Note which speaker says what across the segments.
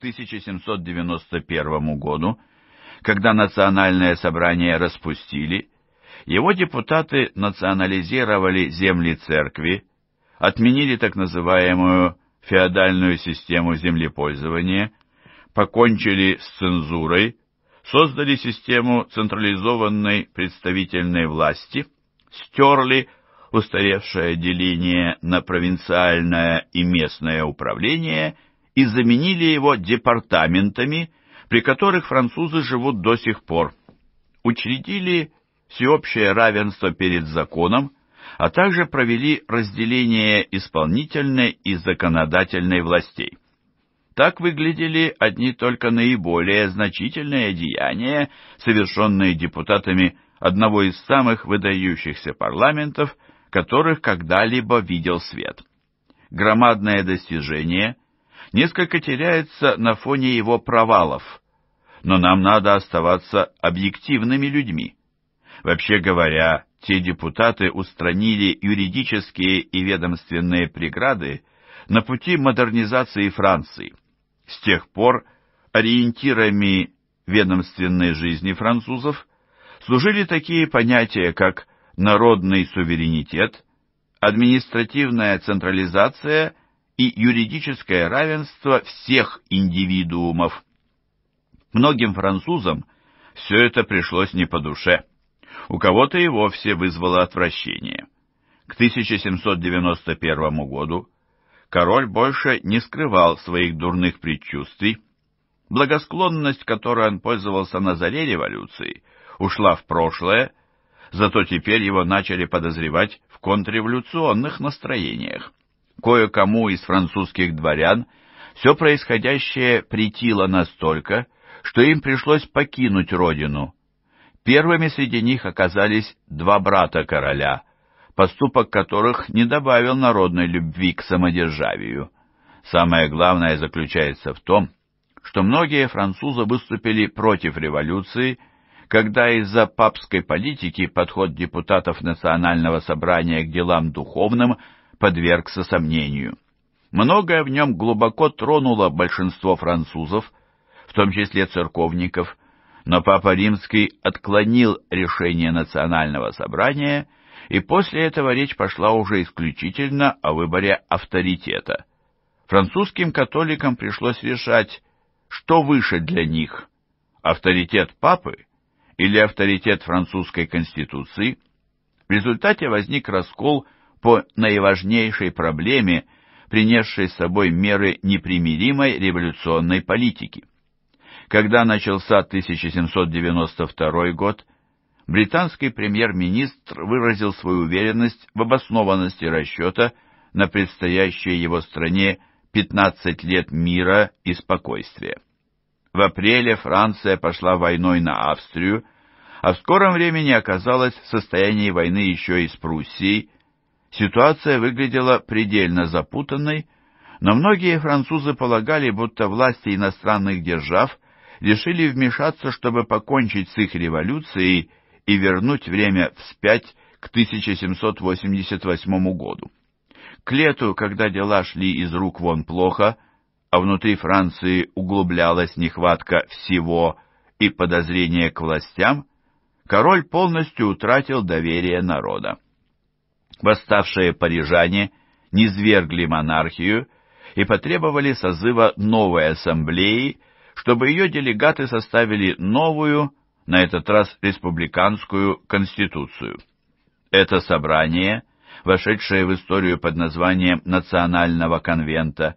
Speaker 1: 1791 году, когда национальное собрание распустили, его депутаты национализировали земли церкви, отменили так называемую феодальную систему землепользования, покончили с цензурой, создали систему централизованной представительной власти, стерли устаревшее деление на провинциальное и местное управление – и заменили его департаментами, при которых французы живут до сих пор. Учредили всеобщее равенство перед законом, а также провели разделение исполнительной и законодательной властей. Так выглядели одни только наиболее значительные деяния, совершенные депутатами одного из самых выдающихся парламентов, которых когда-либо видел свет. Громадное достижение – несколько теряется на фоне его провалов. Но нам надо оставаться объективными людьми. Вообще говоря, те депутаты устранили юридические и ведомственные преграды на пути модернизации Франции. С тех пор ориентирами ведомственной жизни французов служили такие понятия, как народный суверенитет, административная централизация – и юридическое равенство всех индивидуумов. Многим французам все это пришлось не по душе. У кого-то и вовсе вызвало отвращение. К 1791 году король больше не скрывал своих дурных предчувствий. Благосклонность, которой он пользовался на заре революции, ушла в прошлое, зато теперь его начали подозревать в контрреволюционных настроениях кое-кому из французских дворян все происходящее притило настолько, что им пришлось покинуть родину. Первыми среди них оказались два брата короля, поступок которых не добавил народной любви к самодержавию. Самое главное заключается в том, что многие французы выступили против революции, когда из-за папской политики подход депутатов Национального собрания к делам духовным – подвергся сомнению. Многое в нем глубоко тронуло большинство французов, в том числе церковников, но Папа Римский отклонил решение национального собрания, и после этого речь пошла уже исключительно о выборе авторитета. Французским католикам пришлось решать, что выше для них – авторитет папы или авторитет французской конституции. В результате возник раскол – по наиважнейшей проблеме, принесшей с собой меры непримиримой революционной политики. Когда начался 1792 год, британский премьер-министр выразил свою уверенность в обоснованности расчета на предстоящее его стране 15 лет мира и спокойствия. В апреле Франция пошла войной на Австрию, а в скором времени оказалась в состоянии войны еще и с Пруссией, Ситуация выглядела предельно запутанной, но многие французы полагали, будто власти иностранных держав решили вмешаться, чтобы покончить с их революцией и вернуть время вспять к 1788 году. К лету, когда дела шли из рук вон плохо, а внутри Франции углублялась нехватка всего и подозрения к властям, король полностью утратил доверие народа. Восставшие парижане низвергли монархию и потребовали созыва новой ассамблеи, чтобы ее делегаты составили новую, на этот раз республиканскую, конституцию. Это собрание, вошедшее в историю под названием Национального конвента,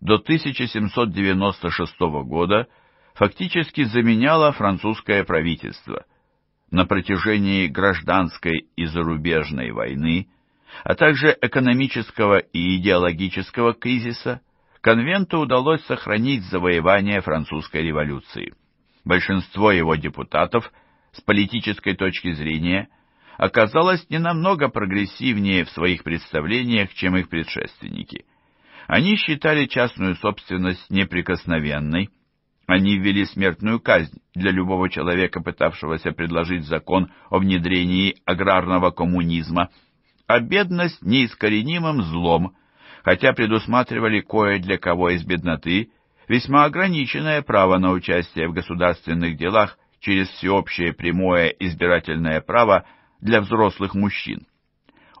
Speaker 1: до 1796 года фактически заменяло французское правительство. На протяжении гражданской и зарубежной войны а также экономического и идеологического кризиса, конвенту удалось сохранить завоевание французской революции. Большинство его депутатов с политической точки зрения оказалось не намного прогрессивнее в своих представлениях, чем их предшественники. Они считали частную собственность неприкосновенной, они ввели смертную казнь для любого человека, пытавшегося предложить закон о внедрении аграрного коммунизма – а бедность неискоренимым злом, хотя предусматривали кое для кого из бедноты весьма ограниченное право на участие в государственных делах через всеобщее прямое избирательное право для взрослых мужчин.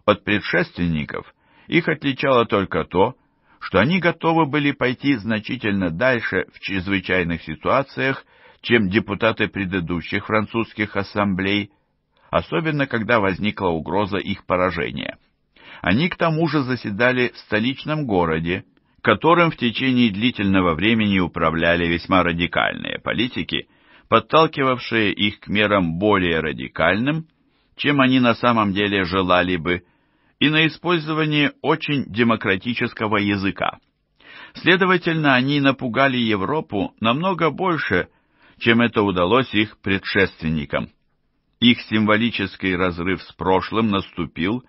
Speaker 1: От предшественников их отличало только то, что они готовы были пойти значительно дальше в чрезвычайных ситуациях, чем депутаты предыдущих французских ассамблей – особенно когда возникла угроза их поражения. Они к тому же заседали в столичном городе, которым в течение длительного времени управляли весьма радикальные политики, подталкивавшие их к мерам более радикальным, чем они на самом деле желали бы, и на использование очень демократического языка. Следовательно, они напугали Европу намного больше, чем это удалось их предшественникам. Их символический разрыв с прошлым наступил,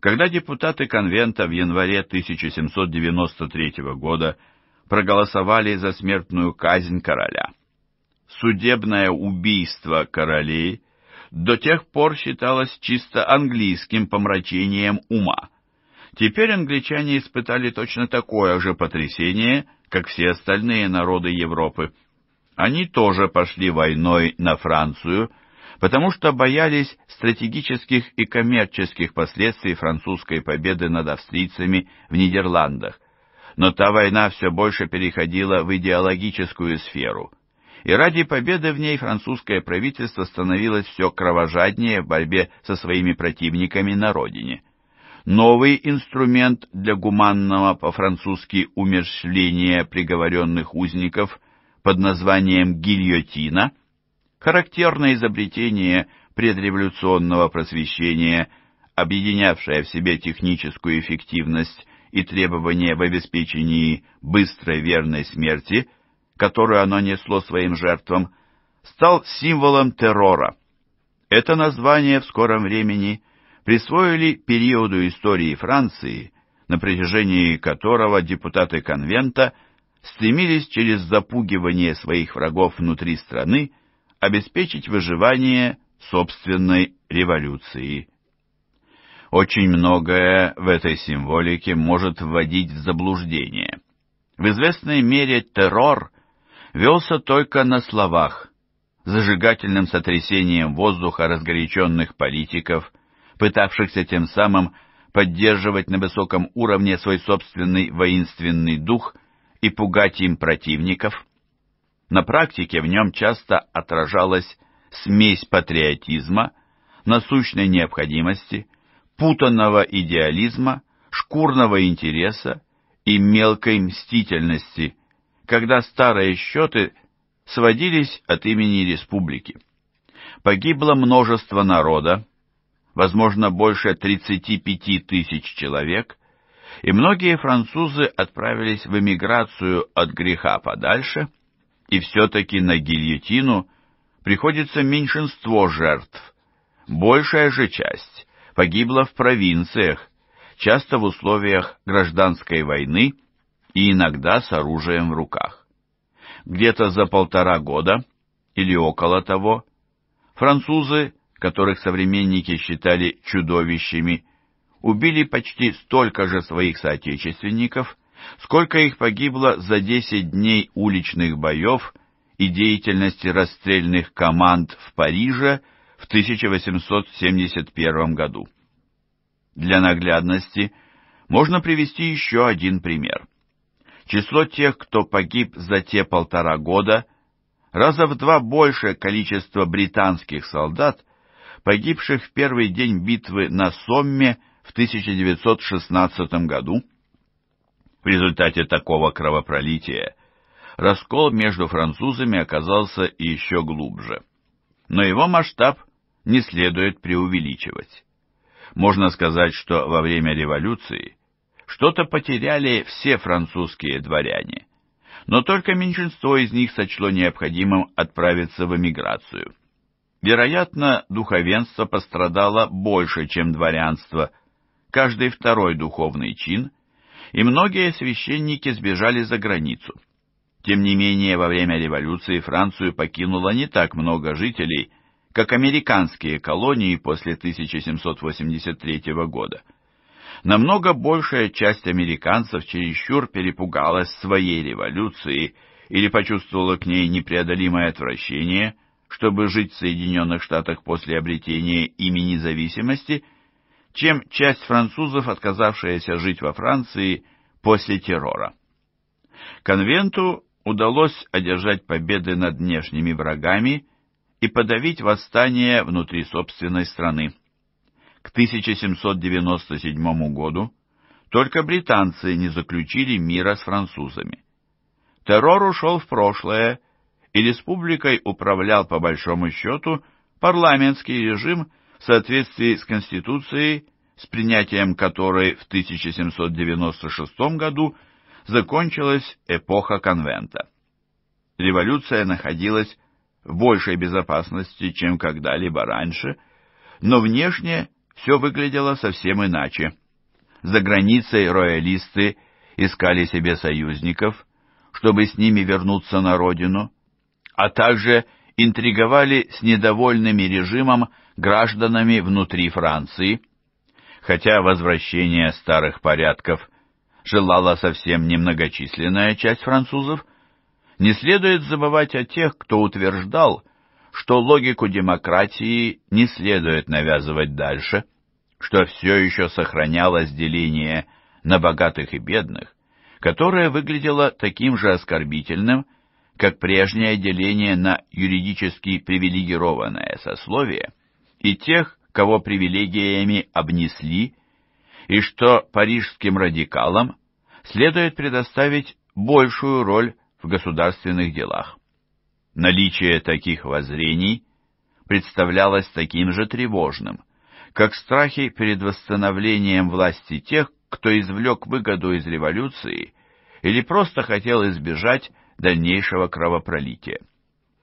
Speaker 1: когда депутаты конвента в январе 1793 года проголосовали за смертную казнь короля. Судебное убийство королей до тех пор считалось чисто английским помрачением ума. Теперь англичане испытали точно такое же потрясение, как все остальные народы Европы. Они тоже пошли войной на Францию, потому что боялись стратегических и коммерческих последствий французской победы над австрийцами в Нидерландах. Но та война все больше переходила в идеологическую сферу, и ради победы в ней французское правительство становилось все кровожаднее в борьбе со своими противниками на родине. Новый инструмент для гуманного по-французски умершления приговоренных узников под названием «гильотина» – характерное изобретение предреволюционного просвещения, объединявшее в себе техническую эффективность и требования в обеспечении быстрой верной смерти, которую оно несло своим жертвам, стал символом террора. Это название в скором времени присвоили периоду истории Франции, на протяжении которого депутаты конвента стремились через запугивание своих врагов внутри страны обеспечить выживание собственной революции. Очень многое в этой символике может вводить в заблуждение. В известной мере террор велся только на словах, зажигательным сотрясением воздуха разгоряченных политиков, пытавшихся тем самым поддерживать на высоком уровне свой собственный воинственный дух и пугать им противников – на практике в нем часто отражалась смесь патриотизма, насущной необходимости, путанного идеализма, шкурного интереса и мелкой мстительности, когда старые счеты сводились от имени республики. Погибло множество народа, возможно, больше 35 тысяч человек, и многие французы отправились в эмиграцию от греха подальше – и все-таки на гильотину приходится меньшинство жертв. Большая же часть погибла в провинциях, часто в условиях гражданской войны и иногда с оружием в руках. Где-то за полтора года, или около того, французы, которых современники считали чудовищами, убили почти столько же своих соотечественников, сколько их погибло за 10 дней уличных боев и деятельности расстрельных команд в Париже в 1871 году. Для наглядности можно привести еще один пример. Число тех, кто погиб за те полтора года, раза в два больше количества британских солдат, погибших в первый день битвы на Сомме в 1916 году, в результате такого кровопролития раскол между французами оказался еще глубже. Но его масштаб не следует преувеличивать. Можно сказать, что во время революции что-то потеряли все французские дворяне, но только меньшинство из них сочло необходимым отправиться в эмиграцию. Вероятно, духовенство пострадало больше, чем дворянство. Каждый второй духовный чин и многие священники сбежали за границу. Тем не менее, во время революции Францию покинуло не так много жителей, как американские колонии после 1783 года. Намного большая часть американцев чересчур перепугалась своей революции или почувствовала к ней непреодолимое отвращение, чтобы жить в Соединенных Штатах после обретения ими независимости – чем часть французов, отказавшаяся жить во Франции после террора. Конвенту удалось одержать победы над внешними врагами и подавить восстание внутри собственной страны. К 1797 году только британцы не заключили мира с французами. Террор ушел в прошлое, и республикой управлял по большому счету парламентский режим в соответствии с Конституцией, с принятием которой в 1796 году закончилась эпоха конвента. Революция находилась в большей безопасности, чем когда-либо раньше, но внешне все выглядело совсем иначе. За границей роялисты искали себе союзников, чтобы с ними вернуться на родину, а также интриговали с недовольными режимом гражданами внутри Франции, хотя возвращение старых порядков желала совсем немногочисленная часть французов, не следует забывать о тех, кто утверждал, что логику демократии не следует навязывать дальше, что все еще сохранялось деление на богатых и бедных, которое выглядело таким же оскорбительным, как прежнее деление на юридически привилегированное сословие и тех, кого привилегиями обнесли, и что парижским радикалам следует предоставить большую роль в государственных делах. Наличие таких воззрений представлялось таким же тревожным, как страхи перед восстановлением власти тех, кто извлек выгоду из революции или просто хотел избежать дальнейшего кровопролития.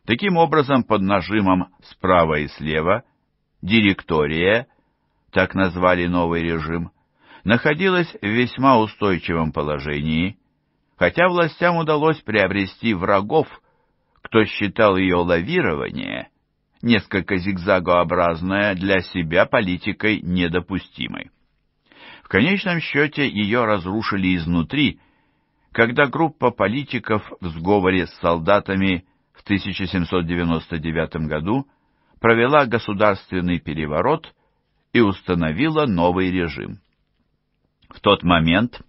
Speaker 1: Таким образом, под нажимом справа и слева – директория, так назвали новый режим, находилась в весьма устойчивом положении, хотя властям удалось приобрести врагов, кто считал ее лавирование, несколько зигзагообразное, для себя политикой недопустимой. В конечном счете ее разрушили изнутри, когда группа политиков в сговоре с солдатами в 1799 году провела государственный переворот и установила новый режим. В тот момент,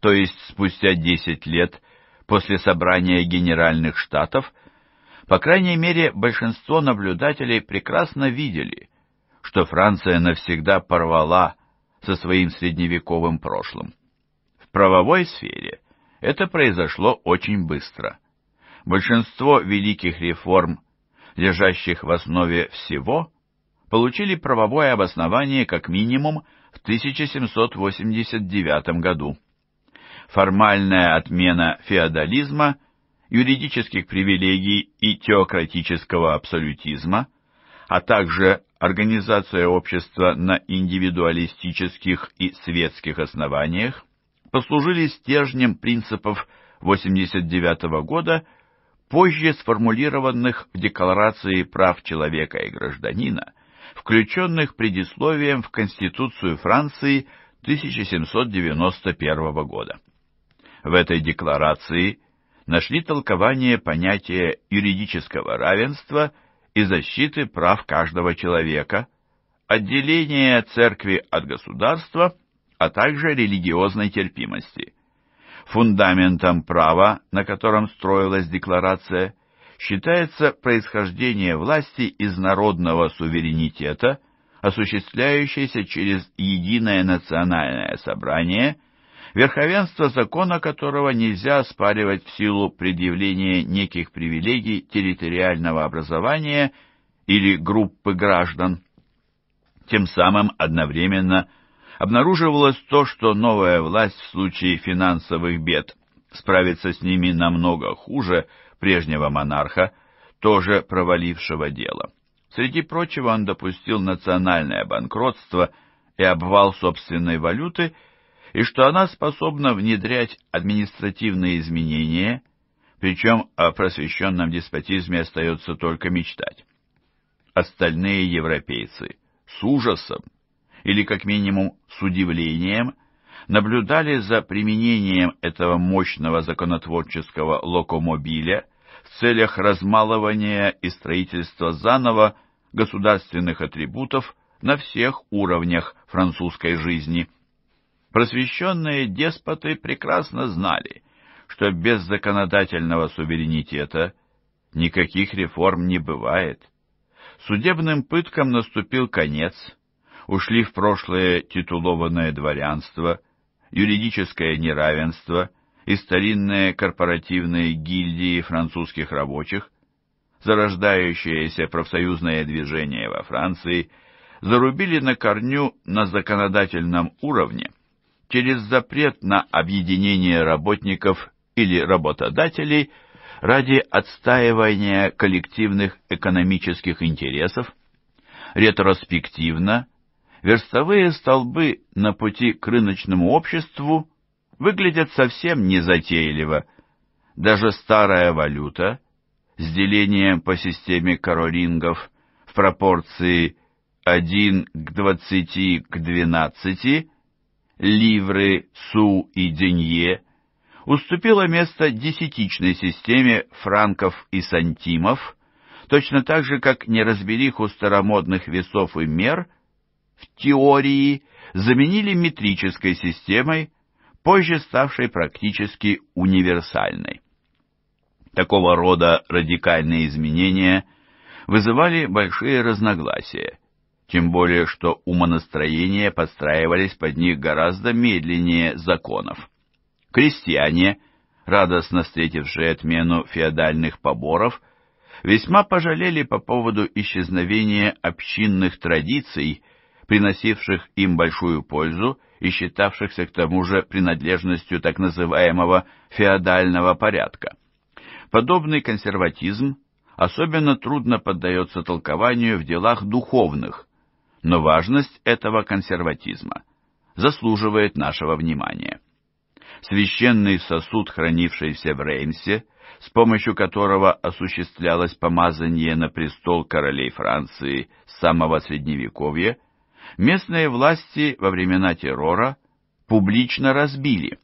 Speaker 1: то есть спустя 10 лет после собрания Генеральных Штатов, по крайней мере, большинство наблюдателей прекрасно видели, что Франция навсегда порвала со своим средневековым прошлым. В правовой сфере это произошло очень быстро. Большинство великих реформ лежащих в основе всего, получили правовое обоснование как минимум в 1789 году. Формальная отмена феодализма, юридических привилегий и теократического абсолютизма, а также организация общества на индивидуалистических и светских основаниях, послужили стержнем принципов 89 года – позже сформулированных в Декларации прав человека и гражданина, включенных предисловием в Конституцию Франции 1791 года. В этой декларации нашли толкование понятия юридического равенства и защиты прав каждого человека, отделения церкви от государства, а также религиозной терпимости. Фундаментом права, на котором строилась декларация, считается происхождение власти из народного суверенитета, осуществляющееся через единое национальное собрание, верховенство закона которого нельзя оспаривать в силу предъявления неких привилегий территориального образования или группы граждан. Тем самым одновременно – обнаруживалось то, что новая власть в случае финансовых бед справится с ними намного хуже прежнего монарха, тоже провалившего дело. Среди прочего он допустил национальное банкротство и обвал собственной валюты, и что она способна внедрять административные изменения, причем о просвещенном деспотизме остается только мечтать. Остальные европейцы с ужасом или как минимум с удивлением, наблюдали за применением этого мощного законотворческого локомобиля в целях размалывания и строительства заново государственных атрибутов на всех уровнях французской жизни. Просвещенные деспоты прекрасно знали, что без законодательного суверенитета никаких реформ не бывает. Судебным пыткам наступил конец – ушли в прошлое титулованное дворянство, юридическое неравенство и старинные корпоративные гильдии французских рабочих, зарождающееся профсоюзное движение во Франции, зарубили на корню на законодательном уровне через запрет на объединение работников или работодателей ради отстаивания коллективных экономических интересов, ретроспективно верстовые столбы на пути к рыночному обществу выглядят совсем незатейливо. Даже старая валюта с делением по системе королингов в пропорции 1 к 20 к 12, ливры, су и денье, уступила место десятичной системе франков и сантимов, точно так же, как неразбериху старомодных весов и мер в теории заменили метрической системой, позже ставшей практически универсальной. Такого рода радикальные изменения вызывали большие разногласия, тем более что умонастроения подстраивались под них гораздо медленнее законов. Крестьяне, радостно встретившие отмену феодальных поборов, весьма пожалели по поводу исчезновения общинных традиций – приносивших им большую пользу и считавшихся к тому же принадлежностью так называемого феодального порядка. Подобный консерватизм особенно трудно поддается толкованию в делах духовных, но важность этого консерватизма заслуживает нашего внимания. Священный сосуд, хранившийся в Реймсе, с помощью которого осуществлялось помазание на престол королей Франции с самого Средневековья – местные власти во времена террора публично разбили.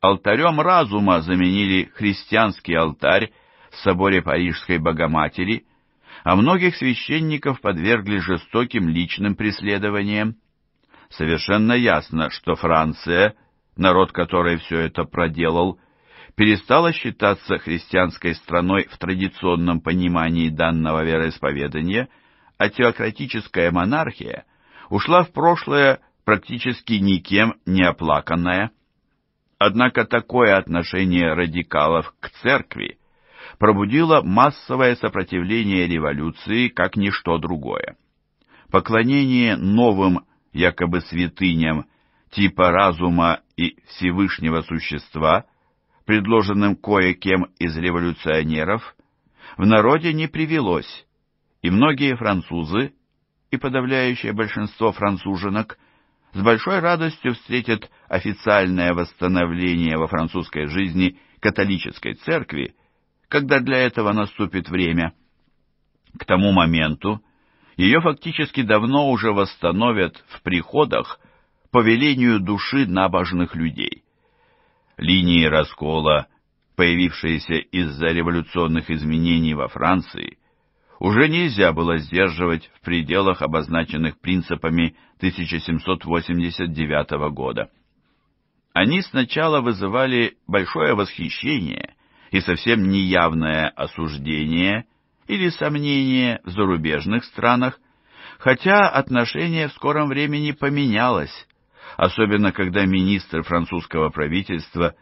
Speaker 1: Алтарем разума заменили христианский алтарь в соборе Парижской Богоматери, а многих священников подвергли жестоким личным преследованиям. Совершенно ясно, что Франция, народ которой все это проделал, перестала считаться христианской страной в традиционном понимании данного вероисповедания, а теократическая монархия ушла в прошлое практически никем не оплаканная. Однако такое отношение радикалов к церкви пробудило массовое сопротивление революции как ничто другое. Поклонение новым якобы святыням типа разума и Всевышнего существа, предложенным кое-кем из революционеров, в народе не привелось, и многие французы и подавляющее большинство француженок с большой радостью встретят официальное восстановление во французской жизни католической церкви, когда для этого наступит время. К тому моменту ее фактически давно уже восстановят в приходах по велению души набожных людей. Линии раскола, появившиеся из-за революционных изменений во Франции, уже нельзя было сдерживать в пределах, обозначенных принципами 1789 года. Они сначала вызывали большое восхищение и совсем неявное осуждение или сомнение в зарубежных странах, хотя отношение в скором времени поменялось, особенно когда министры французского правительства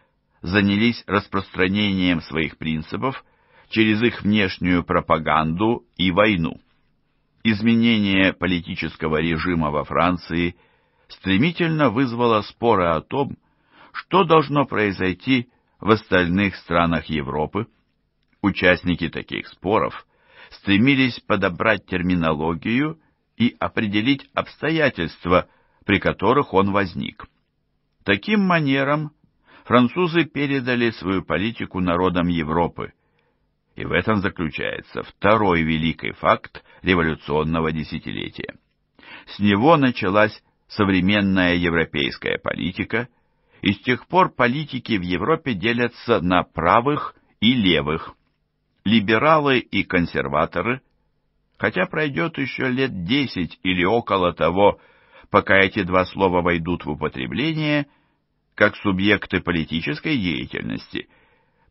Speaker 1: занялись распространением своих принципов через их внешнюю пропаганду и войну. Изменение политического режима во Франции стремительно вызвало споры о том, что должно произойти в остальных странах Европы. Участники таких споров стремились подобрать терминологию и определить обстоятельства, при которых он возник. Таким манером французы передали свою политику народам Европы, и в этом заключается второй великий факт революционного десятилетия. С него началась современная европейская политика, и с тех пор политики в Европе делятся на правых и левых, либералы и консерваторы, хотя пройдет еще лет десять или около того, пока эти два слова войдут в употребление, как субъекты политической деятельности,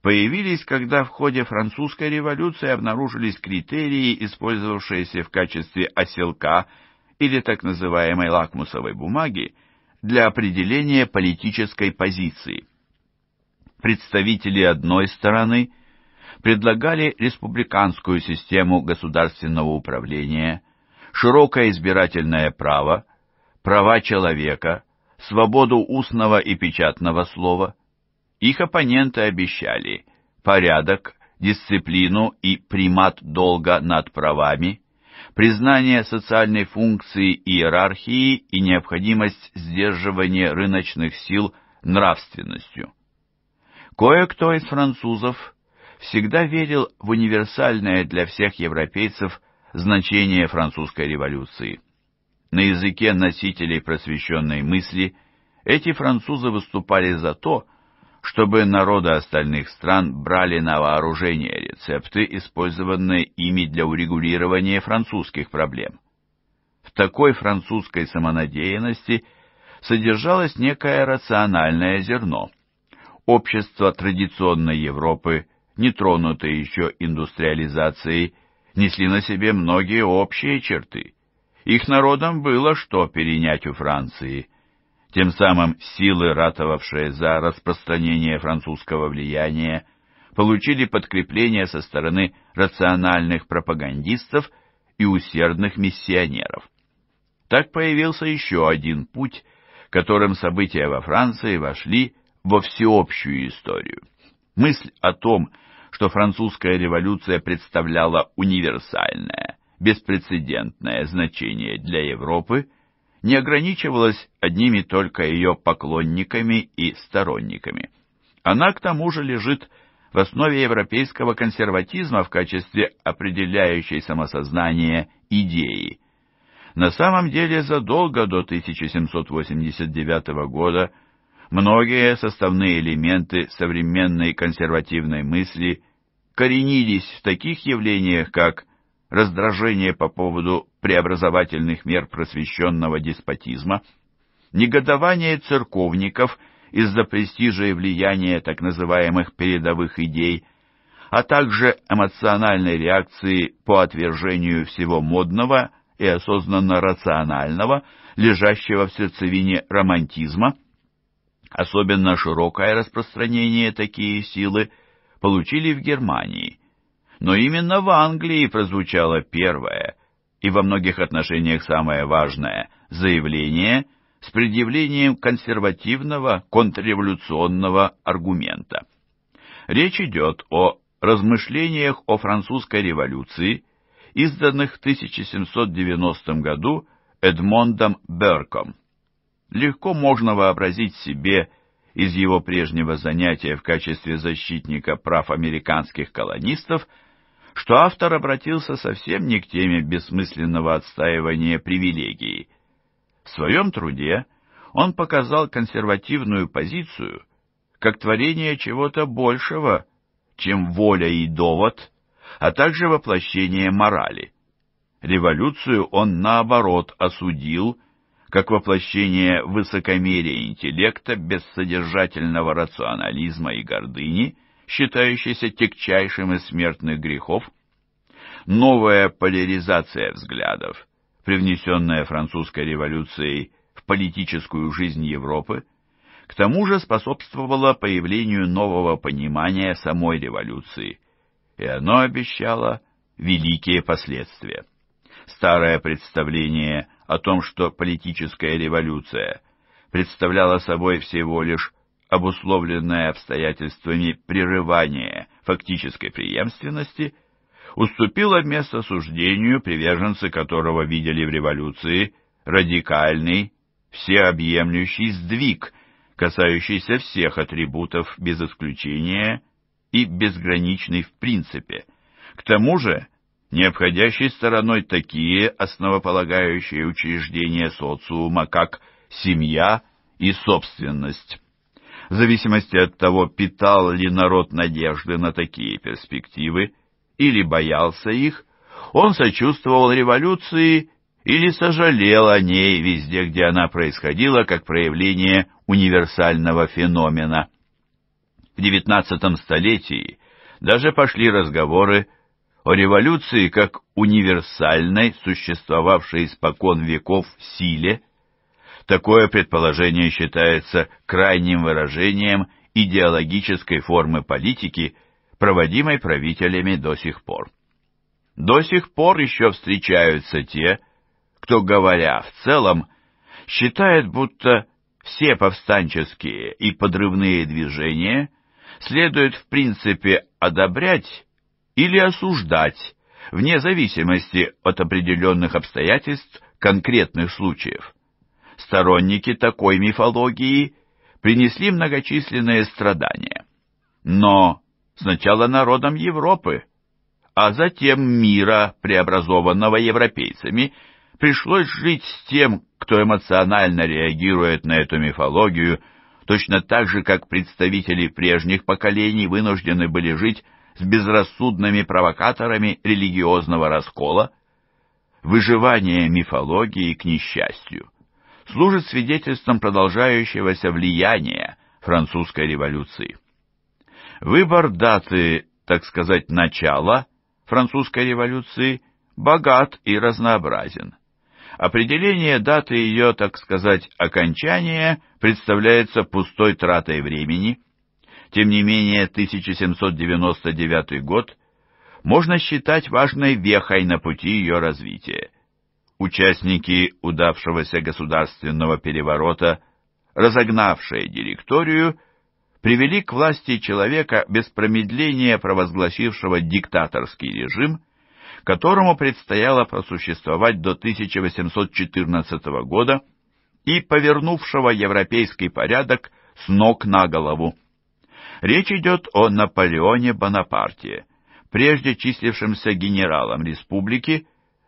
Speaker 1: появились, когда в ходе французской революции обнаружились критерии, использовавшиеся в качестве оселка или так называемой лакмусовой бумаги для определения политической позиции. Представители одной стороны предлагали республиканскую систему государственного управления, широкое избирательное право, права человека, свободу устного и печатного слова – их оппоненты обещали порядок, дисциплину и примат долга над правами, признание социальной функции иерархии и необходимость сдерживания рыночных сил нравственностью. Кое-кто из французов всегда верил в универсальное для всех европейцев значение французской революции. На языке носителей просвещенной мысли эти французы выступали за то, чтобы народы остальных стран брали на вооружение рецепты, использованные ими для урегулирования французских проблем. В такой французской самонадеянности содержалось некое рациональное зерно. Общества традиционной Европы, не тронутое еще индустриализацией, несли на себе многие общие черты. Их народам было что перенять у Франции – тем самым силы, ратовавшие за распространение французского влияния, получили подкрепление со стороны рациональных пропагандистов и усердных миссионеров. Так появился еще один путь, которым события во Франции вошли во всеобщую историю. Мысль о том, что французская революция представляла универсальное, беспрецедентное значение для Европы, не ограничивалась одними только ее поклонниками и сторонниками. Она к тому же лежит в основе европейского консерватизма в качестве определяющей самосознания идеи. На самом деле задолго до 1789 года многие составные элементы современной консервативной мысли коренились в таких явлениях, как раздражение по поводу преобразовательных мер просвещенного деспотизма, негодование церковников из-за престижа и влияния так называемых передовых идей, а также эмоциональной реакции по отвержению всего модного и осознанно рационального, лежащего в сердцевине романтизма. Особенно широкое распространение такие силы получили в Германии – но именно в Англии прозвучало первое и во многих отношениях самое важное заявление с предъявлением консервативного контрреволюционного аргумента. Речь идет о размышлениях о французской революции, изданных в 1790 году Эдмондом Берком. Легко можно вообразить себе из его прежнего занятия в качестве защитника прав американских колонистов – что автор обратился совсем не к теме бессмысленного отстаивания привилегий. В своем труде он показал консервативную позицию как творение чего-то большего, чем воля и довод, а также воплощение морали. Революцию он, наоборот, осудил как воплощение высокомерия интеллекта, бессодержательного рационализма и гордыни – считающийся тягчайшим из смертных грехов, новая поляризация взглядов, привнесенная французской революцией в политическую жизнь Европы, к тому же способствовала появлению нового понимания самой революции, и оно обещало великие последствия. Старое представление о том, что политическая революция представляла собой всего лишь обусловленное обстоятельствами прерывания фактической преемственности, уступило место суждению, приверженцы которого видели в революции радикальный, всеобъемлющий сдвиг, касающийся всех атрибутов без исключения и безграничный в принципе, к тому же не стороной такие основополагающие учреждения социума, как семья и собственность в зависимости от того, питал ли народ надежды на такие перспективы или боялся их, он сочувствовал революции или сожалел о ней везде, где она происходила, как проявление универсального феномена. В XIX столетии даже пошли разговоры о революции как универсальной, существовавшей испокон веков силе, Такое предположение считается крайним выражением идеологической формы политики, проводимой правителями до сих пор. До сих пор еще встречаются те, кто, говоря в целом, считает, будто все повстанческие и подрывные движения следует в принципе одобрять или осуждать, вне зависимости от определенных обстоятельств конкретных случаев сторонники такой мифологии принесли многочисленные страдания. Но сначала народам Европы, а затем мира, преобразованного европейцами, пришлось жить с тем, кто эмоционально реагирует на эту мифологию, точно так же, как представители прежних поколений вынуждены были жить с безрассудными провокаторами религиозного раскола, выживание мифологии к несчастью служит свидетельством продолжающегося влияния французской революции. Выбор даты, так сказать, начала французской революции богат и разнообразен. Определение даты ее, так сказать, окончания представляется пустой тратой времени. Тем не менее, 1799 год можно считать важной вехой на пути ее развития. Участники удавшегося государственного переворота, разогнавшие директорию, привели к власти человека без промедления провозгласившего диктаторский режим, которому предстояло просуществовать до 1814 года и повернувшего европейский порядок с ног на голову. Речь идет о Наполеоне Бонапарте, прежде числившемся генералом республики,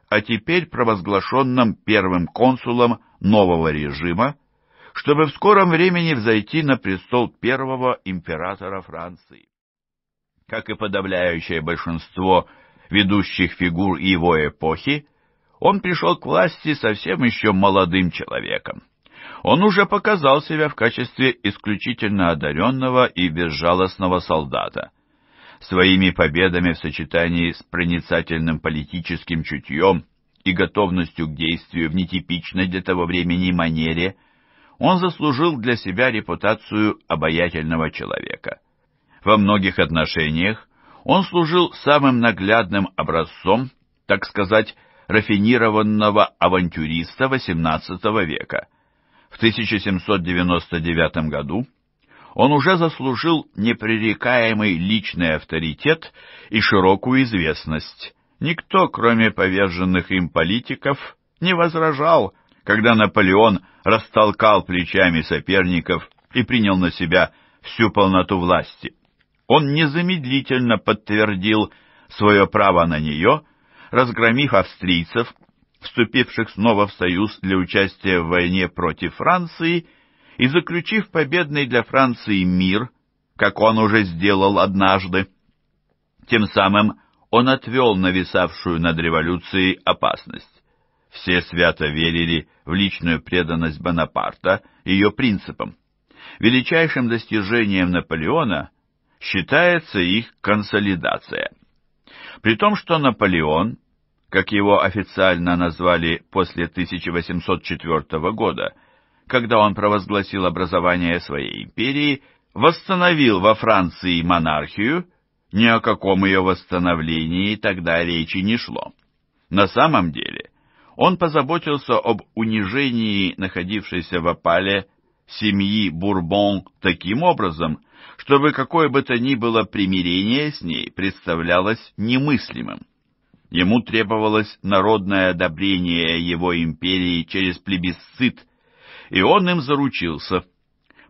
Speaker 1: а теперь провозглашенным первым консулом нового режима, чтобы в скором времени взойти на престол первого императора Франции. Как и подавляющее большинство ведущих фигур его эпохи, он пришел к власти совсем еще молодым человеком. Он уже показал себя в качестве исключительно одаренного и безжалостного солдата, своими победами в сочетании с проницательным политическим чутьем и готовностью к действию в нетипичной для того времени манере, он заслужил для себя репутацию обаятельного человека. Во многих отношениях он служил самым наглядным образцом, так сказать, рафинированного авантюриста XVIII века. В 1799 году он уже заслужил непререкаемый личный авторитет и широкую известность. Никто, кроме поверженных им политиков, не возражал, когда Наполеон растолкал плечами соперников и принял на себя всю полноту власти. Он незамедлительно подтвердил свое право на нее, разгромив австрийцев, вступивших снова в союз для участия в войне против Франции и заключив победный для Франции мир, как он уже сделал однажды. Тем самым он отвел нависавшую над революцией опасность. Все свято верили в личную преданность Бонапарта ее принципам. Величайшим достижением Наполеона считается их консолидация. При том, что Наполеон, как его официально назвали после 1804 года, когда он провозгласил образование своей империи, восстановил во Франции монархию, ни о каком ее восстановлении тогда речи не шло. На самом деле он позаботился об унижении находившейся в опале семьи Бурбон таким образом, чтобы какое бы то ни было примирение с ней представлялось немыслимым. Ему требовалось народное одобрение его империи через плебисцит, и он им заручился.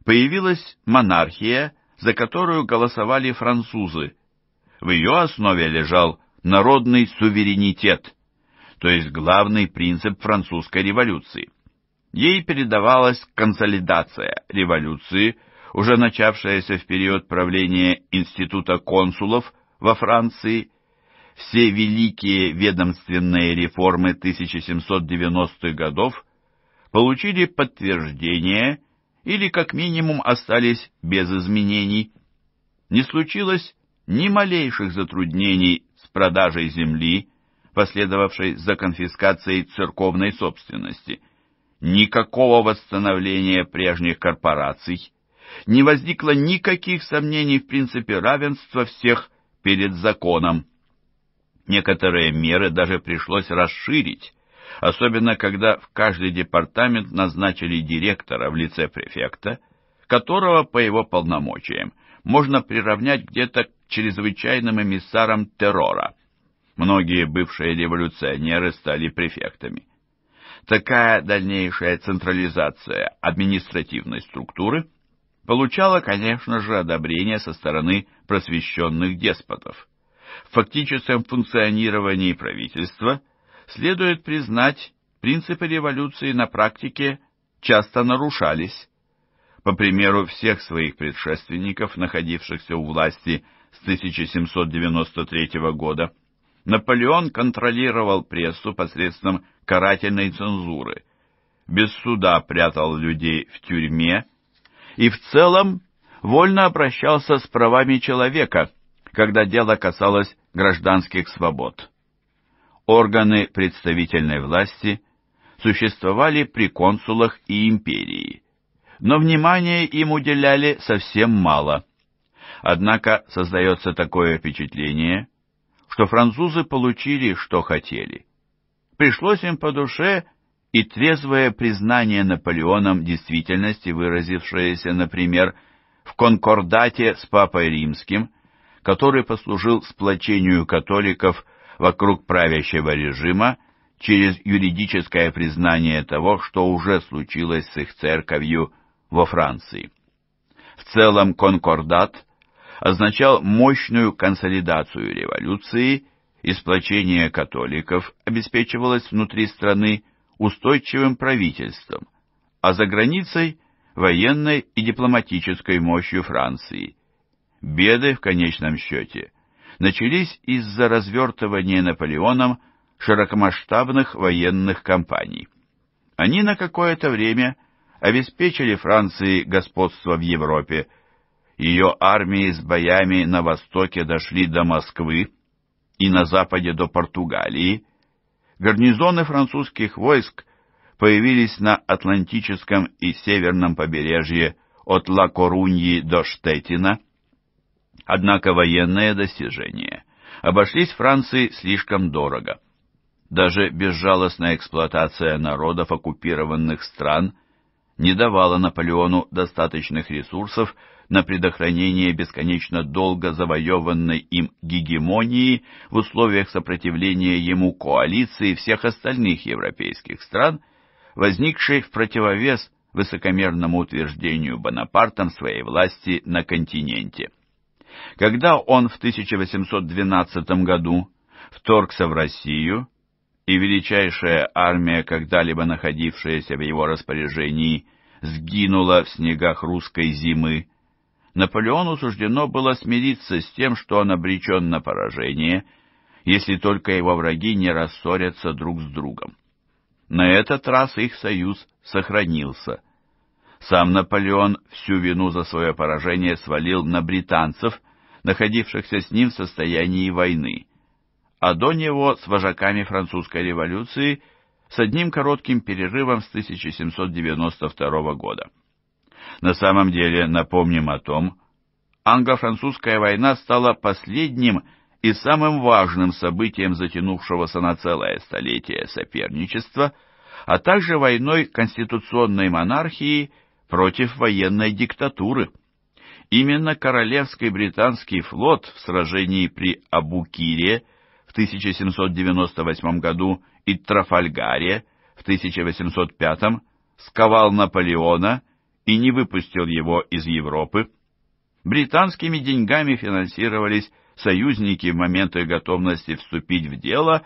Speaker 1: Появилась монархия, за которую голосовали французы. В ее основе лежал народный суверенитет, то есть главный принцип французской революции. Ей передавалась консолидация революции, уже начавшаяся в период правления Института консулов во Франции, все великие ведомственные реформы 1790-х годов получили подтверждение или как минимум остались без изменений. Не случилось ни малейших затруднений с продажей земли, последовавшей за конфискацией церковной собственности, никакого восстановления прежних корпораций, не возникло никаких сомнений в принципе равенства всех перед законом. Некоторые меры даже пришлось расширить, особенно когда в каждый департамент назначили директора в лице префекта, которого по его полномочиям можно приравнять где-то к чрезвычайным эмиссарам террора. Многие бывшие революционеры стали префектами. Такая дальнейшая централизация административной структуры получала, конечно же, одобрение со стороны просвещенных деспотов. В фактическом функционировании правительства – следует признать, принципы революции на практике часто нарушались. По примеру всех своих предшественников, находившихся у власти с 1793 года, Наполеон контролировал прессу посредством карательной цензуры, без суда прятал людей в тюрьме и в целом вольно обращался с правами человека, когда дело касалось гражданских свобод органы представительной власти существовали при консулах и империи, но внимания им уделяли совсем мало. Однако создается такое впечатление, что французы получили, что хотели. Пришлось им по душе и трезвое признание Наполеоном действительности, выразившееся, например, в конкордате с Папой Римским, который послужил сплочению католиков – вокруг правящего режима через юридическое признание того, что уже случилось с их церковью во Франции. В целом конкордат означал мощную консолидацию революции и сплочение католиков обеспечивалось внутри страны устойчивым правительством, а за границей – военной и дипломатической мощью Франции. Беды, в конечном счете, начались из-за развертывания Наполеоном широкомасштабных военных кампаний. Они на какое-то время обеспечили Франции господство в Европе, ее армии с боями на востоке дошли до Москвы и на западе до Португалии, гарнизоны французских войск появились на Атлантическом и Северном побережье от Ла-Коруньи до Штетина, Однако военные достижения обошлись Франции слишком дорого. Даже безжалостная эксплуатация народов оккупированных стран не давала Наполеону достаточных ресурсов на предохранение бесконечно долго завоеванной им гегемонии в условиях сопротивления ему коалиции всех остальных европейских стран, возникшей в противовес высокомерному утверждению Бонапартом своей власти на континенте. Когда он в 1812 году вторгся в Россию, и величайшая армия, когда-либо находившаяся в его распоряжении, сгинула в снегах русской зимы, Наполеону суждено было смириться с тем, что он обречен на поражение, если только его враги не рассорятся друг с другом. На этот раз их союз сохранился. Сам Наполеон всю вину за свое поражение свалил на британцев, находившихся с ним в состоянии войны, а до него с вожаками французской революции с одним коротким перерывом с 1792 года. На самом деле, напомним о том, англо-французская война стала последним и самым важным событием затянувшегося на целое столетие соперничества, а также войной конституционной монархии против военной диктатуры – Именно Королевский британский флот в сражении при Абукире в 1798 году и Трафальгаре в 1805 сковал Наполеона и не выпустил его из Европы. Британскими деньгами финансировались союзники в моменты готовности вступить в дело,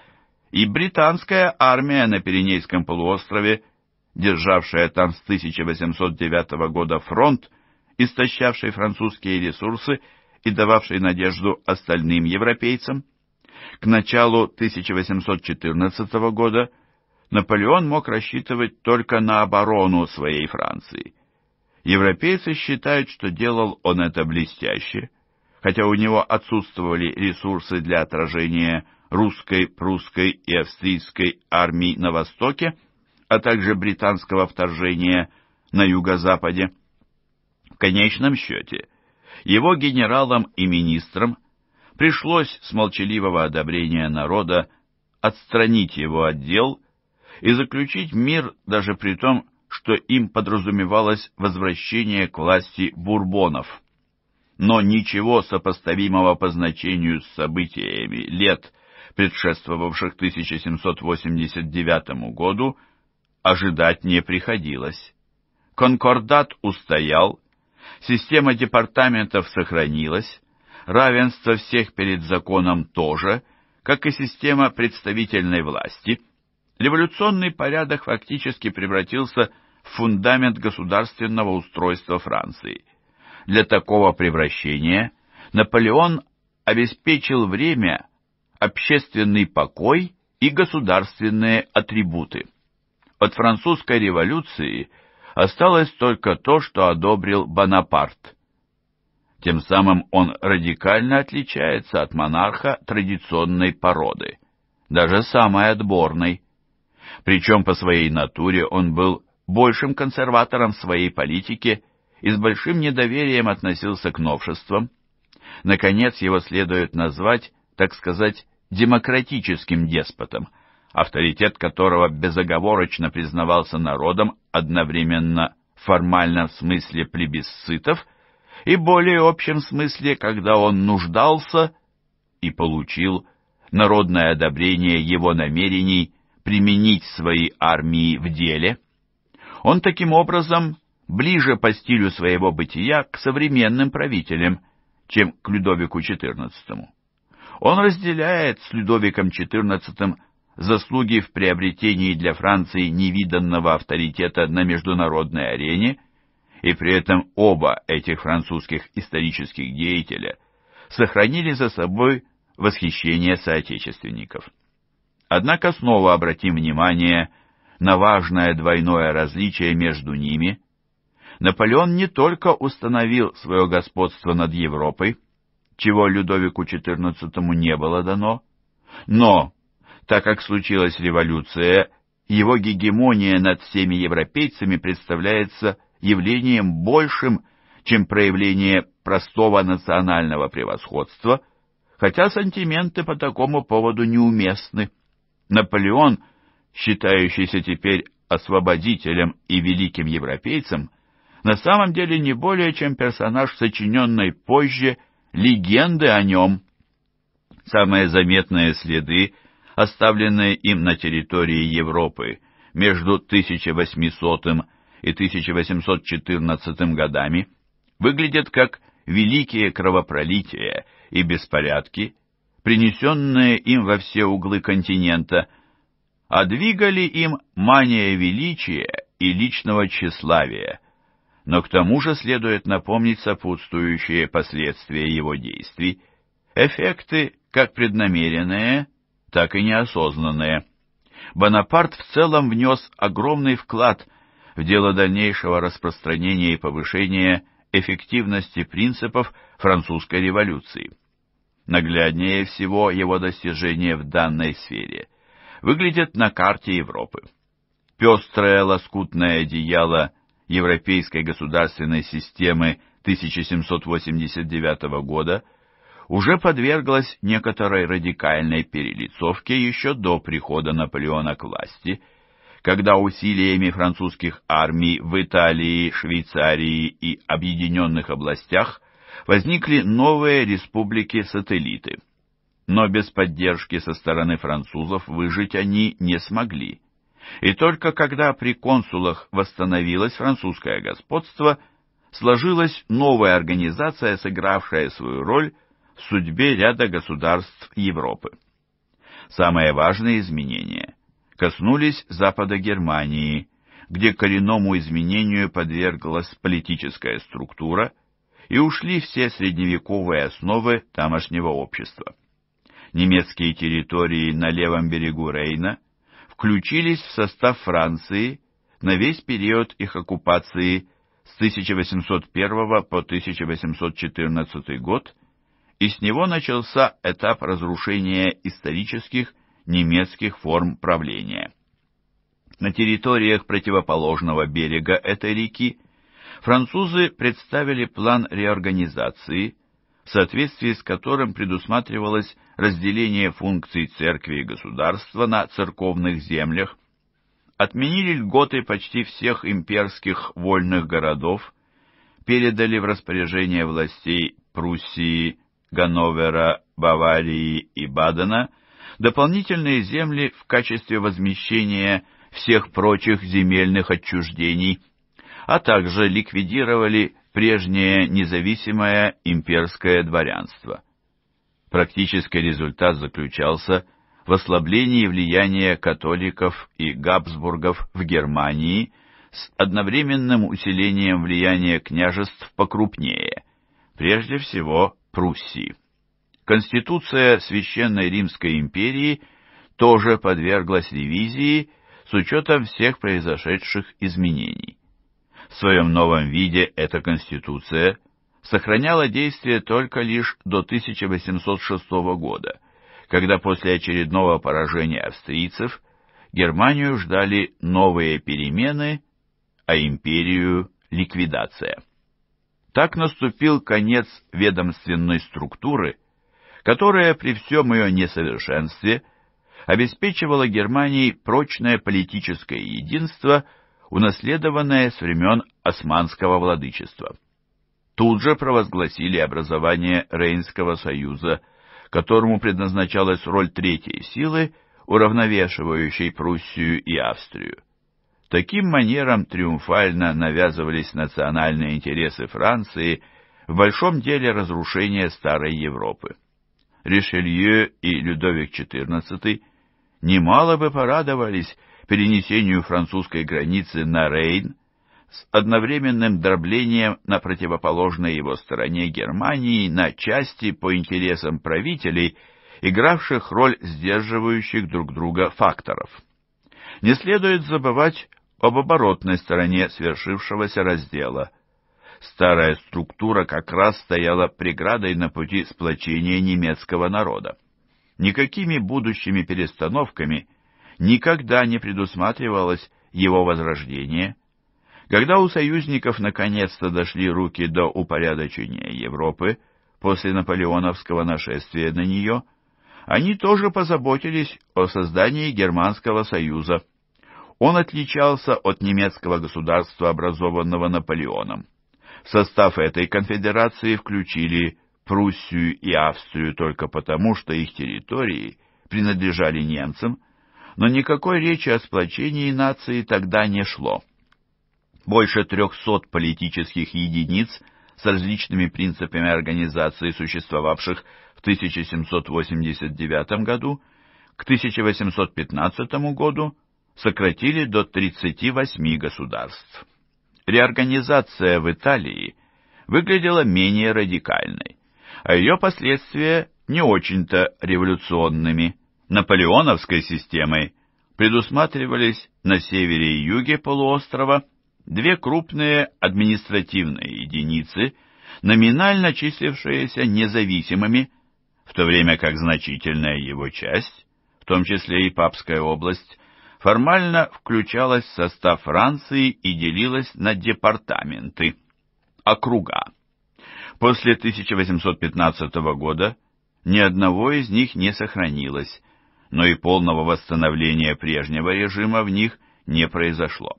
Speaker 1: и британская армия на Пиренейском полуострове, державшая там с 1809 года фронт, истощавшей французские ресурсы и дававшей надежду остальным европейцам. К началу 1814 года Наполеон мог рассчитывать только на оборону своей Франции. Европейцы считают, что делал он это блестяще, хотя у него отсутствовали ресурсы для отражения русской, прусской и австрийской армий на востоке, а также британского вторжения на юго-западе конечном счете его генералам и министрам пришлось с молчаливого одобрения народа отстранить его отдел и заключить мир даже при том, что им подразумевалось возвращение к власти бурбонов. Но ничего сопоставимого по значению с событиями лет, предшествовавших 1789 году, ожидать не приходилось. Конкордат устоял, Система департаментов сохранилась, равенство всех перед законом тоже, как и система представительной власти. Революционный порядок фактически превратился в фундамент государственного устройства Франции. Для такого превращения Наполеон обеспечил время, общественный покой и государственные атрибуты. От французской революции осталось только то, что одобрил Бонапарт. Тем самым он радикально отличается от монарха традиционной породы, даже самой отборной. Причем по своей натуре он был большим консерватором своей политики и с большим недоверием относился к новшествам. Наконец, его следует назвать, так сказать, демократическим деспотом – авторитет которого безоговорочно признавался народом одновременно в формальном смысле плебисцитов и более общем смысле, когда он нуждался и получил народное одобрение его намерений применить свои армии в деле. Он таким образом ближе по стилю своего бытия к современным правителям, чем к Людовику XIV. Он разделяет с Людовиком XIV заслуги в приобретении для Франции невиданного авторитета на международной арене, и при этом оба этих французских исторических деятеля сохранили за собой восхищение соотечественников. Однако снова обратим внимание на важное двойное различие между ними. Наполеон не только установил свое господство над Европой, чего Людовику XIV не было дано, но так как случилась революция, его гегемония над всеми европейцами представляется явлением большим, чем проявление простого национального превосходства, хотя сантименты по такому поводу неуместны. Наполеон, считающийся теперь освободителем и великим европейцем, на самом деле не более чем персонаж, сочиненной позже легенды о нем. Самые заметные следы оставленные им на территории Европы между 1800 и 1814 годами, выглядят как великие кровопролития и беспорядки, принесенные им во все углы континента, а двигали им мания величия и личного тщеславия, но к тому же следует напомнить сопутствующие последствия его действий, эффекты как преднамеренные, так и неосознанные. Бонапарт в целом внес огромный вклад в дело дальнейшего распространения и повышения эффективности принципов французской революции. Нагляднее всего его достижения в данной сфере выглядят на карте Европы. Пестрое лоскутное одеяло европейской государственной системы 1789 года – уже подверглась некоторой радикальной перелицовке еще до прихода Наполеона к власти, когда усилиями французских армий в Италии, Швейцарии и Объединенных областях возникли новые республики-сателлиты. Но без поддержки со стороны французов выжить они не смогли. И только когда при консулах восстановилось французское господство, сложилась новая организация, сыгравшая свою роль – в судьбе ряда государств Европы. Самые важные изменения коснулись запада Германии, где коренному изменению подверглась политическая структура и ушли все средневековые основы тамошнего общества. Немецкие территории на левом берегу Рейна включились в состав Франции на весь период их оккупации с 1801 по 1814 год и с него начался этап разрушения исторических немецких форм правления. На территориях противоположного берега этой реки французы представили план реорганизации, в соответствии с которым предусматривалось разделение функций церкви и государства на церковных землях, отменили льготы почти всех имперских вольных городов, передали в распоряжение властей Пруссии Ганновера, Баварии и Бадена дополнительные земли в качестве возмещения всех прочих земельных отчуждений, а также ликвидировали прежнее независимое имперское дворянство. Практический результат заключался в ослаблении влияния католиков и Габсбургов в Германии с одновременным усилением влияния княжеств покрупнее, прежде всего Пруссии. Конституция Священной Римской империи тоже подверглась ревизии с учетом всех произошедших изменений. В своем новом виде эта конституция сохраняла действие только лишь до 1806 года, когда после очередного поражения австрийцев Германию ждали новые перемены, а империю – ликвидация. Так наступил конец ведомственной структуры, которая при всем ее несовершенстве обеспечивала Германии прочное политическое единство, унаследованное с времен османского владычества. Тут же провозгласили образование Рейнского союза, которому предназначалась роль третьей силы, уравновешивающей Пруссию и Австрию. Таким манером триумфально навязывались национальные интересы Франции в большом деле разрушения старой Европы. Ришелье и Людовик XIV немало бы порадовались перенесению французской границы на Рейн с одновременным дроблением на противоположной его стороне Германии на части по интересам правителей, игравших роль сдерживающих друг друга факторов. Не следует забывать об оборотной стороне свершившегося раздела. Старая структура как раз стояла преградой на пути сплочения немецкого народа. Никакими будущими перестановками никогда не предусматривалось его возрождение. Когда у союзников наконец-то дошли руки до упорядочения Европы после наполеоновского нашествия на нее, они тоже позаботились о создании Германского союза – он отличался от немецкого государства, образованного Наполеоном. В состав этой конфедерации включили Пруссию и Австрию только потому, что их территории принадлежали немцам, но никакой речи о сплочении нации тогда не шло. Больше трехсот политических единиц с различными принципами организации, существовавших в 1789 году, к 1815 году сократили до 38 государств. Реорганизация в Италии выглядела менее радикальной, а ее последствия не очень-то революционными. Наполеоновской системой предусматривались на севере и юге полуострова две крупные административные единицы, номинально числившиеся независимыми, в то время как значительная его часть, в том числе и папская область, формально включалась в состав Франции и делилась на департаменты, округа. После 1815 года ни одного из них не сохранилось, но и полного восстановления прежнего режима в них не произошло.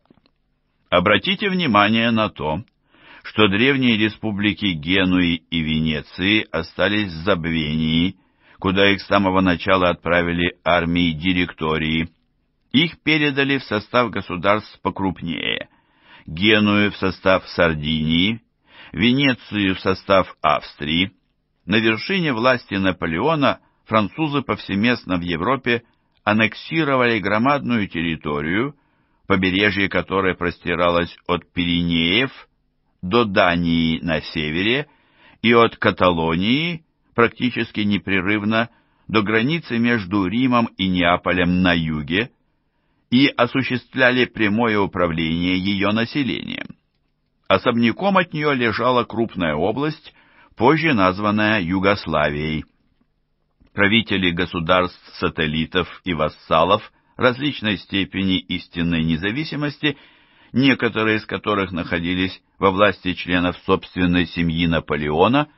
Speaker 1: Обратите внимание на то, что древние республики Генуи и Венеции остались в забвении, куда их с самого начала отправили армии директории – их передали в состав государств покрупнее. Геную в состав Сардинии, Венецию в состав Австрии. На вершине власти Наполеона французы повсеместно в Европе аннексировали громадную территорию, побережье которой простиралось от Пиренеев до Дании на севере и от Каталонии практически непрерывно до границы между Римом и Неаполем на юге – и осуществляли прямое управление ее населением. Особняком от нее лежала крупная область, позже названная Югославией. Правители государств-сателлитов и вассалов различной степени истинной независимости, некоторые из которых находились во власти членов собственной семьи Наполеона,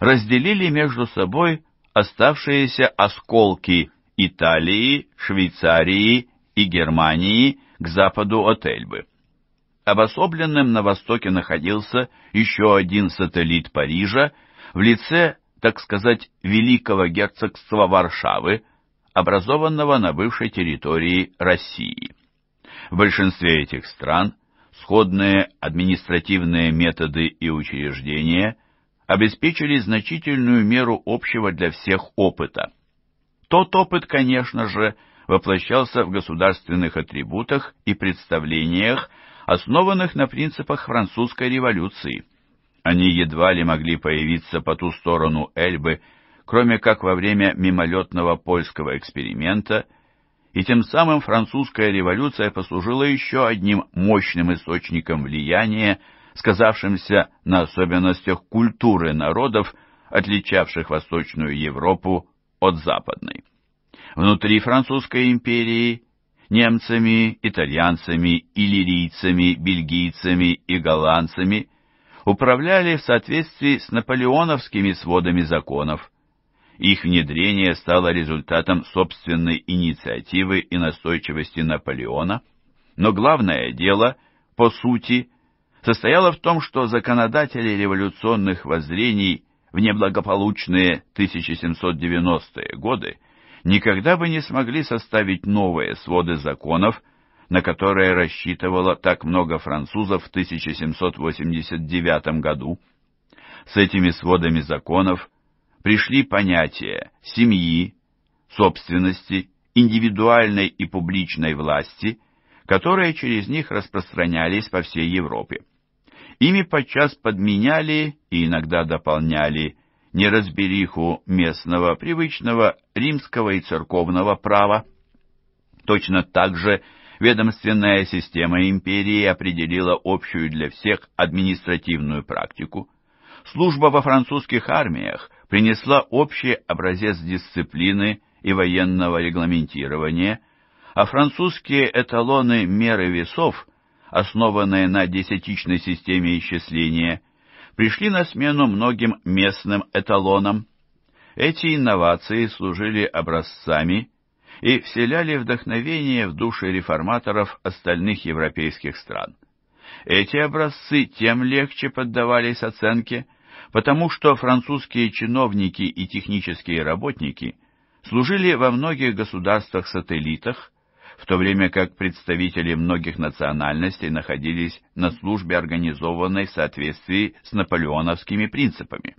Speaker 1: разделили между собой оставшиеся осколки Италии, Швейцарии и Германии к западу от Эльбы. Обособленным на востоке находился еще один сателлит Парижа в лице, так сказать, Великого герцогства Варшавы, образованного на бывшей территории России. В большинстве этих стран сходные административные методы и учреждения обеспечили значительную меру общего для всех опыта. Тот опыт, конечно же, воплощался в государственных атрибутах и представлениях, основанных на принципах французской революции. Они едва ли могли появиться по ту сторону Эльбы, кроме как во время мимолетного польского эксперимента, и тем самым французская революция послужила еще одним мощным источником влияния, сказавшимся на особенностях культуры народов, отличавших Восточную Европу от Западной внутри французской империи немцами, итальянцами, иллирийцами, бельгийцами и голландцами управляли в соответствии с наполеоновскими сводами законов. Их внедрение стало результатом собственной инициативы и настойчивости Наполеона, но главное дело, по сути, состояло в том, что законодатели революционных воззрений в неблагополучные 1790-е годы – никогда бы не смогли составить новые своды законов, на которые рассчитывало так много французов в 1789 году. С этими сводами законов пришли понятия семьи, собственности, индивидуальной и публичной власти, которые через них распространялись по всей Европе. Ими подчас подменяли и иногда дополняли неразбериху местного, привычного римского и церковного права. Точно так же ведомственная система империи определила общую для всех административную практику. Служба во французских армиях принесла общий образец дисциплины и военного регламентирования, а французские эталоны меры весов, основанные на десятичной системе исчисления – пришли на смену многим местным эталонам. Эти инновации служили образцами и вселяли вдохновение в души реформаторов остальных европейских стран. Эти образцы тем легче поддавались оценке, потому что французские чиновники и технические работники служили во многих государствах-сателлитах в то время как представители многих национальностей находились на службе организованной в соответствии с наполеоновскими принципами.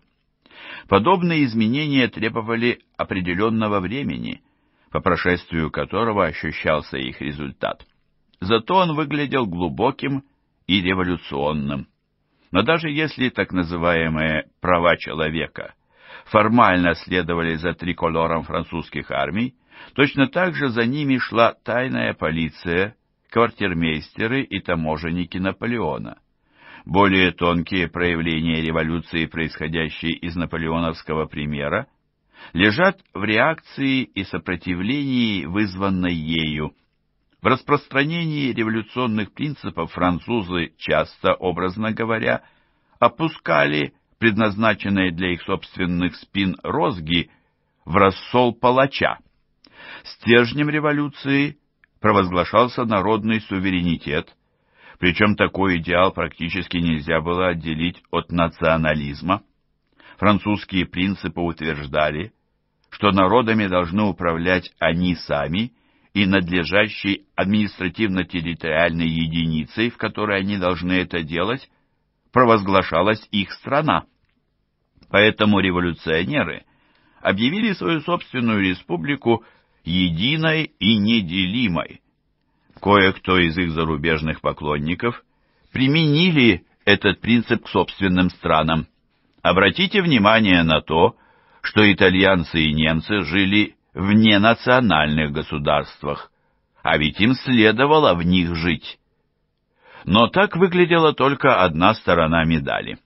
Speaker 1: Подобные изменения требовали определенного времени, по прошествию которого ощущался их результат. Зато он выглядел глубоким и революционным. Но даже если так называемые «права человека» формально следовали за триколором французских армий, Точно так же за ними шла тайная полиция, квартирмейстеры и таможенники Наполеона. Более тонкие проявления революции, происходящие из наполеоновского примера, лежат в реакции и сопротивлении, вызванной ею. В распространении революционных принципов французы часто, образно говоря, опускали предназначенные для их собственных спин розги в рассол палача. Стержнем революции провозглашался народный суверенитет, причем такой идеал практически нельзя было отделить от национализма. Французские принципы утверждали, что народами должны управлять они сами и надлежащей административно-территориальной единицей, в которой они должны это делать, провозглашалась их страна. Поэтому революционеры объявили свою собственную республику единой и неделимой. Кое-кто из их зарубежных поклонников применили этот принцип к собственным странам. Обратите внимание на то, что итальянцы и немцы жили в ненациональных государствах, а ведь им следовало в них жить. Но так выглядела только одна сторона медали.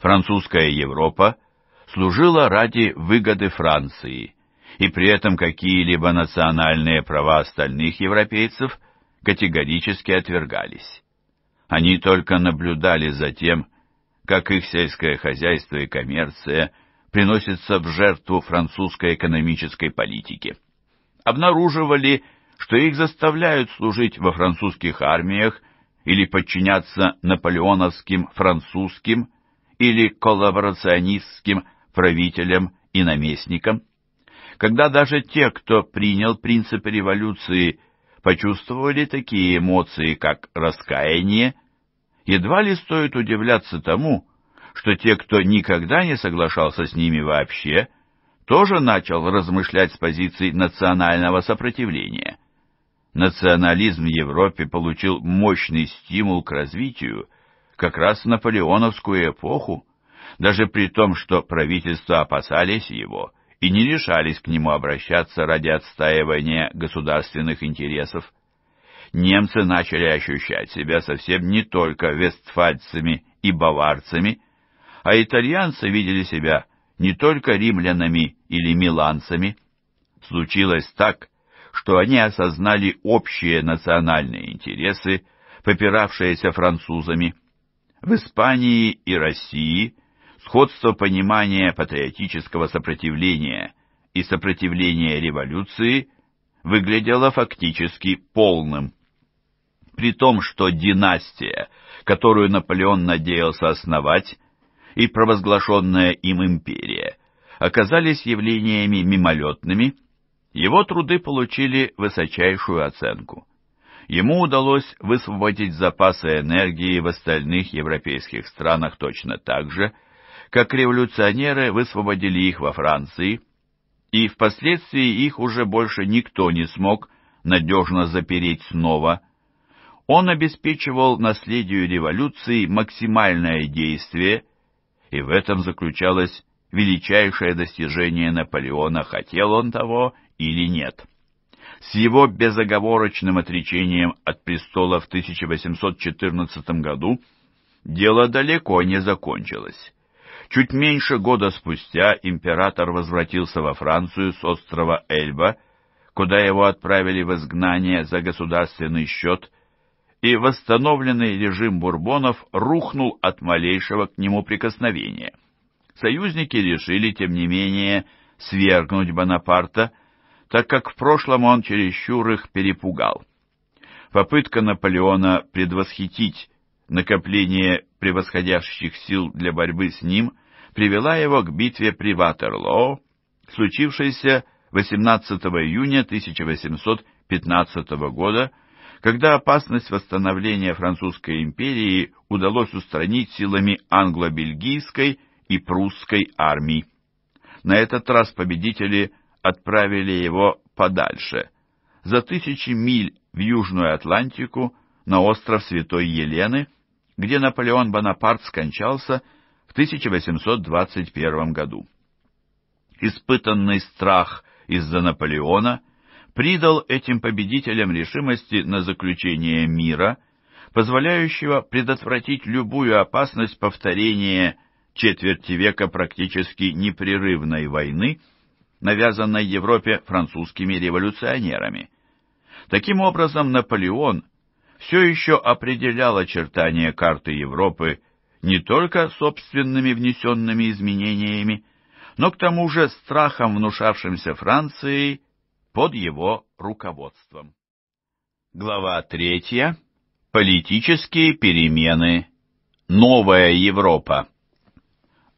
Speaker 1: Французская Европа служила ради выгоды Франции – и при этом какие-либо национальные права остальных европейцев категорически отвергались. Они только наблюдали за тем, как их сельское хозяйство и коммерция приносятся в жертву французской экономической политике. Обнаруживали, что их заставляют служить во французских армиях или подчиняться наполеоновским французским или коллаборационистским правителям и наместникам когда даже те, кто принял принципы революции, почувствовали такие эмоции, как раскаяние, едва ли стоит удивляться тому, что те, кто никогда не соглашался с ними вообще, тоже начал размышлять с позиций национального сопротивления. Национализм в Европе получил мощный стимул к развитию как раз в наполеоновскую эпоху, даже при том, что правительства опасались его – и не решались к нему обращаться ради отстаивания государственных интересов. Немцы начали ощущать себя совсем не только вестфальцами и баварцами, а итальянцы видели себя не только римлянами или миланцами. Случилось так, что они осознали общие национальные интересы, попиравшиеся французами. В Испании и России – Сходство понимания патриотического сопротивления и сопротивления революции выглядело фактически полным. При том, что династия, которую Наполеон надеялся основать, и провозглашенная им империя оказались явлениями мимолетными, его труды получили высочайшую оценку. Ему удалось высвободить запасы энергии в остальных европейских странах точно так же, как революционеры высвободили их во Франции, и впоследствии их уже больше никто не смог надежно запереть снова. Он обеспечивал наследию революции максимальное действие, и в этом заключалось величайшее достижение Наполеона, хотел он того или нет. С его безоговорочным отречением от престола в 1814 году дело далеко не закончилось. Чуть меньше года спустя император возвратился во Францию с острова Эльба, куда его отправили в изгнание за государственный счет, и восстановленный режим бурбонов рухнул от малейшего к нему прикосновения. Союзники решили, тем не менее, свергнуть Бонапарта, так как в прошлом он чересчур их перепугал. Попытка Наполеона предвосхитить накопление превосходящих сил для борьбы с ним, привела его к битве при Ватерлоо, случившейся 18 июня 1815 года, когда опасность восстановления Французской империи удалось устранить силами англо-бельгийской и прусской армий. На этот раз победители отправили его подальше, за тысячи миль в Южную Атлантику, на остров Святой Елены – где Наполеон Бонапарт скончался в 1821 году. Испытанный страх из-за Наполеона придал этим победителям решимости на заключение мира, позволяющего предотвратить любую опасность повторения четверти века практически непрерывной войны, навязанной Европе французскими революционерами. Таким образом, Наполеон – все еще определял очертания карты Европы не только собственными внесенными изменениями, но к тому же страхом, внушавшимся Францией под его руководством. Глава третья. Политические перемены. Новая Европа.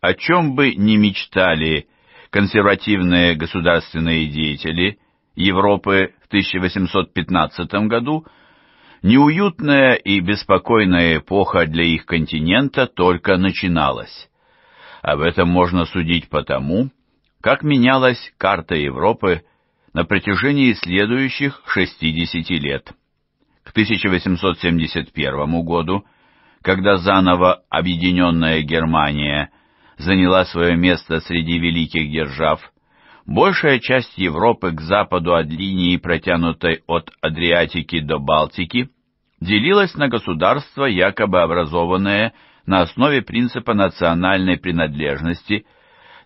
Speaker 1: О чем бы ни мечтали консервативные государственные деятели Европы в 1815 году – Неуютная и беспокойная эпоха для их континента только начиналась. Об этом можно судить потому, как менялась карта Европы на протяжении следующих 60 лет. К 1871 году, когда заново объединенная Германия заняла свое место среди великих держав, большая часть Европы к западу от линии, протянутой от Адриатики до Балтики, делилась на государства, якобы образованные на основе принципа национальной принадлежности,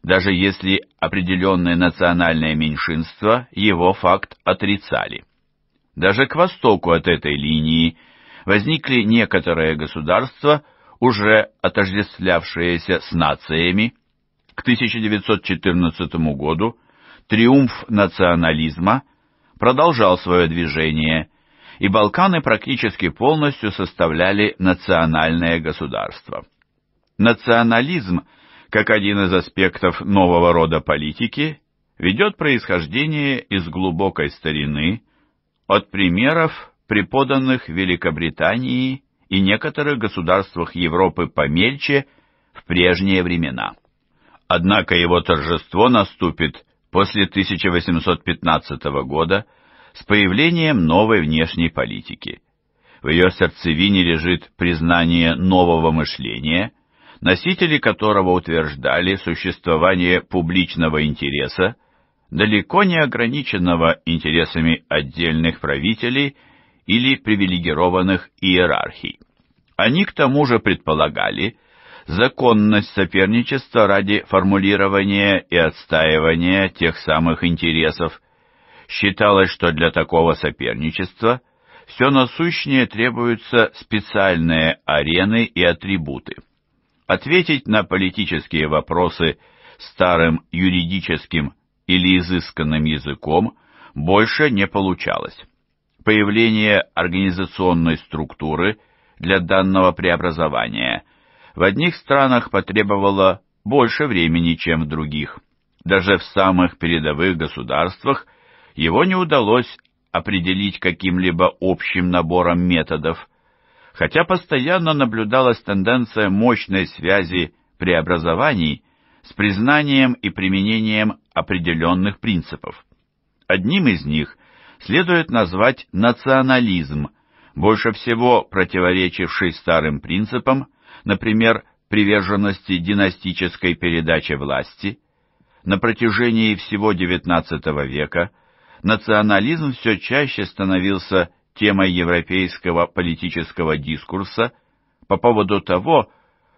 Speaker 1: даже если определенные национальные меньшинства его факт отрицали. Даже к востоку от этой линии возникли некоторые государства, уже отождествлявшиеся с нациями. К 1914 году триумф национализма продолжал свое движение, и Балканы практически полностью составляли национальное государство. Национализм, как один из аспектов нового рода политики, ведет происхождение из глубокой старины, от примеров, преподанных Великобритании и некоторых государствах Европы помельче в прежние времена. Однако его торжество наступит после 1815 года с появлением новой внешней политики. В ее сердцевине лежит признание нового мышления, носители которого утверждали существование публичного интереса, далеко не ограниченного интересами отдельных правителей или привилегированных иерархий. Они к тому же предполагали, законность соперничества ради формулирования и отстаивания тех самых интересов. Считалось, что для такого соперничества все насущнее требуются специальные арены и атрибуты. Ответить на политические вопросы старым юридическим или изысканным языком больше не получалось. Появление организационной структуры для данного преобразования – в одних странах потребовало больше времени, чем в других. Даже в самых передовых государствах его не удалось определить каким-либо общим набором методов, хотя постоянно наблюдалась тенденция мощной связи преобразований с признанием и применением определенных принципов. Одним из них следует назвать национализм, больше всего противоречивший старым принципам, например, приверженности династической передаче власти, на протяжении всего XIX века национализм все чаще становился темой европейского политического дискурса по поводу того,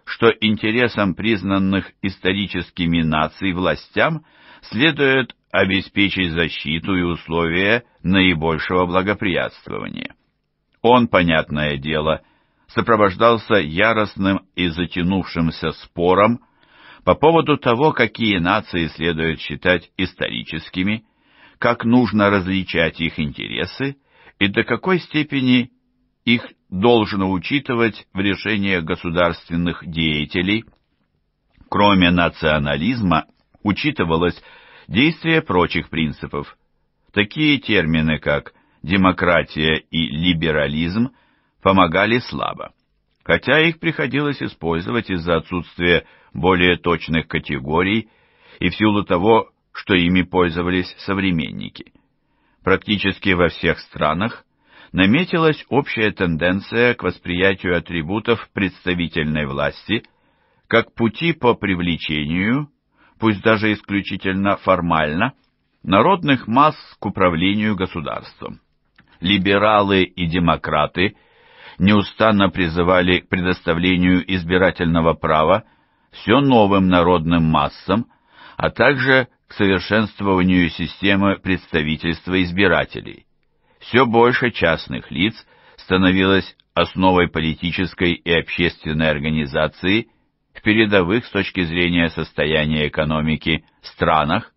Speaker 1: что интересам признанных историческими наций властям следует обеспечить защиту и условия наибольшего благоприятствования. Он, понятное дело, сопровождался яростным и затянувшимся спором по поводу того, какие нации следует считать историческими, как нужно различать их интересы и до какой степени их должно учитывать в решении государственных деятелей. Кроме национализма, учитывалось действие прочих принципов. Такие термины, как демократия и либерализм – помогали слабо, хотя их приходилось использовать из-за отсутствия более точных категорий и в силу того, что ими пользовались современники. Практически во всех странах наметилась общая тенденция к восприятию атрибутов представительной власти как пути по привлечению, пусть даже исключительно формально, народных масс к управлению государством. Либералы и демократы – неустанно призывали к предоставлению избирательного права все новым народным массам, а также к совершенствованию системы представительства избирателей. Все больше частных лиц становилось основой политической и общественной организации в передовых с точки зрения состояния экономики странах,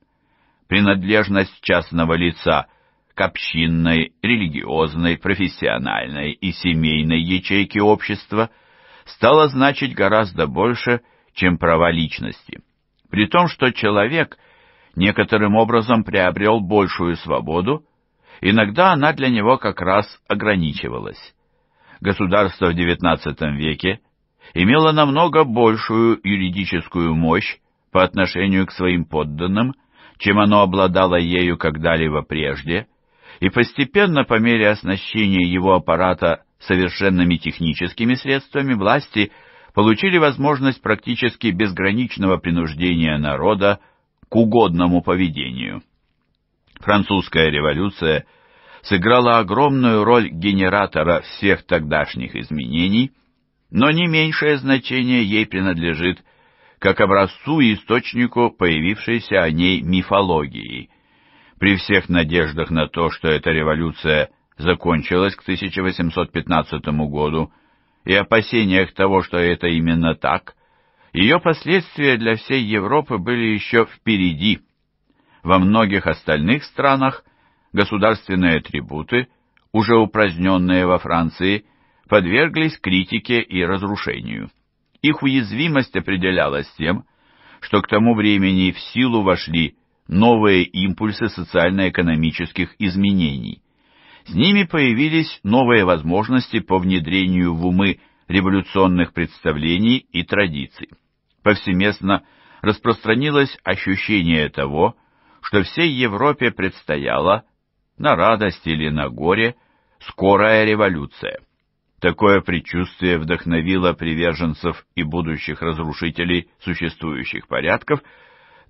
Speaker 1: принадлежность частного лица – к общинной, религиозной, профессиональной и семейной ячейки общества стало значить гораздо больше, чем права личности. При том, что человек некоторым образом приобрел большую свободу, иногда она для него как раз ограничивалась. Государство в XIX веке имело намного большую юридическую мощь по отношению к своим подданным, чем оно обладало ею когда-либо прежде – и постепенно, по мере оснащения его аппарата совершенными техническими средствами, власти получили возможность практически безграничного принуждения народа к угодному поведению. Французская революция сыграла огромную роль генератора всех тогдашних изменений, но не меньшее значение ей принадлежит как образцу и источнику появившейся о ней мифологии – при всех надеждах на то, что эта революция закончилась к 1815 году, и опасениях того, что это именно так, ее последствия для всей Европы были еще впереди. Во многих остальных странах государственные трибуты, уже упраздненные во Франции, подверглись критике и разрушению. Их уязвимость определялась тем, что к тому времени в силу вошли новые импульсы социально-экономических изменений. С ними появились новые возможности по внедрению в умы революционных представлений и традиций. Повсеместно распространилось ощущение того, что всей Европе предстояла на радость или на горе, скорая революция. Такое предчувствие вдохновило приверженцев и будущих разрушителей существующих порядков –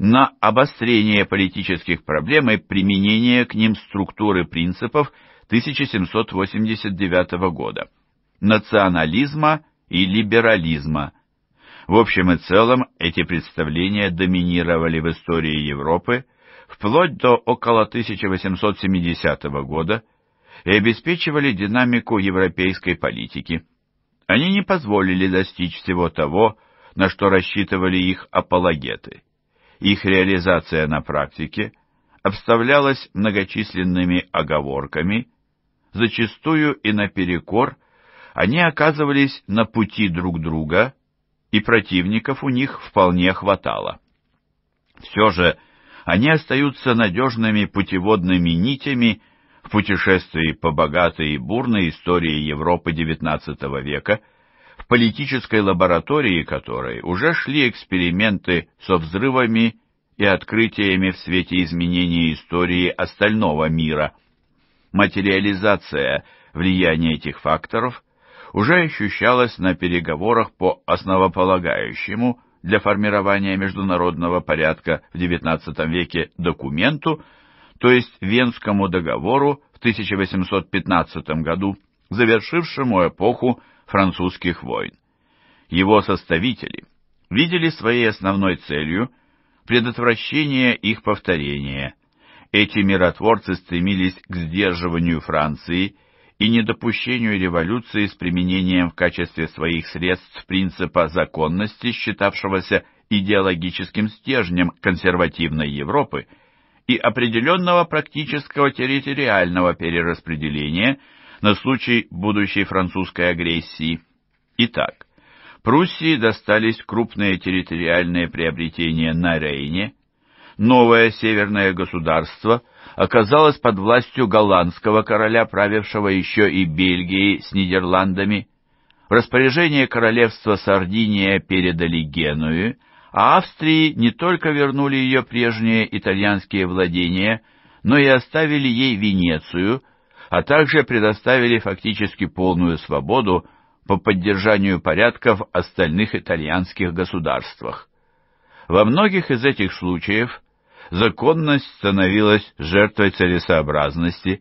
Speaker 1: на обострение политических проблем и применение к ним структуры принципов 1789 года – национализма и либерализма. В общем и целом эти представления доминировали в истории Европы вплоть до около 1870 года и обеспечивали динамику европейской политики. Они не позволили достичь всего того, на что рассчитывали их апологеты – их реализация на практике обставлялась многочисленными оговорками, зачастую и наперекор они оказывались на пути друг друга, и противников у них вполне хватало. Все же они остаются надежными путеводными нитями в путешествии по богатой и бурной истории Европы XIX века, в политической лаборатории которой уже шли эксперименты со взрывами и открытиями в свете изменения истории остального мира. Материализация влияния этих факторов уже ощущалась на переговорах по основополагающему для формирования международного порядка в XIX веке документу, то есть Венскому договору в 1815 году, завершившему эпоху французских войн. Его составители видели своей основной целью предотвращение их повторения. Эти миротворцы стремились к сдерживанию Франции и недопущению революции с применением в качестве своих средств принципа законности, считавшегося идеологическим стержнем консервативной Европы, и определенного практического территориального перераспределения – на случай будущей французской агрессии. Итак, Пруссии достались крупные территориальные приобретения на Рейне, новое северное государство оказалось под властью голландского короля, правившего еще и Бельгией с Нидерландами, в распоряжение королевства Сардиния передали Геную, а Австрии не только вернули ее прежние итальянские владения, но и оставили ей Венецию, а также предоставили фактически полную свободу по поддержанию порядка в остальных итальянских государствах. Во многих из этих случаев законность становилась жертвой целесообразности,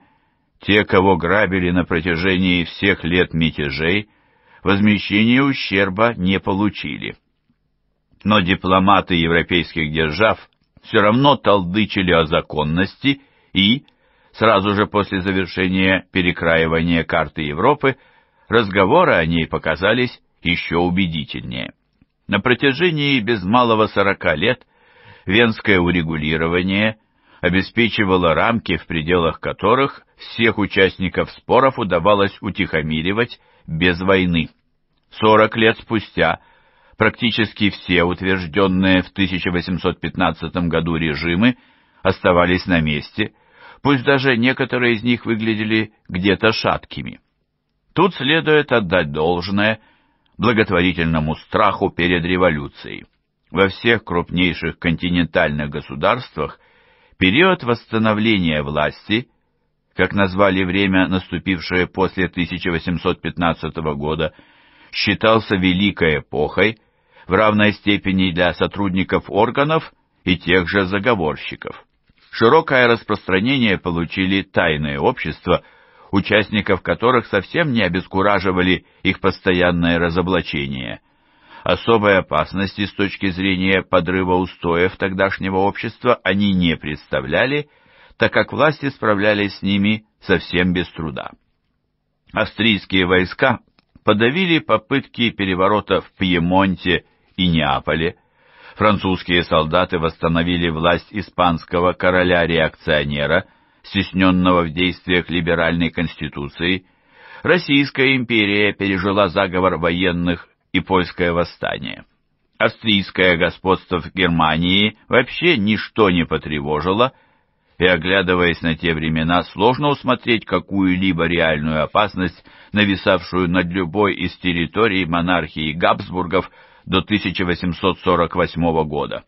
Speaker 1: те, кого грабили на протяжении всех лет мятежей, возмещения ущерба не получили. Но дипломаты европейских держав все равно толдычили о законности и, Сразу же после завершения перекраивания карты Европы разговоры о ней показались еще убедительнее. На протяжении без малого сорока лет венское урегулирование обеспечивало рамки, в пределах которых всех участников споров удавалось утихомиривать без войны. Сорок лет спустя практически все утвержденные в 1815 году режимы оставались на месте, пусть даже некоторые из них выглядели где-то шаткими. Тут следует отдать должное благотворительному страху перед революцией. Во всех крупнейших континентальных государствах период восстановления власти, как назвали время, наступившее после 1815 года, считался великой эпохой в равной степени для сотрудников органов и тех же заговорщиков. Широкое распространение получили тайные общества, участников которых совсем не обескураживали их постоянное разоблачение. Особой опасности с точки зрения подрыва устоев тогдашнего общества они не представляли, так как власти справлялись с ними совсем без труда. Австрийские войска подавили попытки переворота в Пьемонте и Неаполе, французские солдаты восстановили власть испанского короля-реакционера, стесненного в действиях либеральной конституции, Российская империя пережила заговор военных и польское восстание. Австрийское господство в Германии вообще ничто не потревожило, и, оглядываясь на те времена, сложно усмотреть какую-либо реальную опасность, нависавшую над любой из территорий монархии Габсбургов – до 1848 года.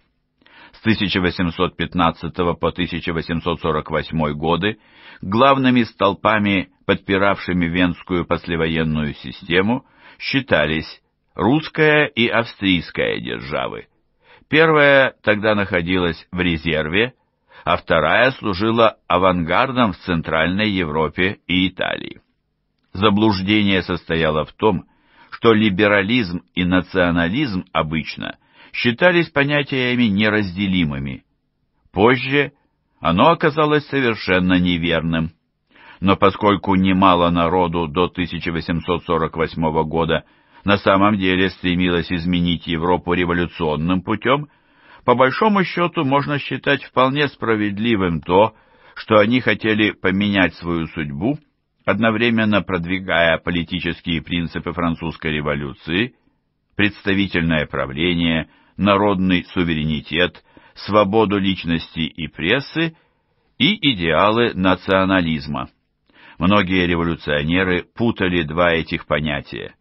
Speaker 1: С 1815 по 1848 годы главными столпами, подпиравшими венскую послевоенную систему, считались русская и австрийская державы. Первая тогда находилась в резерве, а вторая служила авангардом в Центральной Европе и Италии. Заблуждение состояло в том, что либерализм и национализм обычно считались понятиями неразделимыми. Позже оно оказалось совершенно неверным. Но поскольку немало народу до 1848 года на самом деле стремилось изменить Европу революционным путем, по большому счету можно считать вполне справедливым то, что они хотели поменять свою судьбу – одновременно продвигая политические принципы французской революции, представительное правление, народный суверенитет, свободу личности и прессы и идеалы национализма. Многие революционеры путали два этих понятия.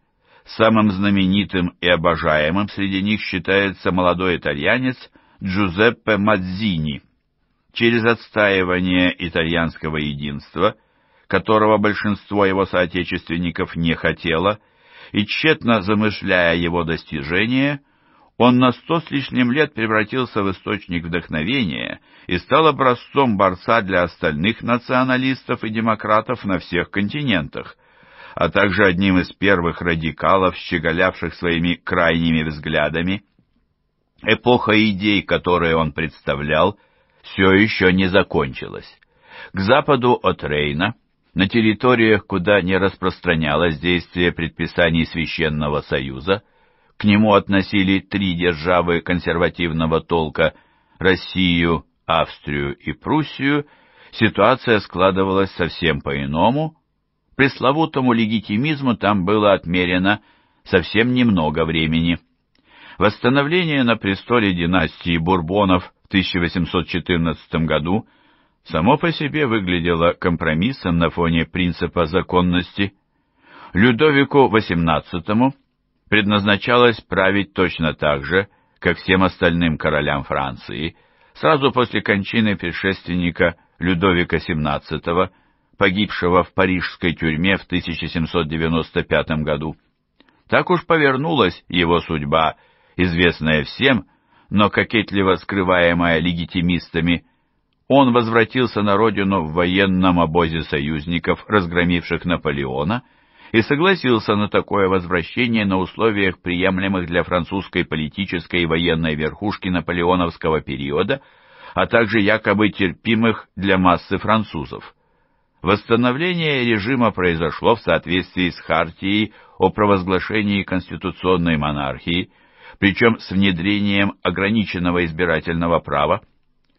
Speaker 1: Самым знаменитым и обожаемым среди них считается молодой итальянец Джузеппе Мадзини. Через отстаивание итальянского единства – которого большинство его соотечественников не хотело, и тщетно замышляя его достижения, он на сто с лишним лет превратился в источник вдохновения и стал образцом борца для остальных националистов и демократов на всех континентах, а также одним из первых радикалов, щеголявших своими крайними взглядами. Эпоха идей, которые он представлял, все еще не закончилась. К западу от Рейна на территориях, куда не распространялось действие предписаний Священного Союза, к нему относили три державы консервативного толка – Россию, Австрию и Пруссию, ситуация складывалась совсем по-иному, пресловутому легитимизму там было отмерено совсем немного времени. Восстановление на престоле династии Бурбонов в 1814 году – само по себе выглядело компромиссом на фоне принципа законности. Людовику XVIII предназначалось править точно так же, как всем остальным королям Франции, сразу после кончины предшественника Людовика XVII, погибшего в парижской тюрьме в 1795 году. Так уж повернулась его судьба, известная всем, но кокетливо скрываемая легитимистами – он возвратился на родину в военном обозе союзников, разгромивших Наполеона, и согласился на такое возвращение на условиях, приемлемых для французской политической и военной верхушки наполеоновского периода, а также якобы терпимых для массы французов. Восстановление режима произошло в соответствии с Хартией о провозглашении конституционной монархии, причем с внедрением ограниченного избирательного права,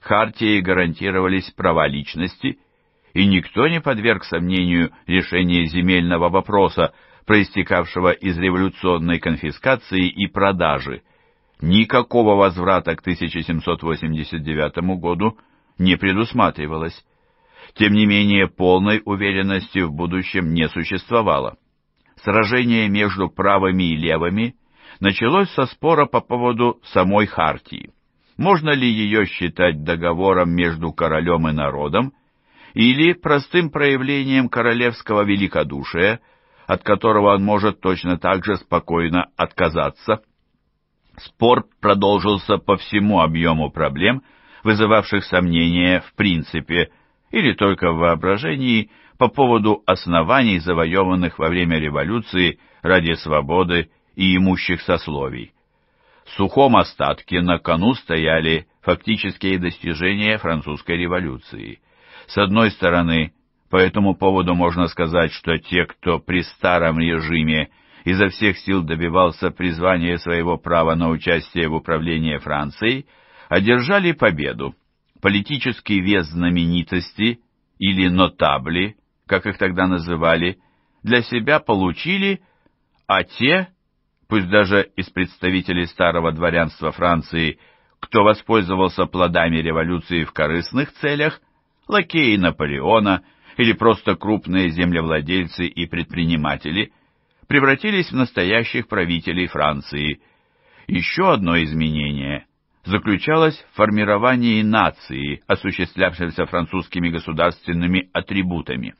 Speaker 1: Хартии гарантировались права личности, и никто не подверг сомнению решение земельного вопроса, проистекавшего из революционной конфискации и продажи. Никакого возврата к 1789 году не предусматривалось. Тем не менее, полной уверенности в будущем не существовало. Сражение между правыми и левыми началось со спора по поводу самой Хартии. Можно ли ее считать договором между королем и народом, или простым проявлением королевского великодушия, от которого он может точно так же спокойно отказаться? Спор продолжился по всему объему проблем, вызывавших сомнения в принципе или только в воображении по поводу оснований, завоеванных во время революции ради свободы и имущих сословий сухом остатке на кону стояли фактические достижения французской революции. С одной стороны, по этому поводу можно сказать, что те, кто при старом режиме изо всех сил добивался призвания своего права на участие в управлении Францией, одержали победу. Политический вес знаменитости, или нотабли, как их тогда называли, для себя получили, а те пусть даже из представителей старого дворянства Франции, кто воспользовался плодами революции в корыстных целях, лакеи Наполеона или просто крупные землевладельцы и предприниматели, превратились в настоящих правителей Франции. Еще одно изменение заключалось в формировании нации, осуществлявшейся французскими государственными атрибутами.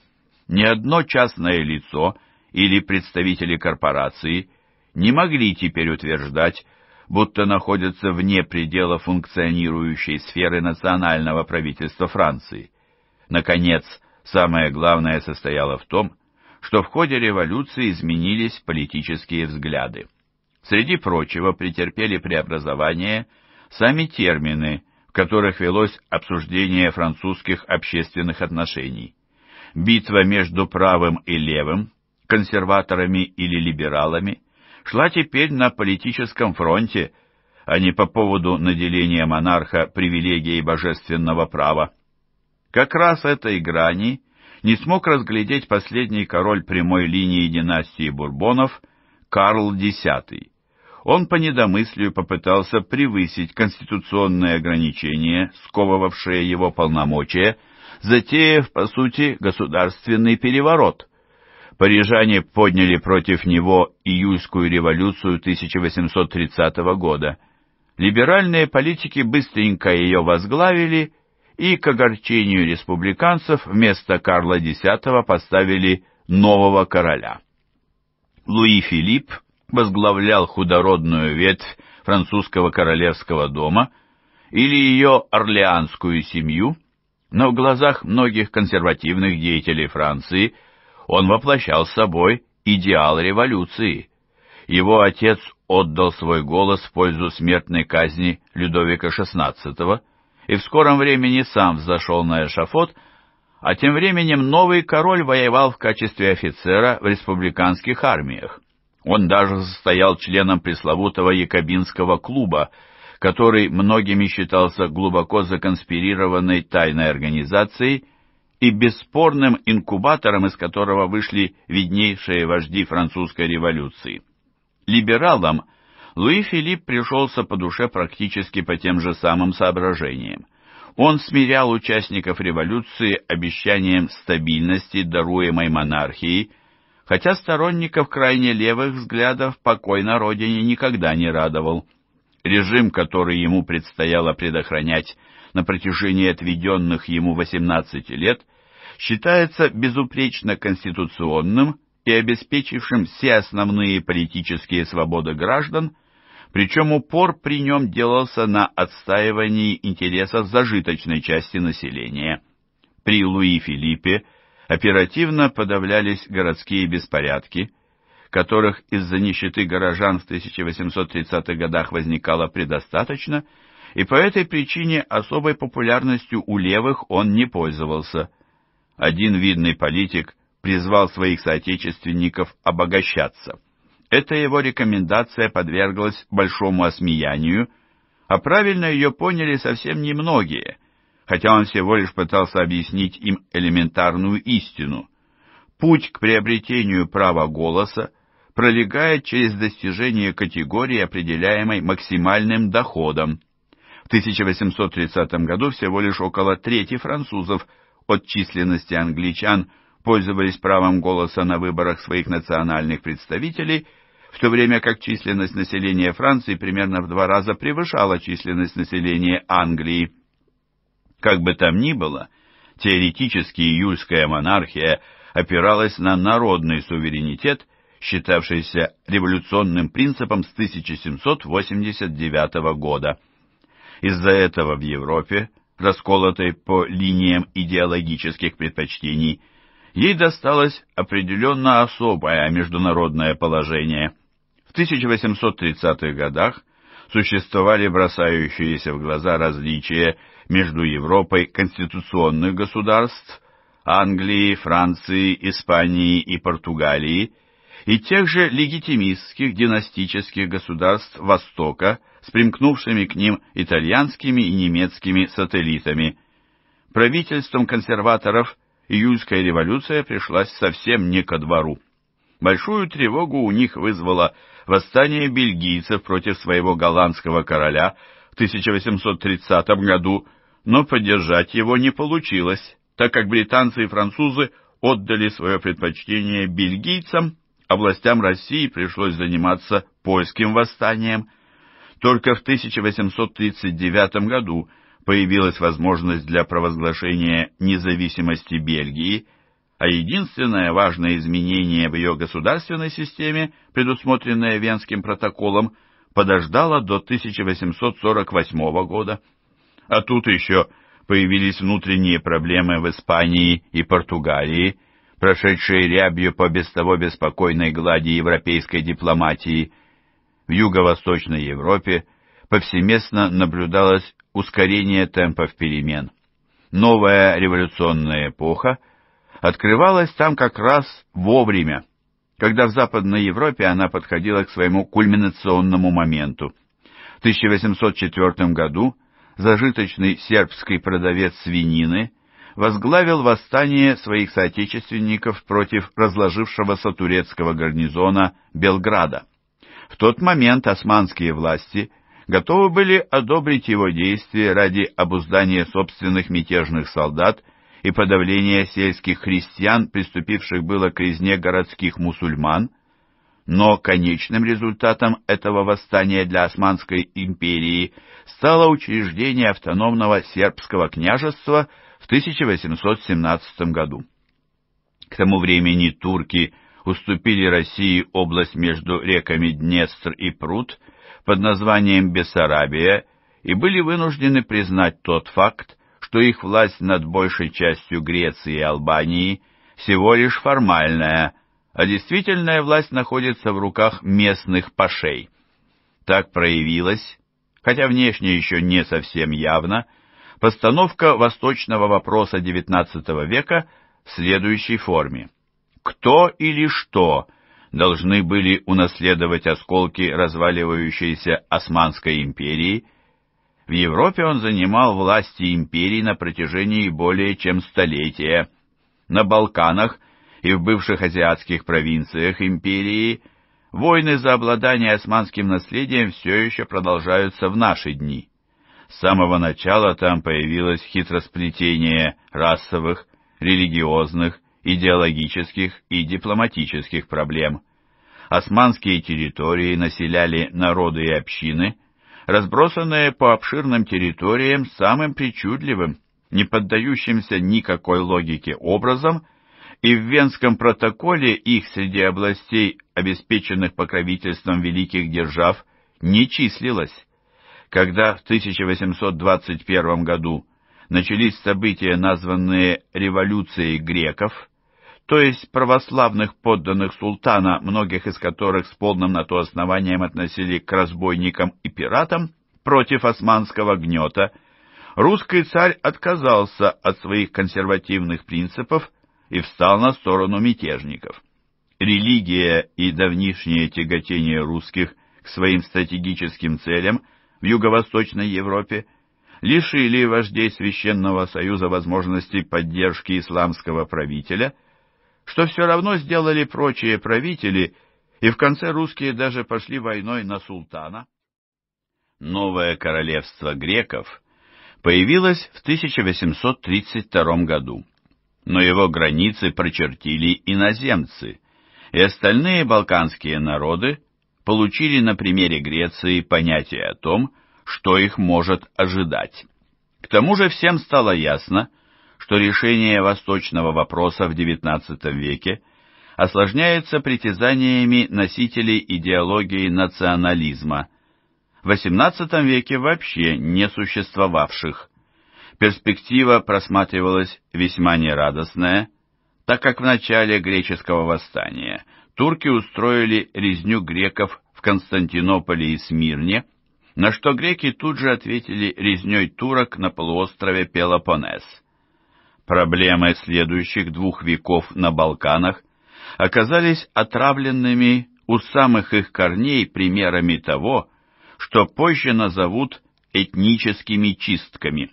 Speaker 1: Ни одно частное лицо или представители корпорации – не могли теперь утверждать, будто находятся вне предела функционирующей сферы национального правительства Франции. Наконец, самое главное состояло в том, что в ходе революции изменились политические взгляды. Среди прочего претерпели преобразование сами термины, в которых велось обсуждение французских общественных отношений. Битва между правым и левым, консерваторами или либералами – шла теперь на политическом фронте, а не по поводу наделения монарха привилегией божественного права. Как раз этой грани не смог разглядеть последний король прямой линии династии Бурбонов Карл X. Он по недомыслию попытался превысить конституционные ограничения, сковывавшие его полномочия, затеяв, по сути, государственный переворот – Парижане подняли против него июльскую революцию 1830 года. Либеральные политики быстренько ее возглавили и, к огорчению республиканцев, вместо Карла X поставили нового короля. Луи Филипп возглавлял худородную ветвь французского королевского дома или ее орлеанскую семью, но в глазах многих консервативных деятелей Франции он воплощал собой идеал революции. Его отец отдал свой голос в пользу смертной казни Людовика XVI и в скором времени сам взошел на эшафот, а тем временем новый король воевал в качестве офицера в республиканских армиях. Он даже состоял членом пресловутого якобинского клуба, который многими считался глубоко законспирированной тайной организацией, и бесспорным инкубатором, из которого вышли виднейшие вожди французской революции. Либералам Луи Филипп пришелся по душе практически по тем же самым соображениям. Он смирял участников революции обещанием стабильности, даруемой монархией, хотя сторонников крайне левых взглядов покой на родине никогда не радовал. Режим, который ему предстояло предохранять на протяжении отведенных ему 18 лет, считается безупречно конституционным и обеспечившим все основные политические свободы граждан, причем упор при нем делался на отстаивании интересов зажиточной части населения. При Луи Филиппе оперативно подавлялись городские беспорядки, которых из-за нищеты горожан в 1830-х годах возникало предостаточно, и по этой причине особой популярностью у левых он не пользовался – один видный политик призвал своих соотечественников обогащаться. Эта его рекомендация подверглась большому осмеянию, а правильно ее поняли совсем немногие, хотя он всего лишь пытался объяснить им элементарную истину. Путь к приобретению права голоса пролегает через достижение категории, определяемой максимальным доходом. В 1830 году всего лишь около трети французов – от численности англичан пользовались правом голоса на выборах своих национальных представителей, в то время как численность населения Франции примерно в два раза превышала численность населения Англии. Как бы там ни было, теоретически июльская монархия опиралась на народный суверенитет, считавшийся революционным принципом с 1789 года. Из-за этого в Европе расколотой по линиям идеологических предпочтений, ей досталось определенно особое международное положение. В 1830-х годах существовали бросающиеся в глаза различия между Европой конституционных государств, Англии, Франции, Испании и Португалии, и тех же легитимистских династических государств Востока с примкнувшими к ним итальянскими и немецкими сателлитами. Правительством консерваторов июльская революция пришлась совсем не ко двору. Большую тревогу у них вызвало восстание бельгийцев против своего голландского короля в 1830 году, но поддержать его не получилось, так как британцы и французы отдали свое предпочтение бельгийцам областям России пришлось заниматься польским восстанием. Только в 1839 году появилась возможность для провозглашения независимости Бельгии, а единственное важное изменение в ее государственной системе, предусмотренное Венским протоколом, подождало до 1848 года. А тут еще появились внутренние проблемы в Испании и Португалии – прошедшие рябью по без того беспокойной глади европейской дипломатии, в юго-восточной Европе повсеместно наблюдалось ускорение темпов перемен. Новая революционная эпоха открывалась там как раз вовремя, когда в Западной Европе она подходила к своему кульминационному моменту. В 1804 году зажиточный сербский продавец свинины – возглавил восстание своих соотечественников против разложившегося турецкого гарнизона Белграда. В тот момент османские власти готовы были одобрить его действия ради обуздания собственных мятежных солдат и подавления сельских христиан, приступивших было к резне городских мусульман, но конечным результатом этого восстания для Османской империи стало учреждение автономного сербского княжества 1817 году. К тому времени турки уступили России область между реками Днестр и Прут под названием Бессарабия и были вынуждены признать тот факт, что их власть над большей частью Греции и Албании всего лишь формальная, а действительная власть находится в руках местных пашей. Так проявилось, хотя внешне еще не совсем явно, Постановка восточного вопроса XIX века в следующей форме. Кто или что должны были унаследовать осколки разваливающейся Османской империи? В Европе он занимал власти империи на протяжении более чем столетия. На Балканах и в бывших азиатских провинциях империи войны за обладание османским наследием все еще продолжаются в наши дни. С самого начала там появилось хитросплетение расовых, религиозных, идеологических и дипломатических проблем. Османские территории населяли народы и общины, разбросанные по обширным территориям самым причудливым, не поддающимся никакой логике образом, и в Венском протоколе их среди областей, обеспеченных покровительством великих держав, не числилось. Когда в 1821 году начались события, названные «революцией греков», то есть православных подданных султана, многих из которых с полным на то основанием относили к разбойникам и пиратам, против османского гнета, русский царь отказался от своих консервативных принципов и встал на сторону мятежников. Религия и давнишнее тяготение русских к своим стратегическим целям – в Юго-Восточной Европе лишили вождей Священного Союза возможности поддержки исламского правителя, что все равно сделали прочие правители, и в конце русские даже пошли войной на султана. Новое королевство греков появилось в 1832 году, но его границы прочертили иноземцы, и остальные балканские народы получили на примере Греции понятие о том, что их может ожидать. К тому же всем стало ясно, что решение восточного вопроса в XIX веке осложняется притязаниями носителей идеологии национализма, в XVIII веке вообще не существовавших. Перспектива просматривалась весьма нерадостная, так как в начале греческого восстания турки устроили резню греков в Константинополе и Смирне, на что греки тут же ответили резней турок на полуострове Пелопонес. Проблемы следующих двух веков на Балканах оказались отравленными у самых их корней примерами того, что позже назовут этническими чистками.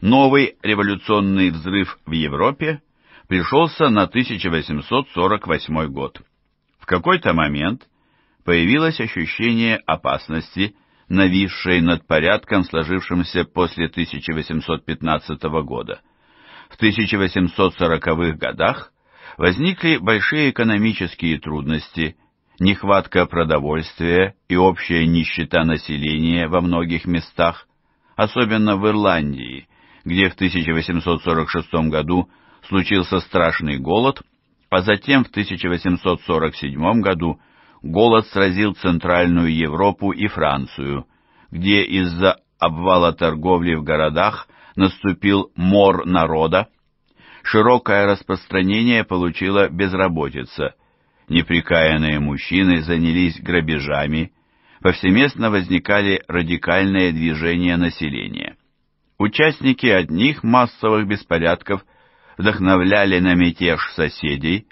Speaker 1: Новый революционный взрыв в Европе пришелся на 1848 год. В какой-то момент появилось ощущение опасности, нависшей над порядком, сложившимся после 1815 года. В 1840-х годах возникли большие экономические трудности, нехватка продовольствия и общая нищета населения во многих местах, особенно в Ирландии, где в 1846 году случился страшный голод, а затем в 1847 году голод сразил Центральную Европу и Францию, где из-за обвала торговли в городах наступил мор народа, широкое распространение получило безработица. Неприкаянные мужчины занялись грабежами, повсеместно возникали радикальные движения населения. Участники одних массовых беспорядков – вдохновляли на мятеж соседей.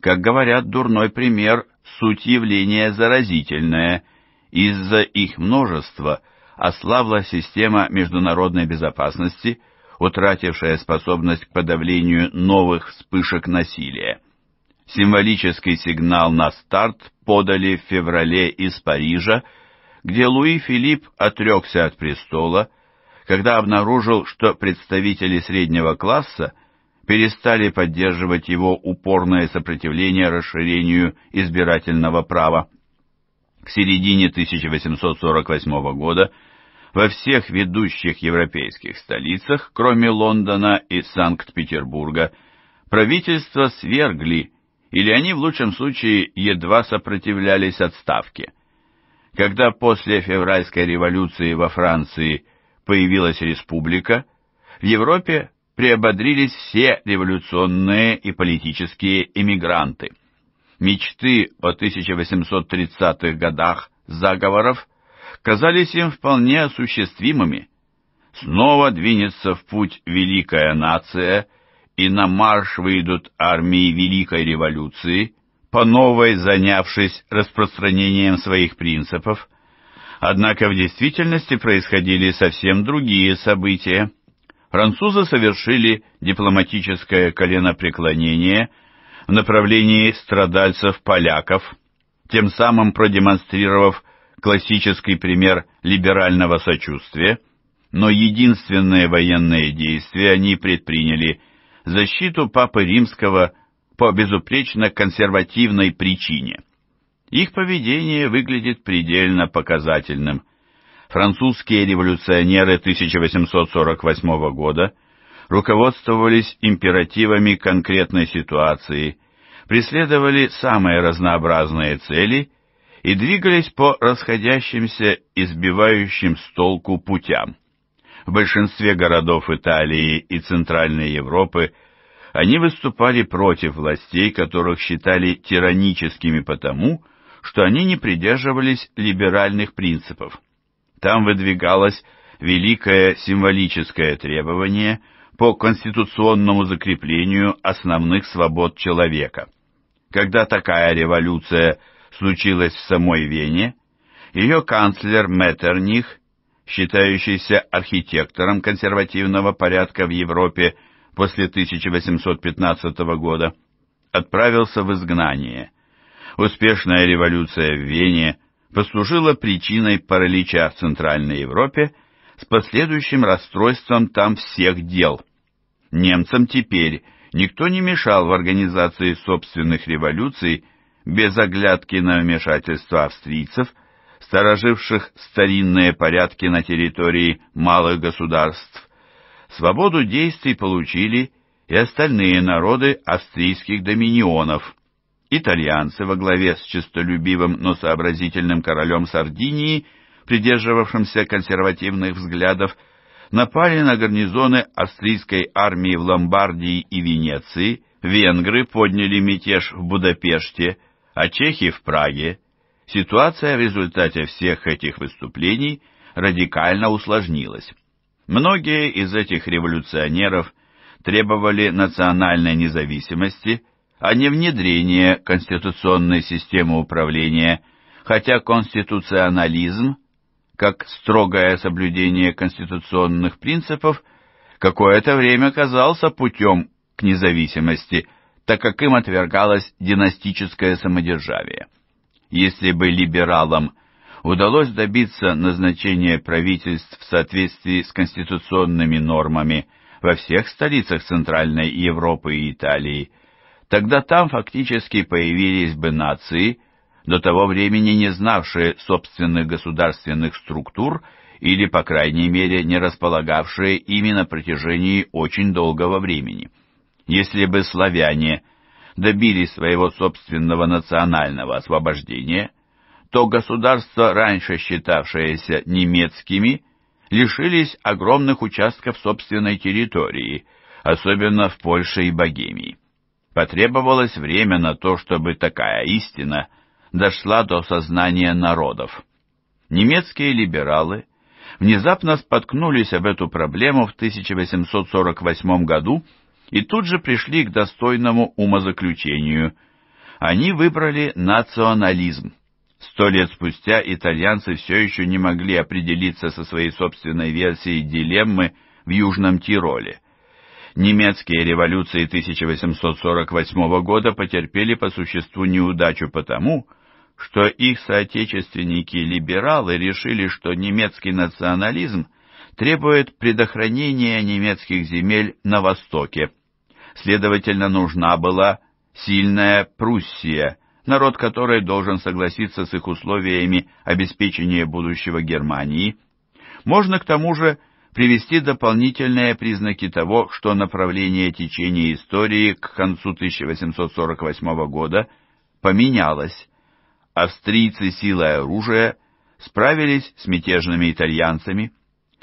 Speaker 1: Как говорят, дурной пример — суть явления заразительная Из-за их множества ослабла система международной безопасности, утратившая способность к подавлению новых вспышек насилия. Символический сигнал на старт подали в феврале из Парижа, где Луи Филипп отрекся от престола, когда обнаружил, что представители среднего класса – перестали поддерживать его упорное сопротивление расширению избирательного права. К середине 1848 года во всех ведущих европейских столицах, кроме Лондона и Санкт-Петербурга, правительства свергли, или они в лучшем случае едва сопротивлялись отставке. Когда после февральской революции во Франции появилась республика, в Европе приободрились все революционные и политические эмигранты. Мечты о 1830-х годах заговоров казались им вполне осуществимыми. Снова двинется в путь великая нация, и на марш выйдут армии Великой Революции, по новой занявшись распространением своих принципов. Однако в действительности происходили совсем другие события французы совершили дипломатическое коленопреклонение в направлении страдальцев-поляков, тем самым продемонстрировав классический пример либерального сочувствия, но единственное военное действие они предприняли – защиту Папы Римского по безупречно консервативной причине. Их поведение выглядит предельно показательным французские революционеры 1848 года руководствовались императивами конкретной ситуации, преследовали самые разнообразные цели и двигались по расходящимся избивающим с толку путям. В большинстве городов Италии и Центральной Европы они выступали против властей, которых считали тираническими потому, что они не придерживались либеральных принципов. Там выдвигалось великое символическое требование по конституционному закреплению основных свобод человека. Когда такая революция случилась в самой Вене, ее канцлер Меттерних, считающийся архитектором консервативного порядка в Европе после 1815 года, отправился в изгнание. Успешная революция в Вене – послужило причиной паралича в Центральной Европе с последующим расстройством там всех дел. Немцам теперь никто не мешал в организации собственных революций без оглядки на вмешательство австрийцев, стороживших старинные порядки на территории малых государств. Свободу действий получили и остальные народы австрийских доминионов, итальянцы во главе с честолюбивым, но сообразительным королем Сардинии, придерживавшимся консервативных взглядов, напали на гарнизоны австрийской армии в Ломбардии и Венеции, венгры подняли мятеж в Будапеште, а чехи в Праге. Ситуация в результате всех этих выступлений радикально усложнилась. Многие из этих революционеров требовали национальной независимости, а не внедрение конституционной системы управления, хотя конституционализм, как строгое соблюдение конституционных принципов, какое-то время казался путем к независимости, так как им отвергалось династическое самодержавие. Если бы либералам удалось добиться назначения правительств в соответствии с конституционными нормами во всех столицах Центральной Европы и Италии, Тогда там фактически появились бы нации, до того времени не знавшие собственных государственных структур или, по крайней мере, не располагавшие ими на протяжении очень долгого времени. Если бы славяне добились своего собственного национального освобождения, то государства, раньше считавшиеся немецкими, лишились огромных участков собственной территории, особенно в Польше и Богемии. Потребовалось время на то, чтобы такая истина дошла до сознания народов. Немецкие либералы внезапно споткнулись об эту проблему в 1848 году и тут же пришли к достойному умозаключению. Они выбрали национализм. Сто лет спустя итальянцы все еще не могли определиться со своей собственной версией дилеммы в Южном Тироле – немецкие революции 1848 года потерпели по существу неудачу потому, что их соотечественники-либералы решили, что немецкий национализм требует предохранения немецких земель на Востоке. Следовательно, нужна была сильная Пруссия, народ которой должен согласиться с их условиями обеспечения будущего Германии. Можно к тому же привести дополнительные признаки того, что направление течения истории к концу 1848 года поменялось. Австрийцы силой оружия справились с мятежными итальянцами.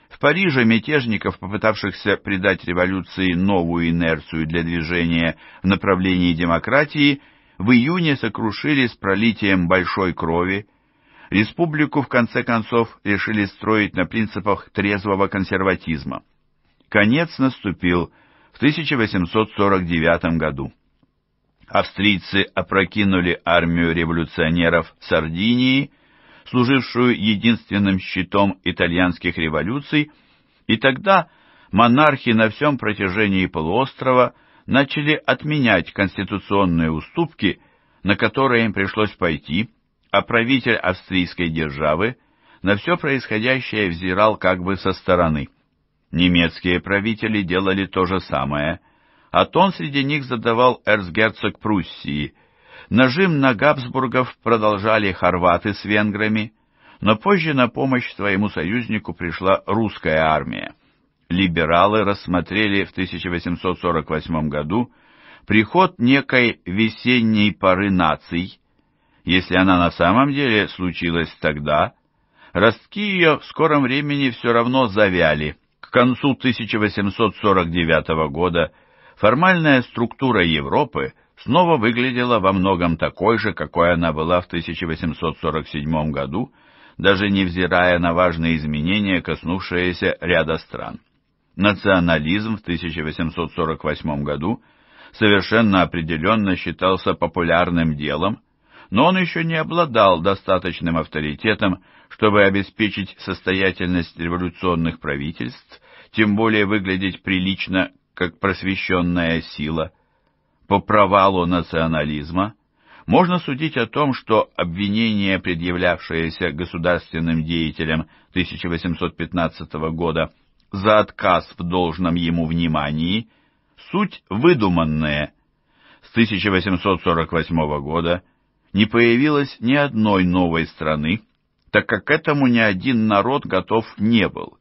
Speaker 1: В Париже мятежников, попытавшихся придать революции новую инерцию для движения в направлении демократии, в июне сокрушили с пролитием большой крови – республику в конце концов решили строить на принципах трезвого консерватизма. Конец наступил в 1849 году. Австрийцы опрокинули армию революционеров Сардинии, служившую единственным щитом итальянских революций, и тогда монархи на всем протяжении полуострова начали отменять конституционные уступки, на которые им пришлось пойти, а правитель австрийской державы на все происходящее взирал как бы со стороны. Немецкие правители делали то же самое, а тон среди них задавал эрцгерцог Пруссии. Нажим на Габсбургов продолжали хорваты с венграми, но позже на помощь своему союзнику пришла русская армия. Либералы рассмотрели в 1848 году приход некой весенней поры наций, если она на самом деле случилась тогда, ростки ее в скором времени все равно завяли. К концу 1849 года формальная структура Европы снова выглядела во многом такой же, какой она была в 1847 году, даже невзирая на важные изменения, коснувшиеся ряда стран. Национализм в 1848 году совершенно определенно считался популярным делом, но он еще не обладал достаточным авторитетом, чтобы обеспечить состоятельность революционных правительств, тем более выглядеть прилично как просвещенная сила. По провалу национализма можно судить о том, что обвинения, предъявлявшиеся государственным деятелям 1815 года за отказ в должном ему внимании, суть выдуманные. С 1848 года – не появилось ни одной новой страны, так как к этому ни один народ готов не был.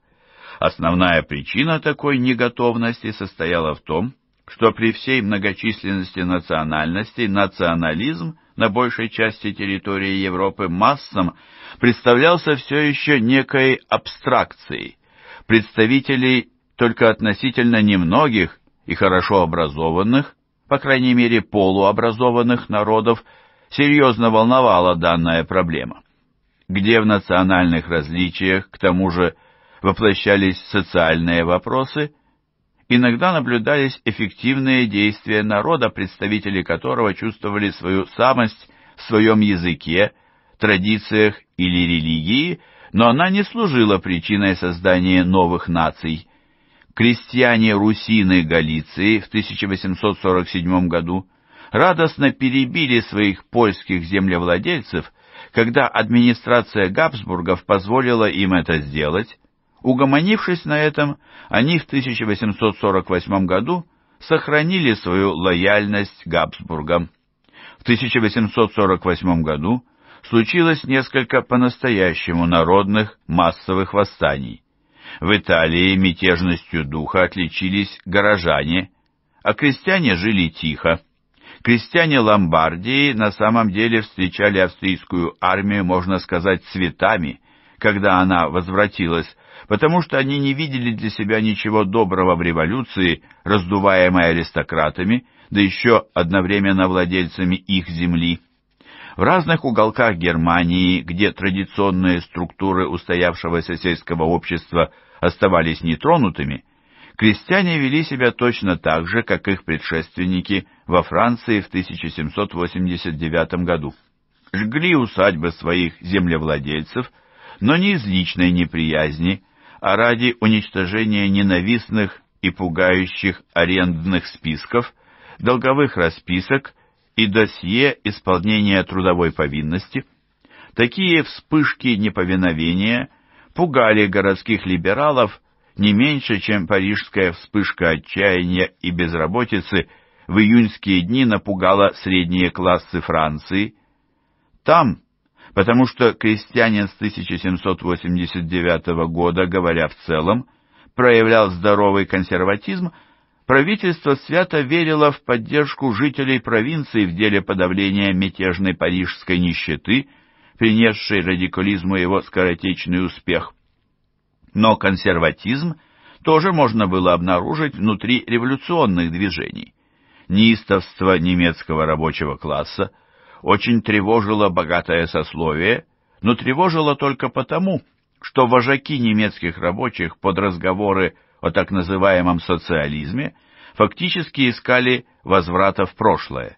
Speaker 1: Основная причина такой неготовности состояла в том, что при всей многочисленности национальностей национализм на большей части территории Европы массам представлялся все еще некой абстракцией. Представителей только относительно немногих и хорошо образованных, по крайней мере полуобразованных народов – серьезно волновала данная проблема, где в национальных различиях, к тому же, воплощались социальные вопросы, иногда наблюдались эффективные действия народа, представители которого чувствовали свою самость в своем языке, традициях или религии, но она не служила причиной создания новых наций. Крестьяне-русины Галиции в 1847 году радостно перебили своих польских землевладельцев, когда администрация Габсбургов позволила им это сделать. Угомонившись на этом, они в 1848 году сохранили свою лояльность Габсбургам. В 1848 году случилось несколько по-настоящему народных массовых восстаний. В Италии мятежностью духа отличились горожане, а крестьяне жили тихо. Крестьяне Ломбардии на самом деле встречали австрийскую армию, можно сказать, цветами, когда она возвратилась, потому что они не видели для себя ничего доброго в революции, раздуваемой аристократами, да еще одновременно владельцами их земли. В разных уголках Германии, где традиционные структуры устоявшегося сельского общества оставались нетронутыми, крестьяне вели себя точно так же, как их предшественники во Франции в 1789 году. Жгли усадьбы своих землевладельцев, но не из личной неприязни, а ради уничтожения ненавистных и пугающих арендных списков, долговых расписок и досье исполнения трудовой повинности. Такие вспышки неповиновения пугали городских либералов, не меньше, чем парижская вспышка отчаяния и безработицы в июньские дни напугала средние классы Франции. Там, потому что крестьянин с 1789 года, говоря в целом, проявлял здоровый консерватизм, правительство свято верило в поддержку жителей провинции в деле подавления мятежной парижской нищеты, принесшей радикализму его скоротечный успех но консерватизм тоже можно было обнаружить внутри революционных движений. Неистовство немецкого рабочего класса очень тревожило богатое сословие, но тревожило только потому, что вожаки немецких рабочих под разговоры о так называемом социализме фактически искали возврата в прошлое.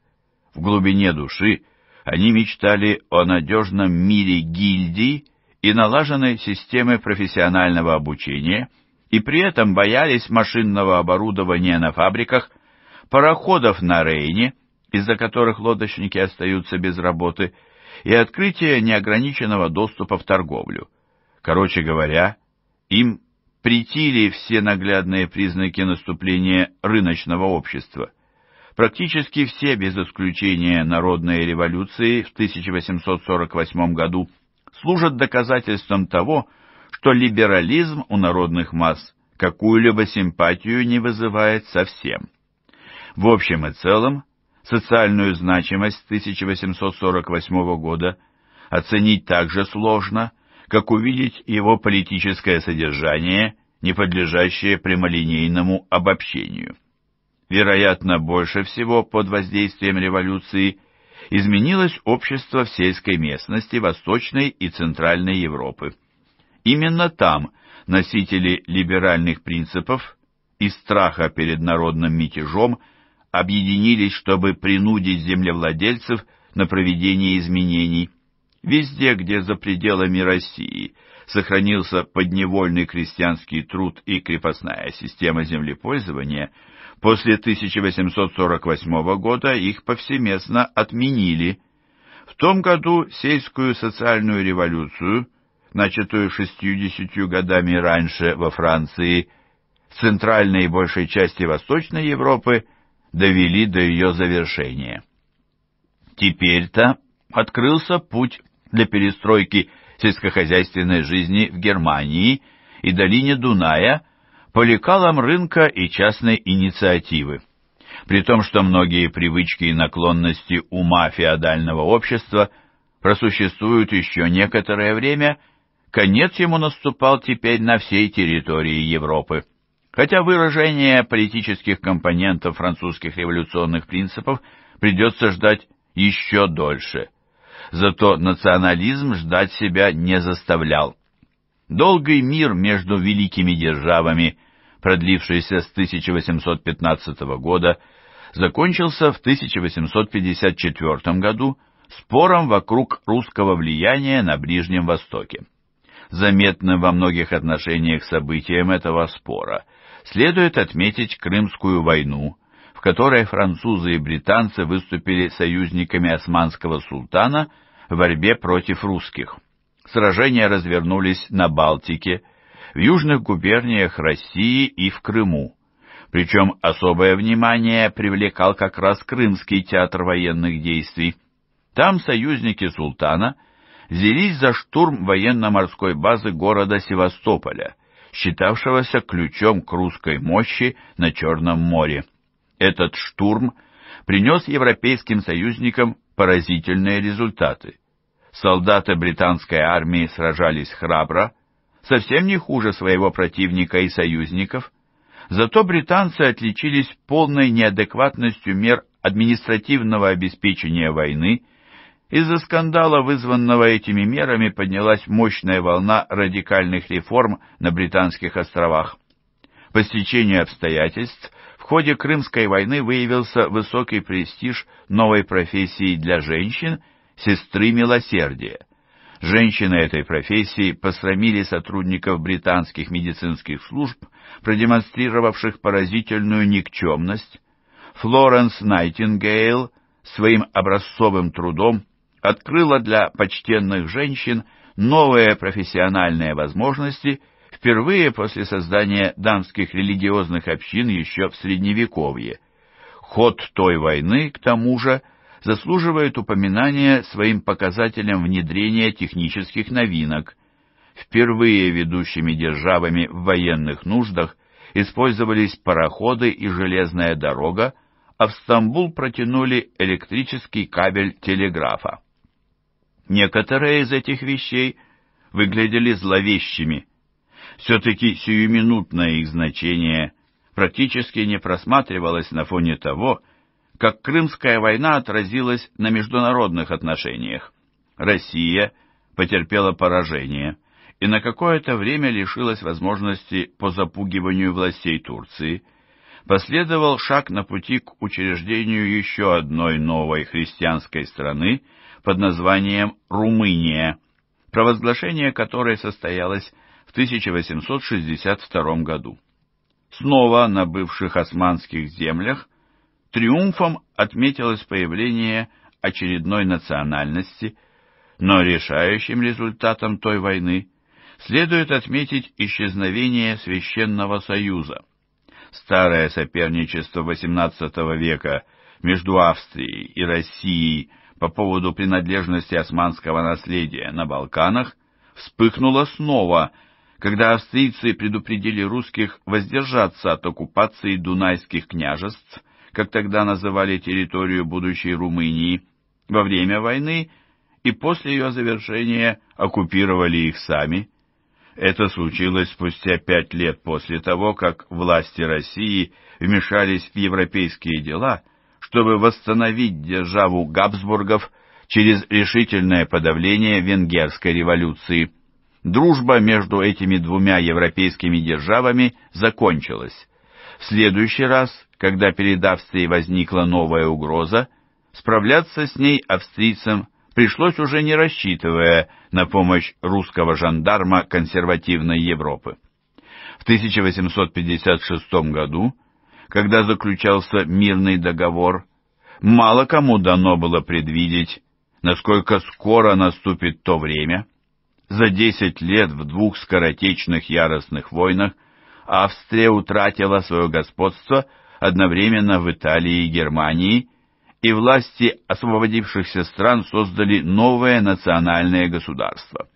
Speaker 1: В глубине души они мечтали о надежном мире гильдий и налаженной системы профессионального обучения, и при этом боялись машинного оборудования на фабриках, пароходов на Рейне, из-за которых лодочники остаются без работы, и открытия неограниченного доступа в торговлю. Короче говоря, им притили все наглядные признаки наступления рыночного общества. Практически все, без исключения народные революции в 1848 году, служат доказательством того, что либерализм у народных масс какую-либо симпатию не вызывает совсем. В общем и целом, социальную значимость 1848 года оценить так же сложно, как увидеть его политическое содержание, не подлежащее прямолинейному обобщению. Вероятно, больше всего под воздействием революции – изменилось общество в сельской местности Восточной и Центральной Европы. Именно там носители либеральных принципов и страха перед народным мятежом объединились, чтобы принудить землевладельцев на проведение изменений. Везде, где за пределами России сохранился подневольный крестьянский труд и крепостная система землепользования – После 1848 года их повсеместно отменили. В том году сельскую социальную революцию, начатую 60 годами раньше во Франции, в центральной и большей части Восточной Европы довели до ее завершения. Теперь-то открылся путь для перестройки сельскохозяйственной жизни в Германии и долине Дуная – по лекалам рынка и частной инициативы. При том, что многие привычки и наклонности ума феодального общества просуществуют еще некоторое время, конец ему наступал теперь на всей территории Европы. Хотя выражение политических компонентов французских революционных принципов придется ждать еще дольше. Зато национализм ждать себя не заставлял. Долгий мир между великими державами продлившийся с 1815 года, закончился в 1854 году спором вокруг русского влияния на Ближнем Востоке. Заметным во многих отношениях событием этого спора следует отметить Крымскую войну, в которой французы и британцы выступили союзниками османского султана в борьбе против русских. Сражения развернулись на Балтике – в южных губерниях России и в Крыму. Причем особое внимание привлекал как раз Крымский театр военных действий. Там союзники султана взялись за штурм военно-морской базы города Севастополя, считавшегося ключом к русской мощи на Черном море. Этот штурм принес европейским союзникам поразительные результаты. Солдаты британской армии сражались храбро, совсем не хуже своего противника и союзников, зато британцы отличились полной неадекватностью мер административного обеспечения войны, из-за скандала, вызванного этими мерами, поднялась мощная волна радикальных реформ на Британских островах. По стечению обстоятельств в ходе Крымской войны выявился высокий престиж новой профессии для женщин – сестры милосердия. Женщины этой профессии посрамили сотрудников британских медицинских служб, продемонстрировавших поразительную никчемность. Флоренс Найтингейл своим образцовым трудом открыла для почтенных женщин новые профессиональные возможности впервые после создания дамских религиозных общин еще в Средневековье. Ход той войны, к тому же, – заслуживает упоминания своим показателем внедрения технических новинок. Впервые ведущими державами в военных нуждах использовались пароходы и железная дорога, а в Стамбул протянули электрический кабель телеграфа. Некоторые из этих вещей выглядели зловещими. Все-таки сиюминутное их значение практически не просматривалось на фоне того, как Крымская война отразилась на международных отношениях. Россия потерпела поражение и на какое-то время лишилась возможности по запугиванию властей Турции. Последовал шаг на пути к учреждению еще одной новой христианской страны под названием Румыния, провозглашение которой состоялось в 1862 году. Снова на бывших османских землях Триумфом отметилось появление очередной национальности, но решающим результатом той войны следует отметить исчезновение Священного Союза. Старое соперничество XVIII века между Австрией и Россией по поводу принадлежности османского наследия на Балканах вспыхнуло снова, когда австрийцы предупредили русских воздержаться от оккупации дунайских княжеств как тогда называли территорию будущей Румынии, во время войны и после ее завершения оккупировали их сами. Это случилось спустя пять лет после того, как власти России вмешались в европейские дела, чтобы восстановить державу Габсбургов через решительное подавление венгерской революции. Дружба между этими двумя европейскими державами закончилась. В следующий раз когда перед Австрией возникла новая угроза, справляться с ней австрийцам пришлось уже не рассчитывая на помощь русского жандарма консервативной Европы. В 1856 году, когда заключался мирный договор, мало кому дано было предвидеть, насколько скоро наступит то время. За десять лет в двух скоротечных яростных войнах Австрия утратила свое господство одновременно в Италии и Германии, и власти освободившихся стран создали новое национальное государство.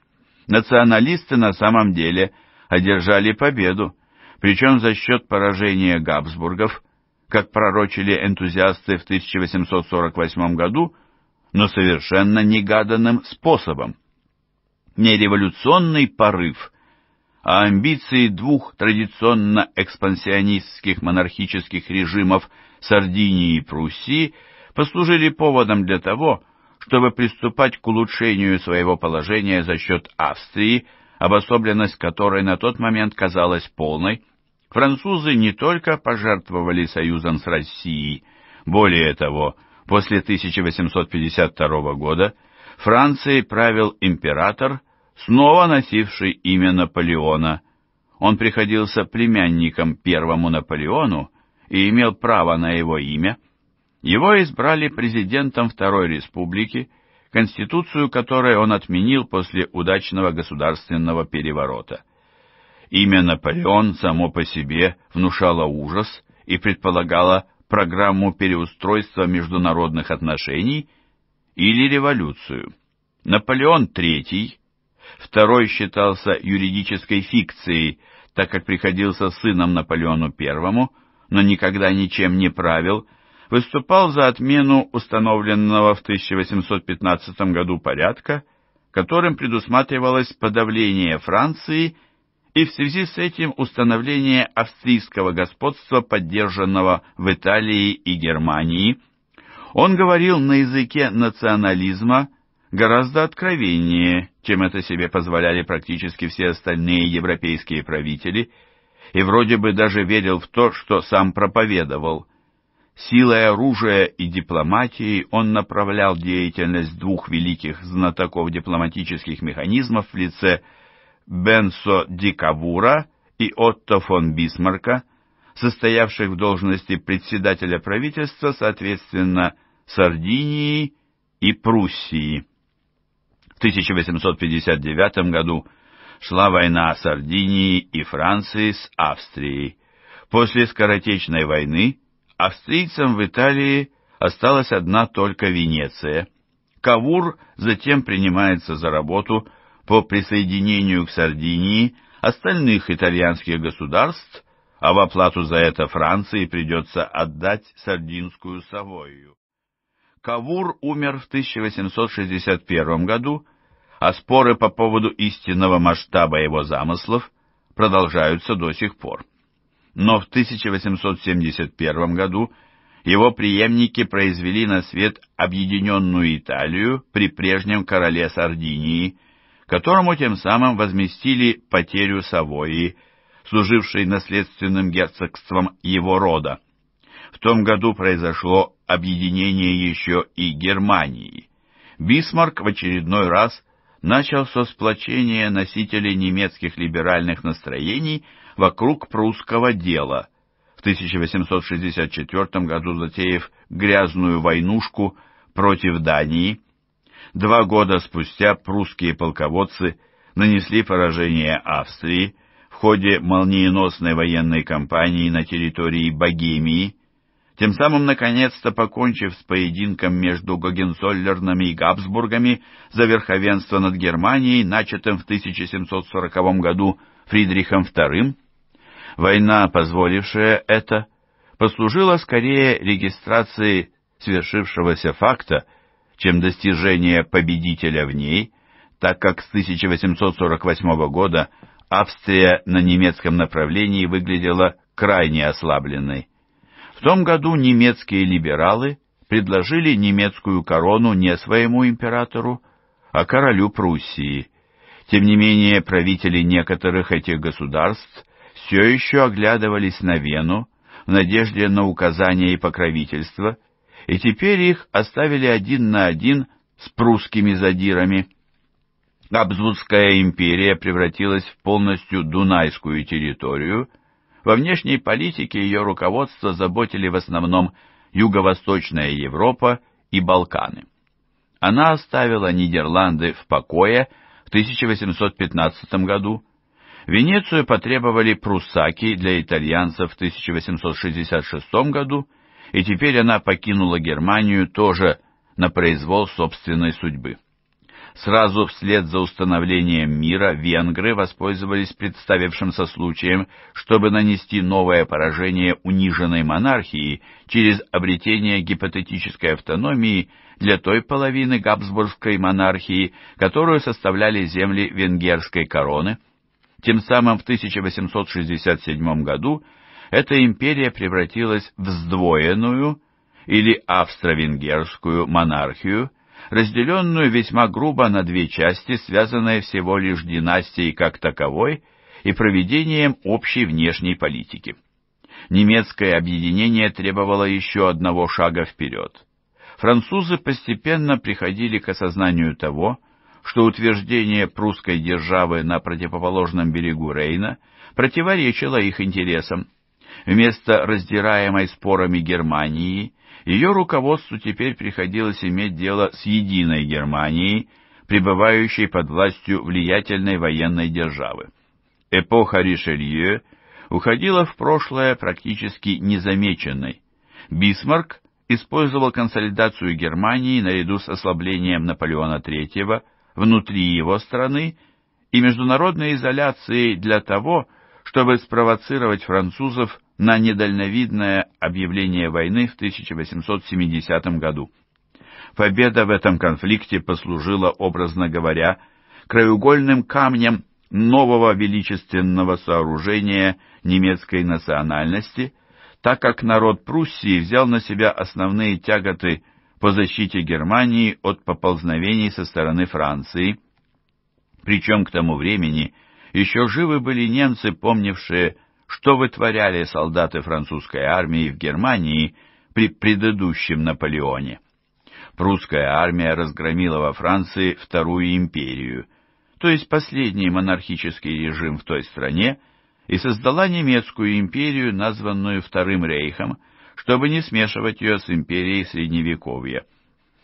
Speaker 1: Националисты на самом деле одержали победу, причем за счет поражения Габсбургов, как пророчили энтузиасты в 1848 году, но совершенно негаданным способом. Не революционный порыв – а амбиции двух традиционно экспансионистских монархических режимов Сардинии и Пруссии послужили поводом для того, чтобы приступать к улучшению своего положения за счет Австрии, обособленность которой на тот момент казалась полной, французы не только пожертвовали союзом с Россией, более того, после 1852 года Францией правил император – снова носивший имя Наполеона. Он приходился племянником первому Наполеону и имел право на его имя. Его избрали президентом Второй Республики, конституцию которой он отменил после удачного государственного переворота. Имя Наполеон само по себе внушало ужас и предполагало программу переустройства международных отношений или революцию. Наполеон III Второй считался юридической фикцией, так как приходился сыном Наполеону I, но никогда ничем не правил, выступал за отмену установленного в 1815 году порядка, которым предусматривалось подавление Франции и в связи с этим установление австрийского господства, поддержанного в Италии и Германии. Он говорил на языке национализма – гораздо откровеннее, чем это себе позволяли практически все остальные европейские правители, и вроде бы даже верил в то, что сам проповедовал. Силой оружия и дипломатии он направлял деятельность двух великих знатоков дипломатических механизмов в лице Бенсо Дикавура и Отто фон Бисмарка, состоявших в должности председателя правительства, соответственно, Сардинии и Пруссии. 1859 году шла война Сардинии и Франции с Австрией. После скоротечной войны австрийцам в Италии осталась одна только Венеция. Кавур затем принимается за работу по присоединению к Сардинии остальных итальянских государств, а в оплату за это Франции придется отдать Сардинскую Савойю. Кавур умер в 1861 году, а споры по поводу истинного масштаба его замыслов продолжаются до сих пор. Но в 1871 году его преемники произвели на свет объединенную Италию при прежнем короле Сардинии, которому тем самым возместили потерю Савои, служившей наследственным герцогством его рода. В том году произошло объединение еще и Германии. Бисмарк в очередной раз – начал со сплочения носителей немецких либеральных настроений вокруг прусского дела, в 1864 году затеяв грязную войнушку против Дании. Два года спустя прусские полководцы нанесли поражение Австрии в ходе молниеносной военной кампании на территории Богемии, тем самым наконец-то покончив с поединком между Гогенцоллернами и Габсбургами за верховенство над Германией, начатым в 1740 году Фридрихом II. Война, позволившая это, послужила скорее регистрацией свершившегося факта, чем достижение победителя в ней, так как с 1848 года Австрия на немецком направлении выглядела крайне ослабленной том году немецкие либералы предложили немецкую корону не своему императору, а королю Пруссии. Тем не менее, правители некоторых этих государств все еще оглядывались на Вену в надежде на указания и покровительство, и теперь их оставили один на один с прусскими задирами. Абзутская империя превратилась в полностью дунайскую территорию – во внешней политике ее руководство заботили в основном Юго-Восточная Европа и Балканы. Она оставила Нидерланды в покое в 1815 году, Венецию потребовали пруссаки для итальянцев в 1866 году, и теперь она покинула Германию тоже на произвол собственной судьбы. Сразу вслед за установлением мира венгры воспользовались представившимся случаем, чтобы нанести новое поражение униженной монархии через обретение гипотетической автономии для той половины Габсбургской монархии, которую составляли земли венгерской короны. Тем самым в 1867 году эта империя превратилась в сдвоенную или австро-венгерскую монархию – разделенную весьма грубо на две части, связанные всего лишь династией как таковой и проведением общей внешней политики. Немецкое объединение требовало еще одного шага вперед. Французы постепенно приходили к осознанию того, что утверждение прусской державы на противоположном берегу Рейна противоречило их интересам. Вместо раздираемой спорами Германии ее руководству теперь приходилось иметь дело с единой Германией, пребывающей под властью влиятельной военной державы. Эпоха Ришелье уходила в прошлое практически незамеченной. Бисмарк использовал консолидацию Германии наряду с ослаблением Наполеона III внутри его страны и международной изоляцией для того, чтобы чтобы спровоцировать французов на недальновидное объявление войны в 1870 году. Победа в этом конфликте послужила, образно говоря, краеугольным камнем нового величественного сооружения немецкой национальности, так как народ Пруссии взял на себя основные тяготы по защите Германии от поползновений со стороны Франции, причем к тому времени – еще живы были немцы, помнившие, что вытворяли солдаты французской армии в Германии при предыдущем Наполеоне. Прусская армия разгромила во Франции Вторую империю, то есть последний монархический режим в той стране, и создала немецкую империю, названную Вторым Рейхом, чтобы не смешивать ее с империей Средневековья.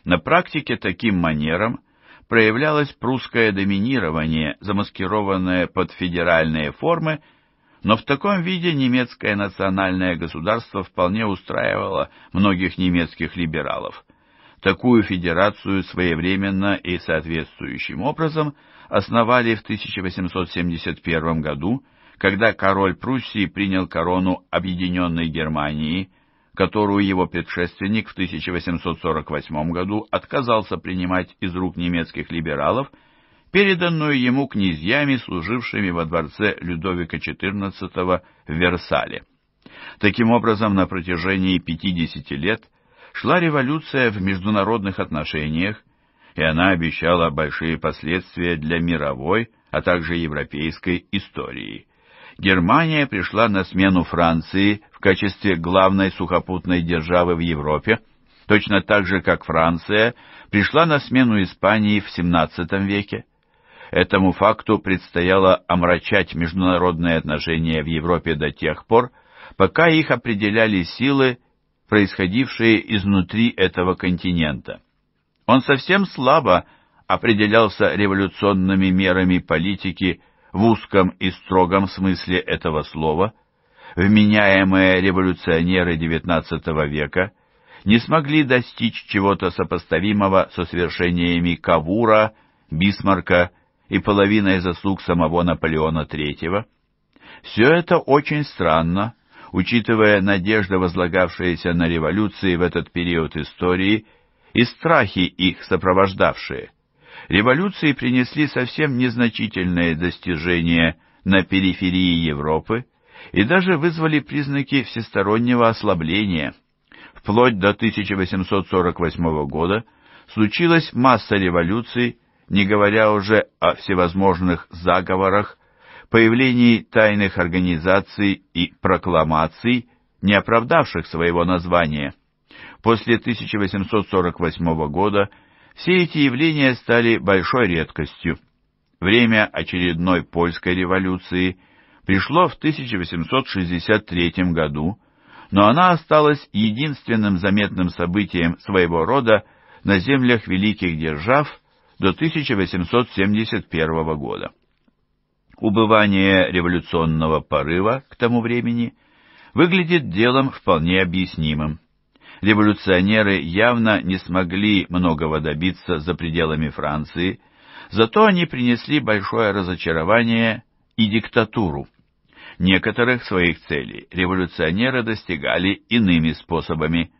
Speaker 1: На практике таким манером – проявлялось прусское доминирование, замаскированное под федеральные формы, но в таком виде немецкое национальное государство вполне устраивало многих немецких либералов. Такую федерацию своевременно и соответствующим образом основали в 1871 году, когда король Пруссии принял корону Объединенной Германии, которую его предшественник в 1848 году отказался принимать из рук немецких либералов, переданную ему князьями, служившими во дворце Людовика XIV в Версале. Таким образом, на протяжении 50 лет шла революция в международных отношениях, и она обещала большие последствия для мировой, а также европейской истории. Германия пришла на смену Франции в качестве главной сухопутной державы в Европе, точно так же, как Франция пришла на смену Испании в XVII веке. Этому факту предстояло омрачать международные отношения в Европе до тех пор, пока их определяли силы, происходившие изнутри этого континента. Он совсем слабо определялся революционными мерами политики в узком и строгом смысле этого слова, вменяемые революционеры XIX века не смогли достичь чего-то сопоставимого со свершениями Кавура, Бисмарка и половиной заслуг самого Наполеона III. Все это очень странно, учитывая надежды, возлагавшиеся на революции в этот период истории, и страхи их сопровождавшие. Революции принесли совсем незначительные достижения на периферии Европы и даже вызвали признаки всестороннего ослабления. Вплоть до 1848 года случилась масса революций, не говоря уже о всевозможных заговорах, появлении тайных организаций и прокламаций, не оправдавших своего названия. После 1848 года все эти явления стали большой редкостью. Время очередной польской революции пришло в 1863 году, но она осталась единственным заметным событием своего рода на землях великих держав до 1871 года. Убывание революционного порыва к тому времени выглядит делом вполне объяснимым революционеры явно не смогли многого добиться за пределами Франции, зато они принесли большое разочарование и диктатуру. Некоторых своих целей революционеры достигали иными способами.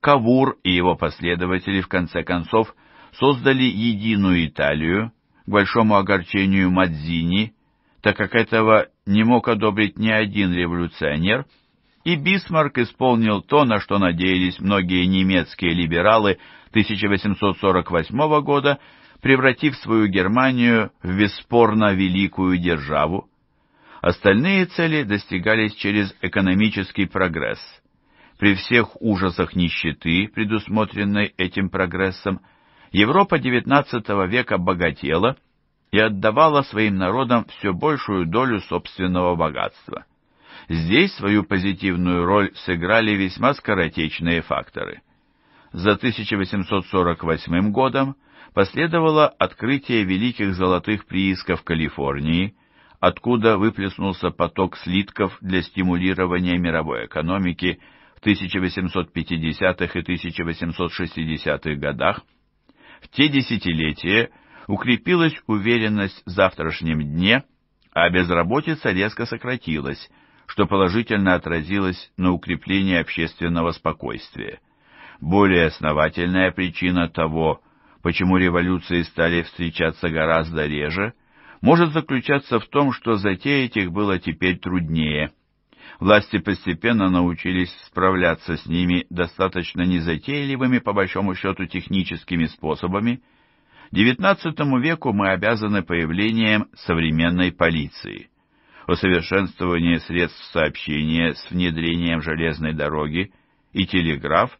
Speaker 1: Кавур и его последователи в конце концов создали единую Италию, к большому огорчению Мадзини, так как этого не мог одобрить ни один революционер – и Бисмарк исполнил то, на что надеялись многие немецкие либералы 1848 года, превратив свою Германию в бесспорно великую державу. Остальные цели достигались через экономический прогресс. При всех ужасах нищеты, предусмотренной этим прогрессом, Европа XIX века богатела и отдавала своим народам все большую долю собственного богатства. Здесь свою позитивную роль сыграли весьма скоротечные факторы. За 1848 годом последовало открытие великих золотых приисков Калифорнии, откуда выплеснулся поток слитков для стимулирования мировой экономики в 1850-х и 1860-х годах. В те десятилетия укрепилась уверенность в завтрашнем дне, а безработица резко сократилась – что положительно отразилось на укреплении общественного спокойствия. Более основательная причина того, почему революции стали встречаться гораздо реже, может заключаться в том, что затеять их было теперь труднее. Власти постепенно научились справляться с ними достаточно незатейливыми, по большому счету, техническими способами. XIX веку мы обязаны появлением современной полиции усовершенствование средств сообщения с внедрением железной дороги и телеграф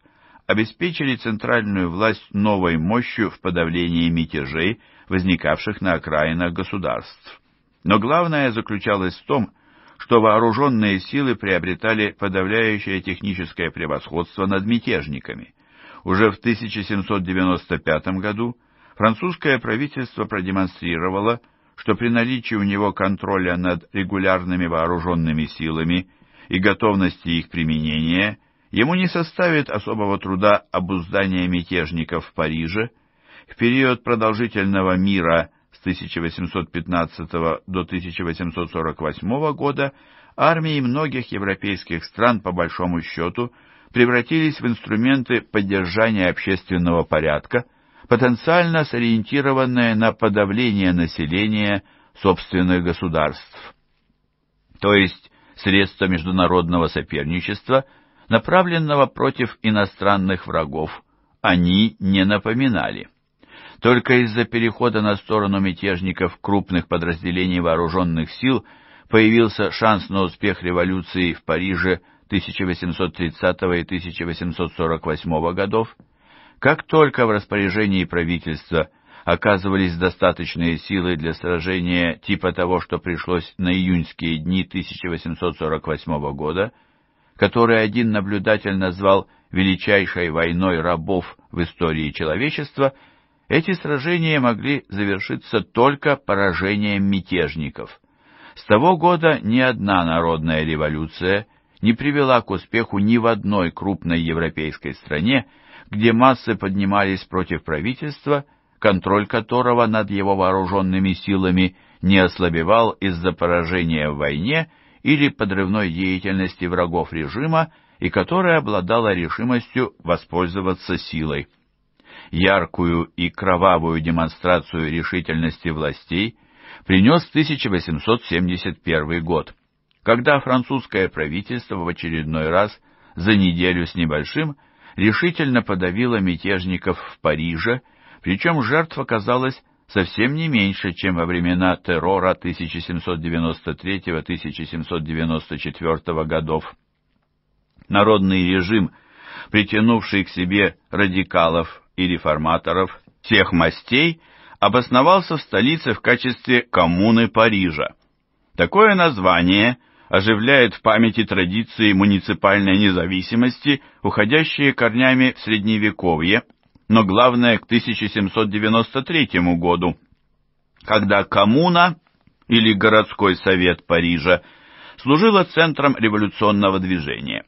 Speaker 1: обеспечили центральную власть новой мощью в подавлении мятежей, возникавших на окраинах государств. Но главное заключалось в том, что вооруженные силы приобретали подавляющее техническое превосходство над мятежниками. Уже в 1795 году французское правительство продемонстрировало, что при наличии у него контроля над регулярными вооруженными силами и готовности их применения ему не составит особого труда обуздание мятежников в Париже, в период продолжительного мира с 1815 до 1848 года армии многих европейских стран, по большому счету, превратились в инструменты поддержания общественного порядка, потенциально сориентированное на подавление населения собственных государств, то есть средства международного соперничества, направленного против иностранных врагов, они не напоминали. Только из-за перехода на сторону мятежников крупных подразделений вооруженных сил появился шанс на успех революции в Париже 1830 и 1848 годов, как только в распоряжении правительства оказывались достаточные силы для сражения типа того, что пришлось на июньские дни 1848 года, который один наблюдатель назвал величайшей войной рабов в истории человечества, эти сражения могли завершиться только поражением мятежников. С того года ни одна народная революция не привела к успеху ни в одной крупной европейской стране, где массы поднимались против правительства, контроль которого над его вооруженными силами не ослабевал из-за поражения в войне или подрывной деятельности врагов режима и которая обладала решимостью воспользоваться силой. Яркую и кровавую демонстрацию решительности властей принес 1871 год, когда французское правительство в очередной раз за неделю с небольшим – решительно подавила мятежников в Париже, причем жертв оказалось совсем не меньше, чем во времена террора 1793-1794 годов. Народный режим, притянувший к себе радикалов и реформаторов всех мастей, обосновался в столице в качестве коммуны Парижа. Такое название – оживляет в памяти традиции муниципальной независимости, уходящие корнями в Средневековье, но главное к 1793 году, когда коммуна или городской совет Парижа служила центром революционного движения.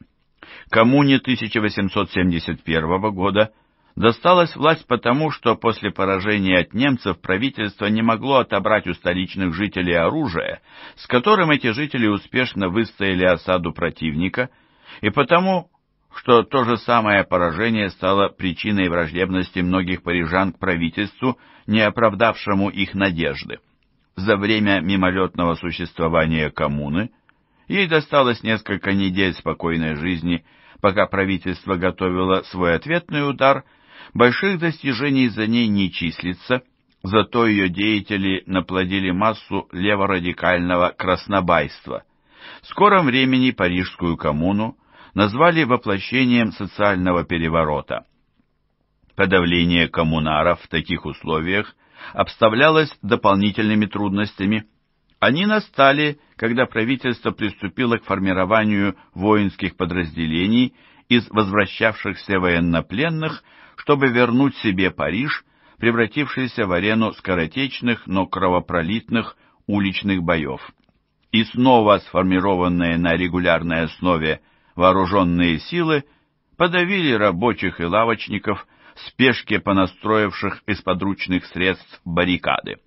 Speaker 1: Коммуне 1871 года – досталась власть потому, что после поражения от немцев правительство не могло отобрать у столичных жителей оружие, с которым эти жители успешно выстояли осаду противника, и потому, что то же самое поражение стало причиной враждебности многих парижан к правительству, не оправдавшему их надежды. За время мимолетного существования коммуны ей досталось несколько недель спокойной жизни, пока правительство готовило свой ответный удар – Больших достижений за ней не числится, зато ее деятели наплодили массу леворадикального краснобайства. В скором времени Парижскую коммуну назвали воплощением социального переворота. Подавление коммунаров в таких условиях обставлялось дополнительными трудностями. Они настали, когда правительство приступило к формированию воинских подразделений из возвращавшихся военнопленных, чтобы вернуть себе Париж, превратившийся в арену скоротечных, но кровопролитных уличных боев. И снова сформированные на регулярной основе вооруженные силы подавили рабочих и лавочников в спешке понастроивших из подручных средств баррикады.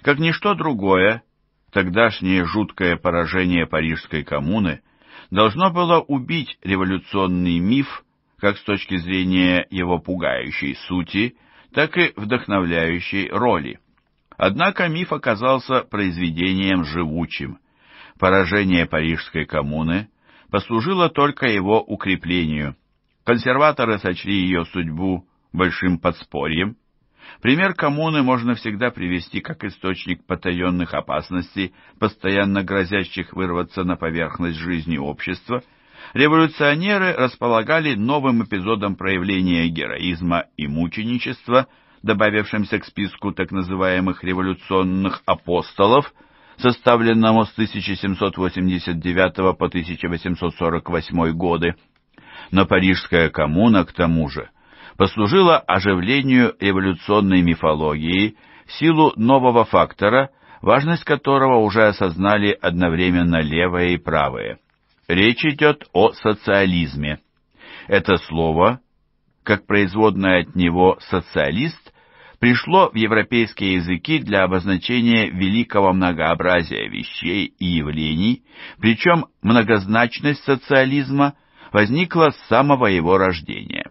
Speaker 1: Как ничто другое, тогдашнее жуткое поражение Парижской коммуны должно было убить революционный миф как с точки зрения его пугающей сути, так и вдохновляющей роли. Однако миф оказался произведением живучим. Поражение Парижской коммуны послужило только его укреплению. Консерваторы сочли ее судьбу большим подспорьем. Пример коммуны можно всегда привести как источник потаенных опасностей, постоянно грозящих вырваться на поверхность жизни общества – революционеры располагали новым эпизодом проявления героизма и мученичества, добавившимся к списку так называемых революционных апостолов, составленному с 1789 по 1848 годы. Но Парижская коммуна, к тому же, послужила оживлению революционной мифологии в силу нового фактора, важность которого уже осознали одновременно левые и правые. Речь идет о социализме. Это слово, как производное от него «социалист», пришло в европейские языки для обозначения великого многообразия вещей и явлений, причем многозначность социализма возникла с самого его рождения.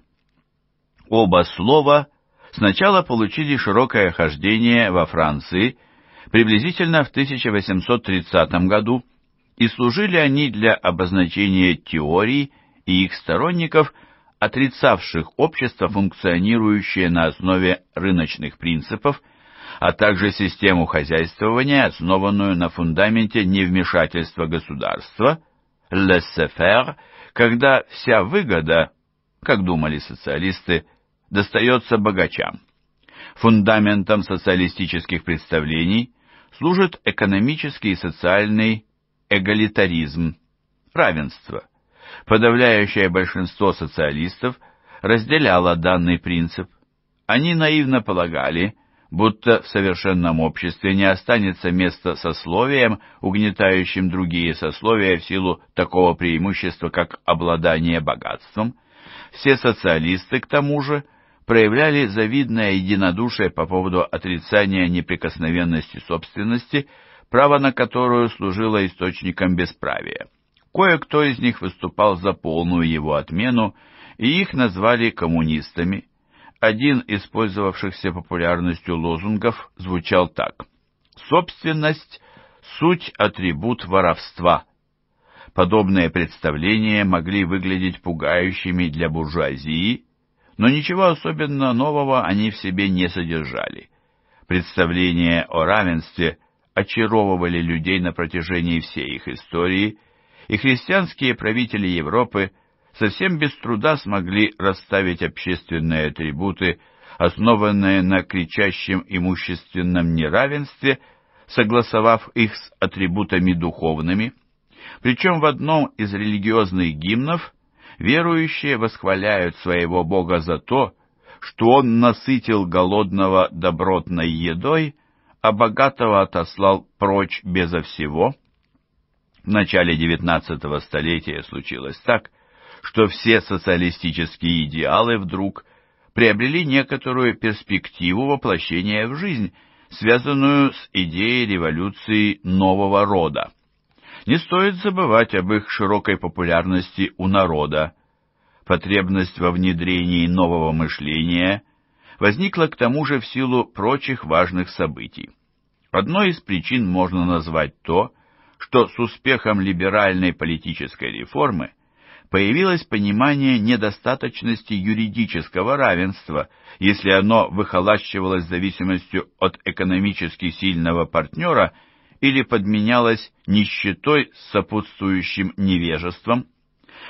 Speaker 1: Оба слова сначала получили широкое хождение во Франции приблизительно в 1830 году, и служили они для обозначения теорий и их сторонников, отрицавших общество, функционирующее на основе рыночных принципов, а также систему хозяйствования, основанную на фундаменте невмешательства государства, laissez-faire, когда вся выгода, как думали социалисты, достается богачам. Фундаментом социалистических представлений служит экономический и социальный эгалитаризм, равенство. Подавляющее большинство социалистов разделяло данный принцип. Они наивно полагали, будто в совершенном обществе не останется места сословиям, угнетающим другие сословия в силу такого преимущества, как обладание богатством. Все социалисты, к тому же, проявляли завидное единодушие по поводу отрицания неприкосновенности собственности – право на которую служило источником бесправия. Кое-кто из них выступал за полную его отмену, и их назвали коммунистами. Один из пользовавшихся популярностью лозунгов звучал так. «Собственность — суть атрибут воровства». Подобные представления могли выглядеть пугающими для буржуазии, но ничего особенно нового они в себе не содержали. Представление о равенстве – очаровывали людей на протяжении всей их истории, и христианские правители Европы совсем без труда смогли расставить общественные атрибуты, основанные на кричащем имущественном неравенстве, согласовав их с атрибутами духовными. Причем в одном из религиозных гимнов верующие восхваляют своего Бога за то, что Он насытил голодного добротной едой, а богатого отослал прочь безо всего. В начале XIX столетия случилось так, что все социалистические идеалы вдруг приобрели некоторую перспективу воплощения в жизнь, связанную с идеей революции нового рода. Не стоит забывать об их широкой популярности у народа. Потребность во внедрении нового мышления – возникла к тому же в силу прочих важных событий. Одной из причин можно назвать то, что с успехом либеральной политической реформы появилось понимание недостаточности юридического равенства, если оно выхолащивалось зависимостью от экономически сильного партнера или подменялось нищетой с сопутствующим невежеством.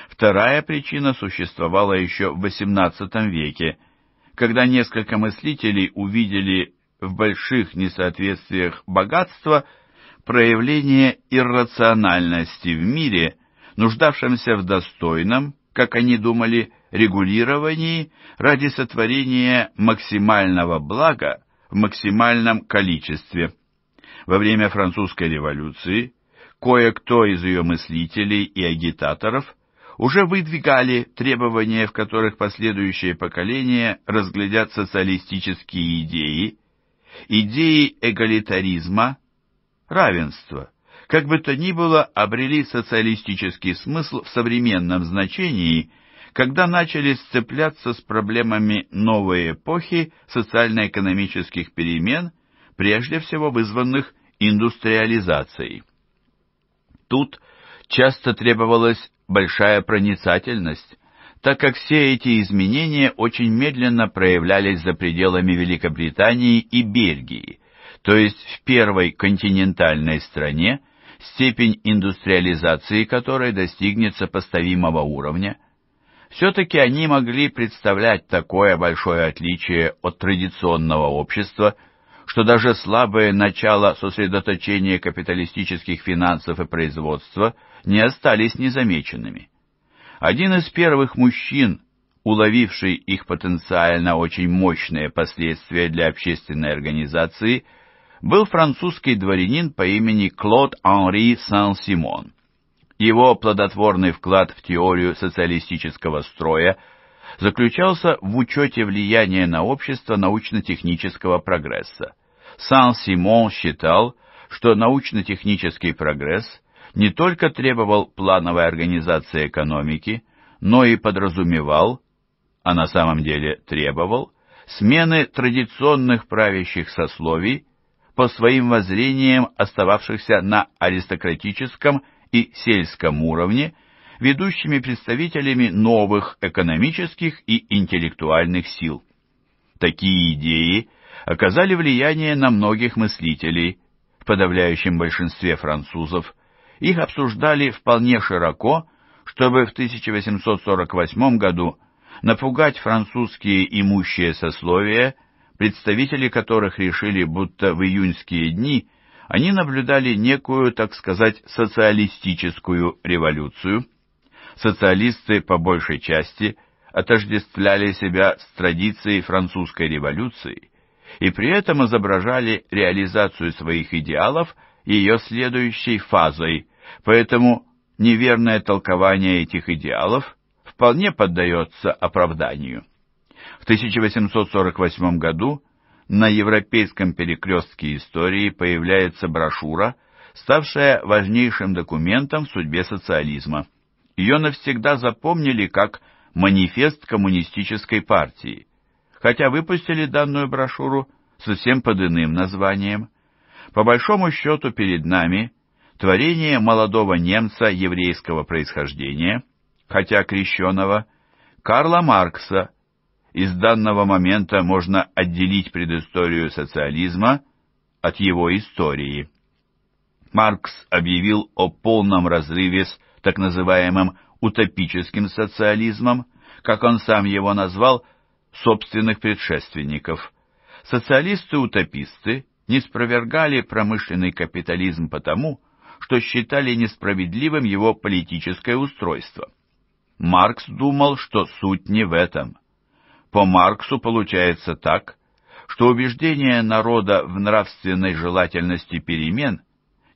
Speaker 1: Вторая причина существовала еще в XVIII веке – когда несколько мыслителей увидели в больших несоответствиях богатства проявление иррациональности в мире, нуждавшемся в достойном, как они думали, регулировании ради сотворения максимального блага в максимальном количестве. Во время французской революции кое-кто из ее мыслителей и агитаторов – уже выдвигали требования, в которых последующие поколения разглядят социалистические идеи, идеи эгалитаризма, равенства, как бы то ни было обрели социалистический смысл в современном значении, когда начали сцепляться с проблемами новой эпохи социально-экономических перемен, прежде всего вызванных индустриализацией. Тут часто требовалось большая проницательность, так как все эти изменения очень медленно проявлялись за пределами Великобритании и Бельгии, то есть в первой континентальной стране, степень индустриализации которой достигнет сопоставимого уровня, все-таки они могли представлять такое большое отличие от традиционного общества, что даже слабое начало сосредоточения капиталистических финансов и производства – не остались незамеченными. Один из первых мужчин, уловивший их потенциально очень мощные последствия для общественной организации, был французский дворянин по имени Клод Анри Сан-Симон. Его плодотворный вклад в теорию социалистического строя заключался в учете влияния на общество научно-технического прогресса. Сан-Симон считал, что научно-технический прогресс не только требовал плановой организации экономики, но и подразумевал, а на самом деле требовал, смены традиционных правящих сословий по своим воззрениям остававшихся на аристократическом и сельском уровне ведущими представителями новых экономических и интеллектуальных сил. Такие идеи оказали влияние на многих мыслителей, в подавляющем большинстве французов, их обсуждали вполне широко, чтобы в 1848 году напугать французские имущие сословия, представители которых решили, будто в июньские дни они наблюдали некую, так сказать, социалистическую революцию. Социалисты, по большей части, отождествляли себя с традицией французской революции и при этом изображали реализацию своих идеалов ее следующей фазой Поэтому неверное толкование этих идеалов вполне поддается оправданию. В 1848 году на европейском перекрестке истории появляется брошюра, ставшая важнейшим документом в судьбе социализма. Ее навсегда запомнили как «Манифест коммунистической партии», хотя выпустили данную брошюру совсем под иным названием. По большому счету перед нами – творение молодого немца еврейского происхождения, хотя крещенного, Карла Маркса. Из данного момента можно отделить предысторию социализма от его истории. Маркс объявил о полном разрыве с так называемым утопическим социализмом, как он сам его назвал, собственных предшественников. Социалисты-утописты не спровергали промышленный капитализм потому, что, что считали несправедливым его политическое устройство. Маркс думал, что суть не в этом. По Марксу получается так, что убеждение народа в нравственной желательности перемен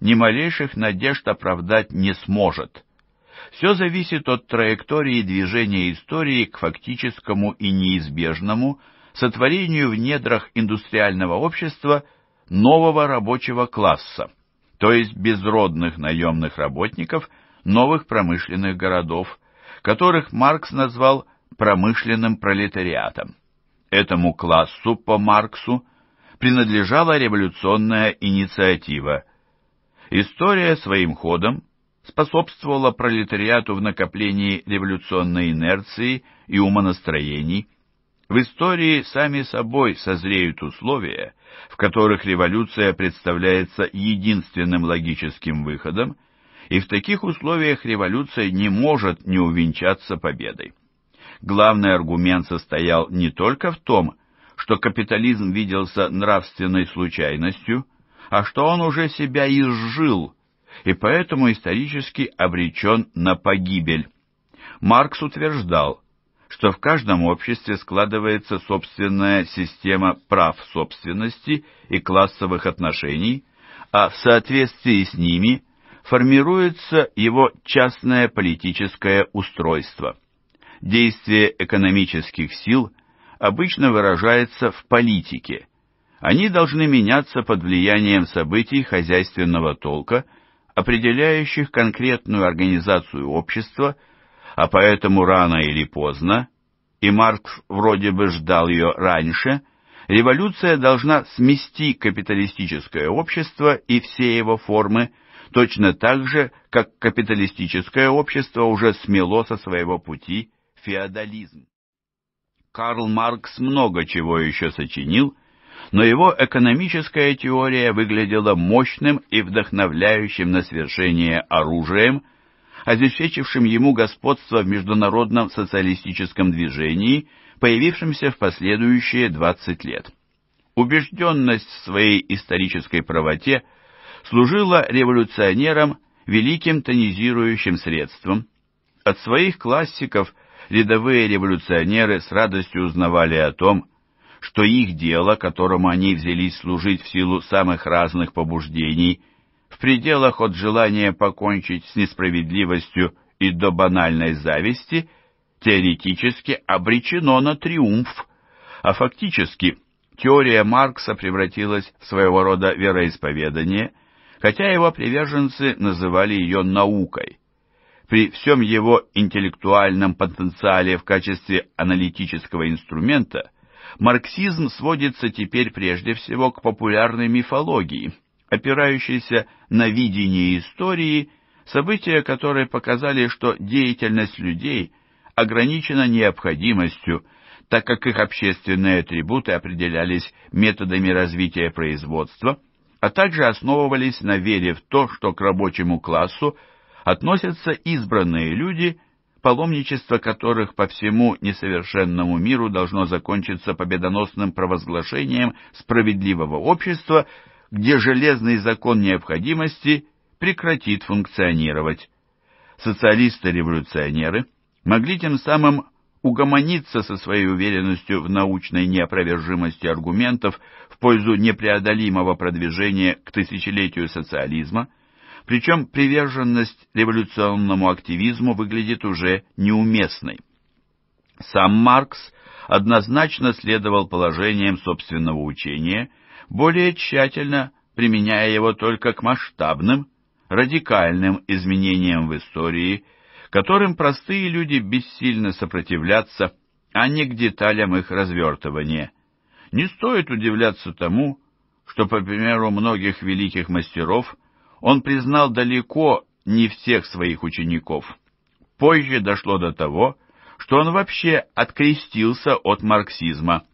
Speaker 1: ни малейших надежд оправдать не сможет. Все зависит от траектории движения истории к фактическому и неизбежному сотворению в недрах индустриального общества нового рабочего класса то есть безродных наемных работников новых промышленных городов, которых Маркс назвал промышленным пролетариатом. Этому классу по Марксу принадлежала революционная инициатива. История своим ходом способствовала пролетариату в накоплении революционной инерции и умонастроений. В истории сами собой созреют условия, в которых революция представляется единственным логическим выходом, и в таких условиях революция не может не увенчаться победой. Главный аргумент состоял не только в том, что капитализм виделся нравственной случайностью, а что он уже себя изжил и поэтому исторически обречен на погибель. Маркс утверждал, что в каждом обществе складывается собственная система прав собственности и классовых отношений, а в соответствии с ними формируется его частное политическое устройство. Действие экономических сил обычно выражается в политике. Они должны меняться под влиянием событий хозяйственного толка, определяющих конкретную организацию общества – а поэтому рано или поздно, и Маркс вроде бы ждал ее раньше, революция должна смести капиталистическое общество и все его формы, точно так же, как капиталистическое общество уже смело со своего пути феодализм. Карл Маркс много чего еще сочинил, но его экономическая теория выглядела мощным и вдохновляющим на свершение оружием – обеспечившим ему господство в международном социалистическом движении, появившемся в последующие 20 лет. Убежденность в своей исторической правоте служила революционерам великим тонизирующим средством. От своих классиков рядовые революционеры с радостью узнавали о том, что их дело, которому они взялись служить в силу самых разных побуждений, в пределах от желания покончить с несправедливостью и до банальной зависти, теоретически обречено на триумф, а фактически теория Маркса превратилась в своего рода вероисповедание, хотя его приверженцы называли ее наукой. При всем его интеллектуальном потенциале в качестве аналитического инструмента марксизм сводится теперь прежде всего к популярной мифологии – опирающийся на видение истории, события которые показали, что деятельность людей ограничена необходимостью, так как их общественные атрибуты определялись методами развития производства, а также основывались на вере в то, что к рабочему классу относятся избранные люди, паломничество которых по всему несовершенному миру должно закончиться победоносным провозглашением справедливого общества – где железный закон необходимости прекратит функционировать. Социалисты-революционеры могли тем самым угомониться со своей уверенностью в научной неопровержимости аргументов в пользу непреодолимого продвижения к тысячелетию социализма, причем приверженность революционному активизму выглядит уже неуместной. Сам Маркс однозначно следовал положениям собственного учения – более тщательно применяя его только к масштабным, радикальным изменениям в истории, которым простые люди бессильно сопротивляться, а не к деталям их развертывания. Не стоит удивляться тому, что, по примеру многих великих мастеров, он признал далеко не всех своих учеников. Позже дошло до того, что он вообще открестился от марксизма –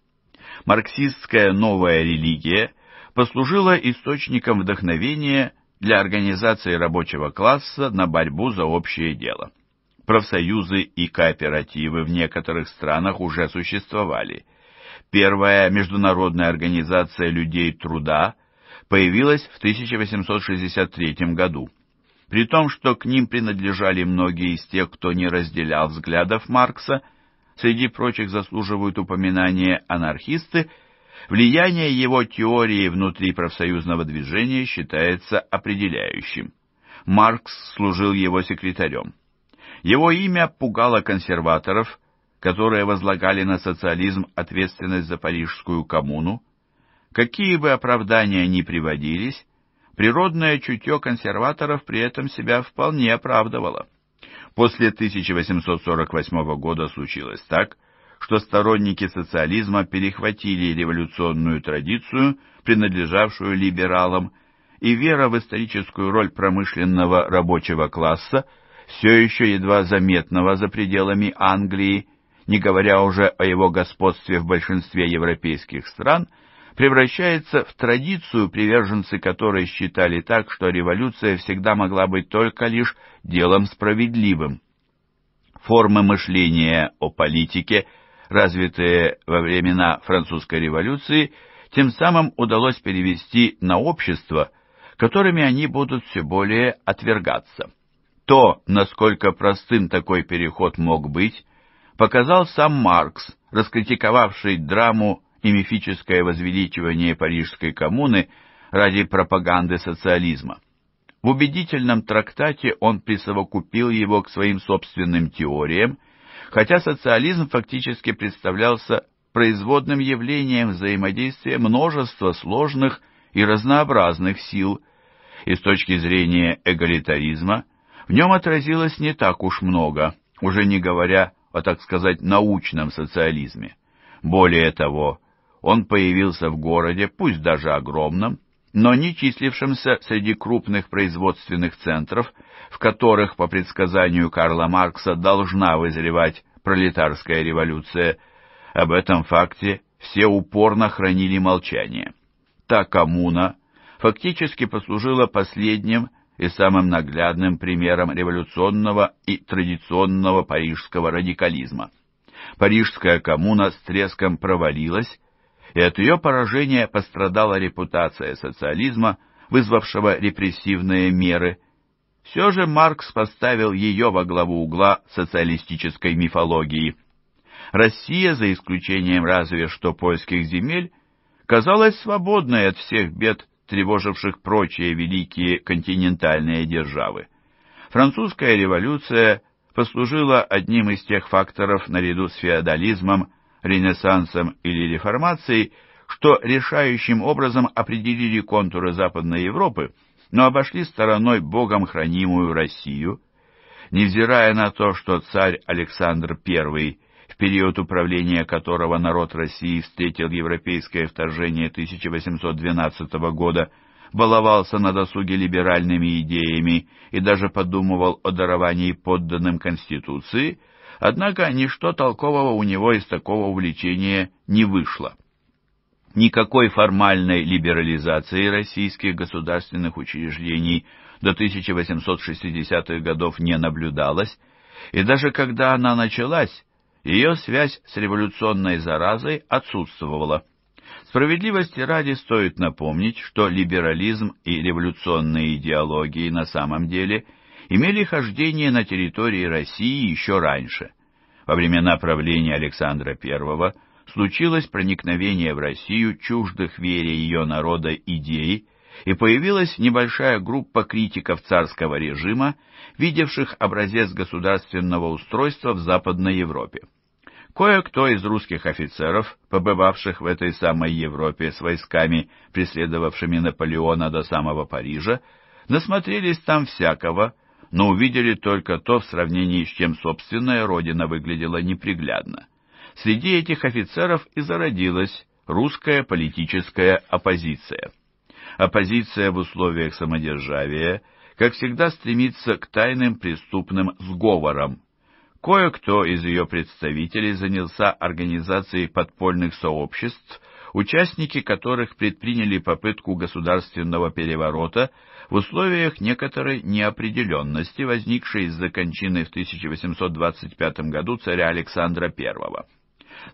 Speaker 1: марксистская новая религия послужила источником вдохновения для организации рабочего класса на борьбу за общее дело. Профсоюзы и кооперативы в некоторых странах уже существовали. Первая международная организация людей труда появилась в 1863 году. При том, что к ним принадлежали многие из тех, кто не разделял взглядов Маркса, среди прочих заслуживают упоминания анархисты, влияние его теории внутри профсоюзного движения считается определяющим. Маркс служил его секретарем. Его имя пугало консерваторов, которые возлагали на социализм ответственность за Парижскую коммуну. Какие бы оправдания ни приводились, природное чутье консерваторов при этом себя вполне оправдывало. После 1848 года случилось так, что сторонники социализма перехватили революционную традицию, принадлежавшую либералам, и вера в историческую роль промышленного рабочего класса, все еще едва заметного за пределами Англии, не говоря уже о его господстве в большинстве европейских стран – превращается в традицию, приверженцы которой считали так, что революция всегда могла быть только лишь делом справедливым. Формы мышления о политике, развитые во времена французской революции, тем самым удалось перевести на общество, которыми они будут все более отвергаться. То, насколько простым такой переход мог быть, показал сам Маркс, раскритиковавший драму и мифическое возвеличивание Парижской коммуны ради пропаганды социализма. В убедительном трактате он присовокупил его к своим собственным теориям, хотя социализм фактически представлялся производным явлением взаимодействия множества сложных и разнообразных сил, и с точки зрения эгалитаризма в нем отразилось не так уж много, уже не говоря о, так сказать, научном социализме. Более того, он появился в городе, пусть даже огромном, но не числившимся среди крупных производственных центров, в которых, по предсказанию Карла Маркса, должна вызревать пролетарская революция. Об этом факте все упорно хранили молчание. Та коммуна фактически послужила последним и самым наглядным примером революционного и традиционного парижского радикализма. Парижская коммуна с треском провалилась, и от ее поражения пострадала репутация социализма, вызвавшего репрессивные меры. Все же Маркс поставил ее во главу угла социалистической мифологии. Россия, за исключением разве что польских земель, казалась свободной от всех бед, тревоживших прочие великие континентальные державы. Французская революция послужила одним из тех факторов наряду с феодализмом, Ренессансом или Реформацией, что решающим образом определили контуры Западной Европы, но обошли стороной богом хранимую Россию, невзирая на то, что царь Александр I, в период управления которого народ России встретил европейское вторжение 1812 года, баловался на досуге либеральными идеями и даже подумывал о даровании подданным Конституции – Однако ничто толкового у него из такого увлечения не вышло. Никакой формальной либерализации российских государственных учреждений до 1860-х годов не наблюдалось, и даже когда она началась, ее связь с революционной заразой отсутствовала. Справедливости ради стоит напомнить, что либерализм и революционные идеологии на самом деле – имели хождение на территории России еще раньше. Во времена правления Александра I случилось проникновение в Россию чуждых вере ее народа идей, и появилась небольшая группа критиков царского режима, видевших образец государственного устройства в Западной Европе. Кое-кто из русских офицеров, побывавших в этой самой Европе с войсками, преследовавшими Наполеона до самого Парижа, насмотрелись там всякого, но увидели только то, в сравнении с чем собственная родина выглядела неприглядно. Среди этих офицеров и зародилась русская политическая оппозиция. Оппозиция в условиях самодержавия, как всегда, стремится к тайным преступным сговорам. Кое-кто из ее представителей занялся организацией подпольных сообществ – участники которых предприняли попытку государственного переворота в условиях некоторой неопределенности, возникшей из-за кончины в 1825 году царя Александра I.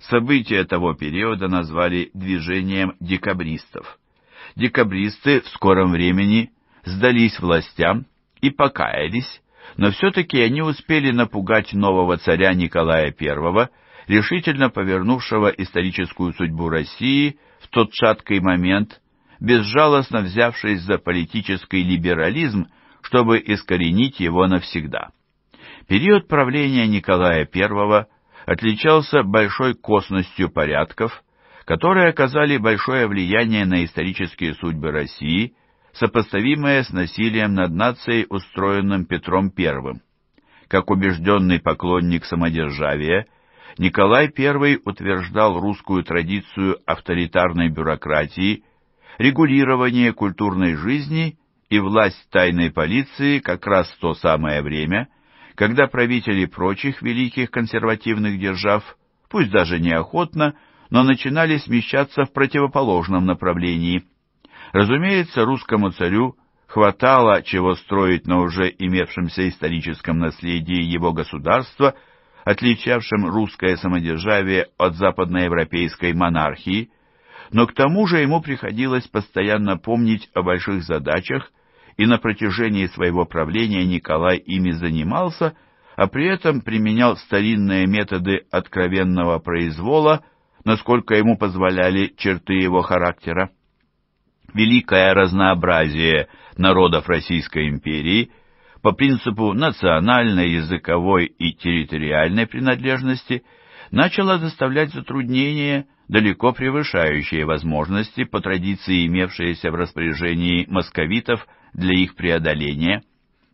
Speaker 1: События того периода назвали движением декабристов. Декабристы в скором времени сдались властям и покаялись, но все-таки они успели напугать нового царя Николая I решительно повернувшего историческую судьбу России в тот шаткий момент, безжалостно взявшись за политический либерализм, чтобы искоренить его навсегда. Период правления Николая I отличался большой косностью порядков, которые оказали большое влияние на исторические судьбы России, сопоставимое с насилием над нацией, устроенным Петром I. Как убежденный поклонник самодержавия – Николай I утверждал русскую традицию авторитарной бюрократии, регулирование культурной жизни и власть тайной полиции как раз в то самое время, когда правители прочих великих консервативных держав, пусть даже неохотно, но начинали смещаться в противоположном направлении. Разумеется, русскому царю хватало чего строить на уже имевшемся историческом наследии его государства – отличавшим русское самодержавие от западноевропейской монархии, но к тому же ему приходилось постоянно помнить о больших задачах, и на протяжении своего правления Николай ими занимался, а при этом применял старинные методы откровенного произвола, насколько ему позволяли черты его характера. Великое разнообразие народов Российской империи – по принципу национальной, языковой и территориальной принадлежности начала заставлять затруднения, далеко превышающие возможности по традиции имевшиеся в распоряжении московитов для их преодоления.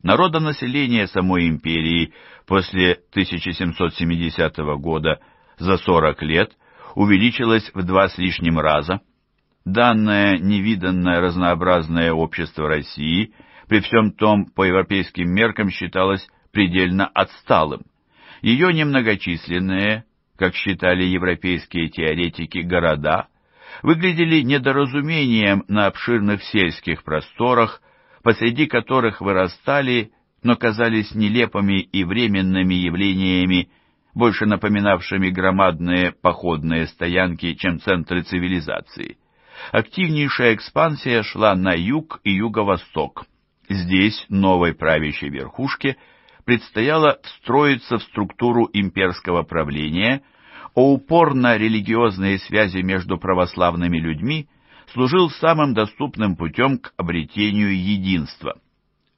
Speaker 1: Народонаселение самой империи после 1770 года за 40 лет увеличилось в два с лишним раза. Данное невиданное разнообразное общество России – при всем том по европейским меркам считалась предельно отсталым. Ее немногочисленные, как считали европейские теоретики, города выглядели недоразумением на обширных сельских просторах, посреди которых вырастали, но казались нелепыми и временными явлениями, больше напоминавшими громадные походные стоянки, чем центры цивилизации. Активнейшая экспансия шла на юг и юго-восток. Здесь новой правящей верхушке предстояло встроиться в структуру имперского правления, а упор на религиозные связи между православными людьми служил самым доступным путем к обретению единства.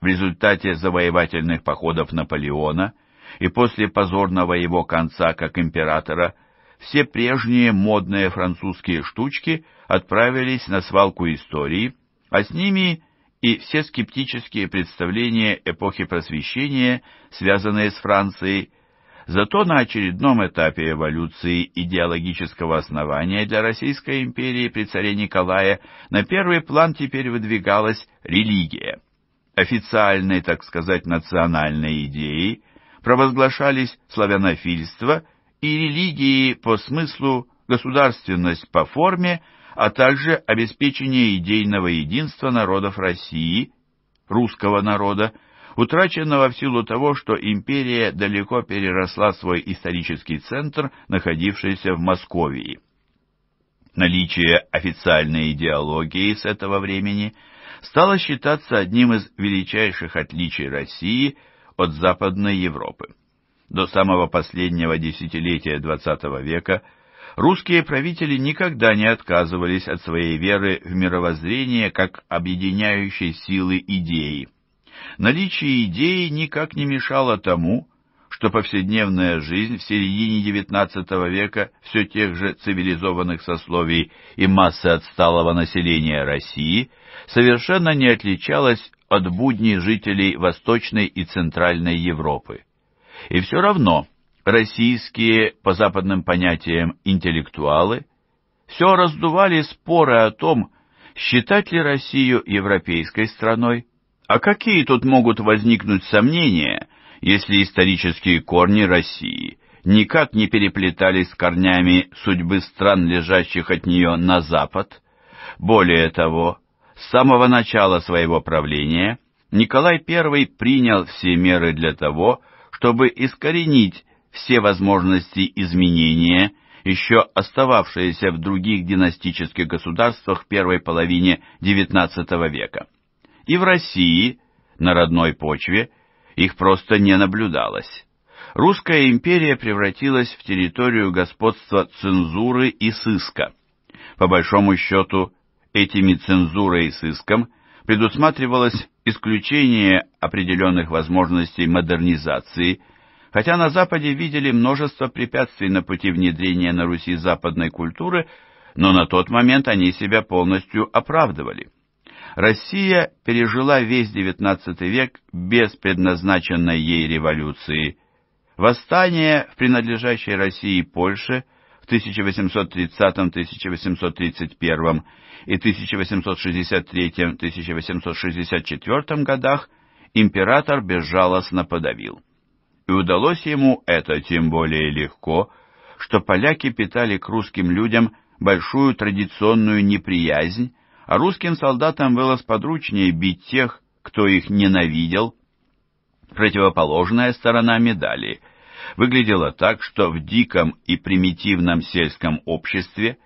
Speaker 1: В результате завоевательных походов Наполеона и после позорного его конца как императора все прежние модные французские штучки отправились на свалку истории, а с ними и все скептические представления эпохи Просвещения, связанные с Францией, зато на очередном этапе эволюции идеологического основания для Российской империи при царе Николае на первый план теперь выдвигалась религия. Официальной, так сказать, национальной идеей провозглашались славянофильство и религии по смыслу, государственность по форме – а также обеспечение идейного единства народов России, русского народа, утраченного в силу того, что империя далеко переросла свой исторический центр, находившийся в Московии. Наличие официальной идеологии с этого времени стало считаться одним из величайших отличий России от Западной Европы. До самого последнего десятилетия XX века – Русские правители никогда не отказывались от своей веры в мировоззрение как объединяющей силы идеи. Наличие идеи никак не мешало тому, что повседневная жизнь в середине XIX века все тех же цивилизованных сословий и массы отсталого населения России совершенно не отличалась от будней жителей Восточной и Центральной Европы. И все равно российские, по западным понятиям, интеллектуалы, все раздували споры о том, считать ли Россию европейской страной, а какие тут могут возникнуть сомнения, если исторические корни России никак не переплетались с корнями судьбы стран, лежащих от нее на запад? Более того, с самого начала своего правления Николай I принял все меры для того, чтобы искоренить все возможности изменения, еще остававшиеся в других династических государствах в первой половине XIX века. И в России, на родной почве, их просто не наблюдалось. Русская империя превратилась в территорию господства цензуры и сыска. По большому счету, этими цензурой и сыском предусматривалось исключение определенных возможностей модернизации – Хотя на Западе видели множество препятствий на пути внедрения на Руси западной культуры, но на тот момент они себя полностью оправдывали. Россия пережила весь XIX век без предназначенной ей революции. Восстание в принадлежащей России Польше в 1830-1831 и 1863-1864 годах император безжалостно подавил и удалось ему это тем более легко, что поляки питали к русским людям большую традиционную неприязнь, а русским солдатам было сподручнее бить тех, кто их ненавидел. Противоположная сторона медали выглядела так, что в диком и примитивном сельском обществе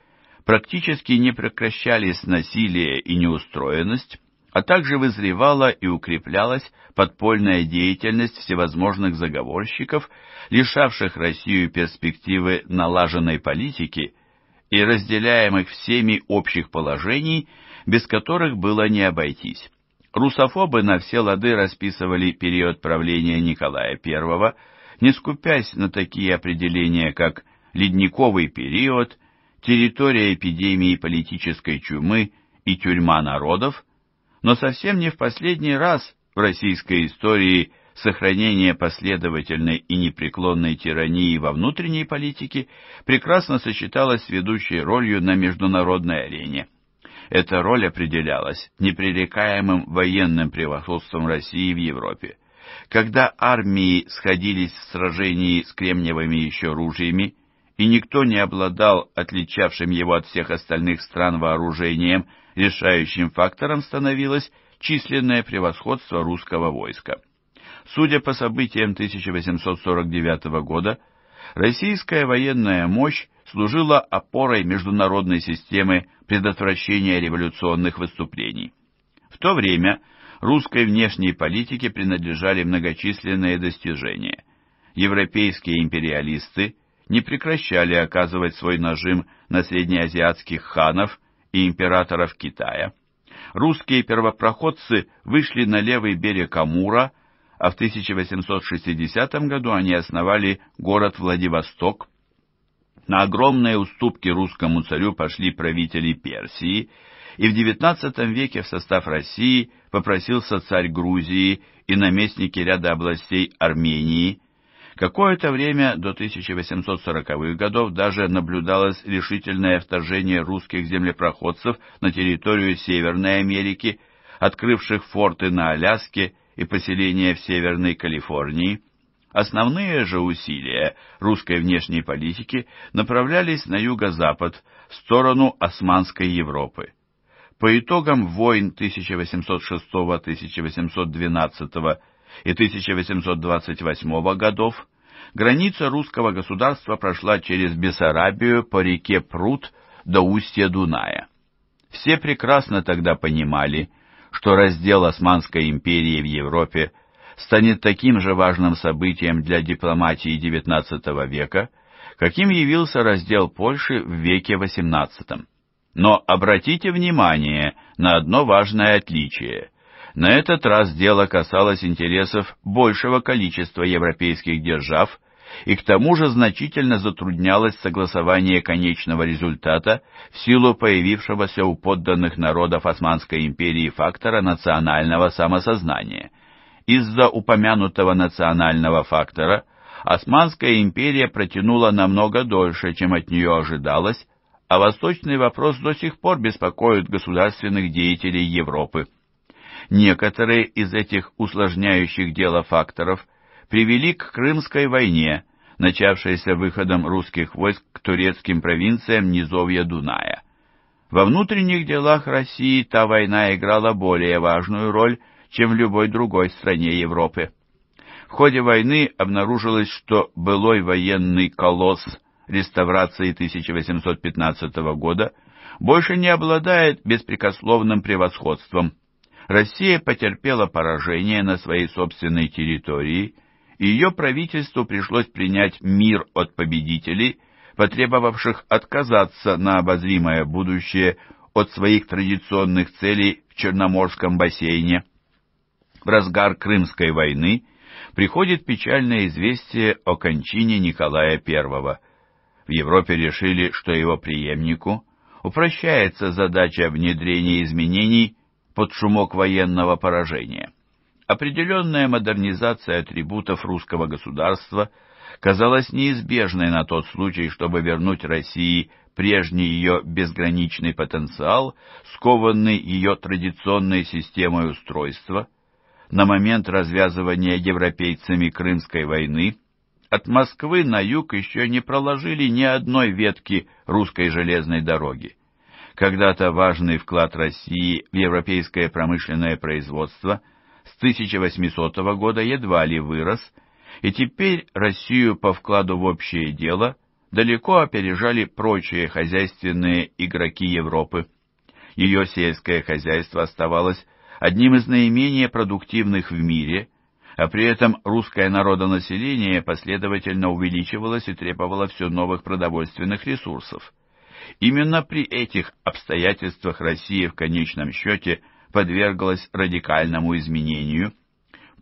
Speaker 1: практически не прекращались насилие и неустроенность, а также вызревала и укреплялась подпольная деятельность всевозможных заговорщиков, лишавших Россию перспективы налаженной политики и разделяемых всеми общих положений, без которых было не обойтись. Русофобы на все лады расписывали период правления Николая I, не скупясь на такие определения, как «ледниковый период», «территория эпидемии политической чумы» и «тюрьма народов», но совсем не в последний раз в российской истории сохранение последовательной и непреклонной тирании во внутренней политике прекрасно сочеталось с ведущей ролью на международной арене. Эта роль определялась непререкаемым военным превосходством России в Европе. Когда армии сходились в сражении с кремниевыми еще ружьями, и никто не обладал отличавшим его от всех остальных стран вооружением – Решающим фактором становилось численное превосходство русского войска. Судя по событиям 1849 года, российская военная мощь служила опорой международной системы предотвращения революционных выступлений. В то время русской внешней политике принадлежали многочисленные достижения. Европейские империалисты не прекращали оказывать свой нажим на среднеазиатских ханов и императоров Китая, русские первопроходцы вышли на левый берег Амура, а в 1860 году они основали город Владивосток. На огромные уступки русскому царю пошли правители Персии, и в XIX веке в состав России попросился царь Грузии и наместники ряда областей Армении – Какое-то время до 1840-х годов даже наблюдалось решительное вторжение русских землепроходцев на территорию Северной Америки, открывших форты на Аляске и поселения в Северной Калифорнии. Основные же усилия русской внешней политики направлялись на юго-запад, в сторону Османской Европы. По итогам войн 1806-1812 и 1828 годов граница русского государства прошла через Бессарабию по реке Прут до устья Дуная. Все прекрасно тогда понимали, что раздел Османской империи в Европе станет таким же важным событием для дипломатии XIX века, каким явился раздел Польши в веке XVIII. Но обратите внимание на одно важное отличие – на этот раз дело касалось интересов большего количества европейских держав и к тому же значительно затруднялось согласование конечного результата в силу появившегося у подданных народов Османской империи фактора национального самосознания. Из-за упомянутого национального фактора Османская империя протянула намного дольше, чем от нее ожидалось, а восточный вопрос до сих пор беспокоит государственных деятелей Европы. Некоторые из этих усложняющих дело факторов привели к Крымской войне, начавшейся выходом русских войск к турецким провинциям низовья Дуная. Во внутренних делах России та война играла более важную роль, чем в любой другой стране Европы. В ходе войны обнаружилось, что былой военный колосс реставрации 1815 года больше не обладает беспрекословным превосходством. Россия потерпела поражение на своей собственной территории, и ее правительству пришлось принять мир от победителей, потребовавших отказаться на обозримое будущее от своих традиционных целей в Черноморском бассейне. В разгар Крымской войны приходит печальное известие о кончине Николая I. В Европе решили, что его преемнику упрощается задача внедрения изменений под шумок военного поражения. Определенная модернизация атрибутов русского государства казалась неизбежной на тот случай, чтобы вернуть России прежний ее безграничный потенциал, скованный ее традиционной системой устройства. На момент развязывания европейцами Крымской войны от Москвы на юг еще не проложили ни одной ветки русской железной дороги когда-то важный вклад России в европейское промышленное производство, с 1800 года едва ли вырос, и теперь Россию по вкладу в общее дело далеко опережали прочие хозяйственные игроки Европы. Ее сельское хозяйство оставалось одним из наименее продуктивных в мире, а при этом русское народонаселение последовательно увеличивалось и требовало все новых продовольственных ресурсов. Именно при этих обстоятельствах Россия в конечном счете подверглась радикальному изменению,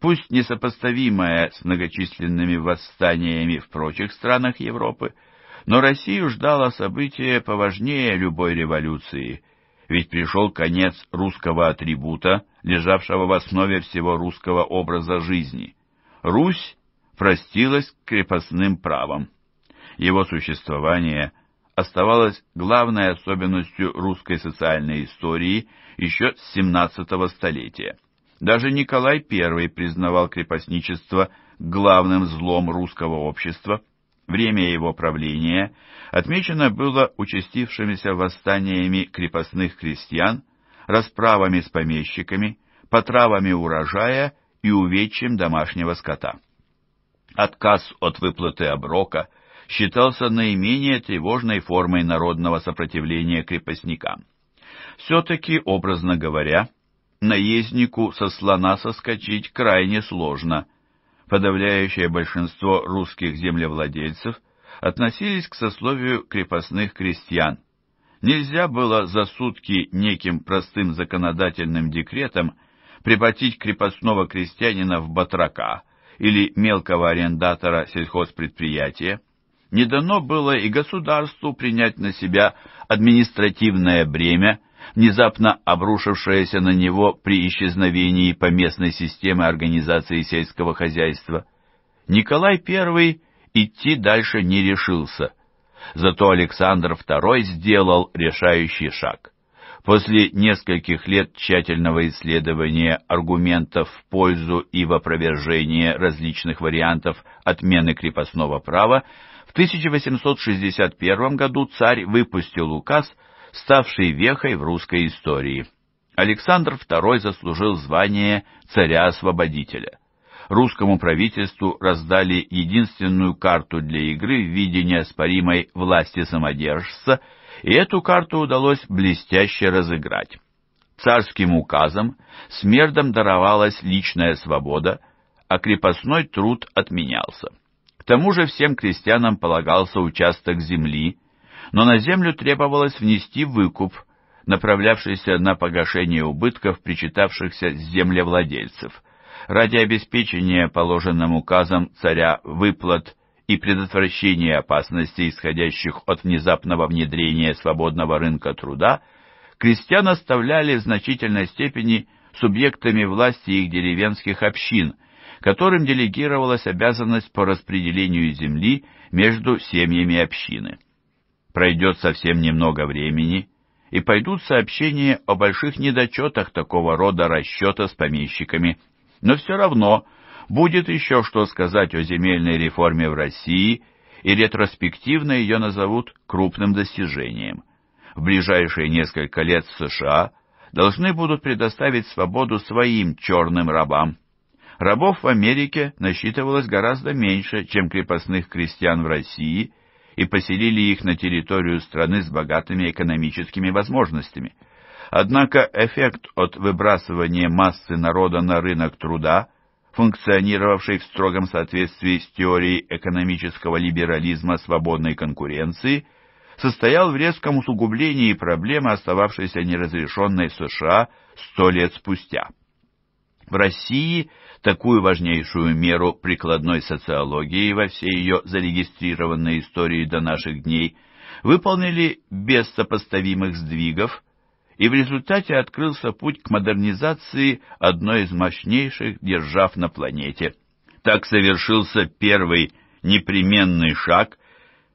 Speaker 1: пусть несопоставимое с многочисленными восстаниями в прочих странах Европы, но Россию ждало событие поважнее любой революции, ведь пришел конец русского атрибута, лежавшего в основе всего русского образа жизни. Русь простилась крепостным правом. Его существование – оставалась главной особенностью русской социальной истории еще с XVII столетия. Даже Николай I признавал крепостничество главным злом русского общества. Время его правления отмечено было участившимися восстаниями крепостных крестьян, расправами с помещиками, потравами урожая и увечьем домашнего скота. Отказ от выплаты оброка, считался наименее тревожной формой народного сопротивления крепостникам. Все-таки, образно говоря, наезднику со слона соскочить крайне сложно. Подавляющее большинство русских землевладельцев относились к сословию крепостных крестьян. Нельзя было за сутки неким простым законодательным декретом превратить крепостного крестьянина в батрака или мелкого арендатора сельхозпредприятия, не дано было и государству принять на себя административное бремя, внезапно обрушившееся на него при исчезновении поместной системы организации сельского хозяйства. Николай I идти дальше не решился, зато Александр II сделал решающий шаг. После нескольких лет тщательного исследования аргументов в пользу и в опровержение различных вариантов отмены крепостного права, 1861 году царь выпустил указ, ставший вехой в русской истории. Александр II заслужил звание царя-освободителя. Русскому правительству раздали единственную карту для игры в виде неоспоримой власти самодержца, и эту карту удалось блестяще разыграть. Царским указом смердам даровалась личная свобода, а крепостной труд отменялся тому же всем крестьянам полагался участок земли, но на землю требовалось внести выкуп, направлявшийся на погашение убытков, причитавшихся землевладельцев. Ради обеспечения положенным указом царя выплат и предотвращения опасностей, исходящих от внезапного внедрения свободного рынка труда, крестьян оставляли в значительной степени субъектами власти их деревенских общин – которым делегировалась обязанность по распределению земли между семьями общины. Пройдет совсем немного времени, и пойдут сообщения о больших недочетах такого рода расчета с помещиками, но все равно будет еще что сказать о земельной реформе в России, и ретроспективно ее назовут крупным достижением. В ближайшие несколько лет США – должны будут предоставить свободу своим черным рабам. Рабов в Америке насчитывалось гораздо меньше, чем крепостных крестьян в России, и поселили их на территорию страны с богатыми экономическими возможностями. Однако эффект от выбрасывания массы народа на рынок труда, функционировавший в строгом соответствии с теорией экономического либерализма свободной конкуренции, состоял в резком усугублении проблемы, остававшейся неразрешенной США сто лет спустя. В России – такую важнейшую меру прикладной социологии во всей ее зарегистрированной истории до наших дней, выполнили без сопоставимых сдвигов, и в результате открылся путь к модернизации одной из мощнейших держав на планете. Так совершился первый непременный шаг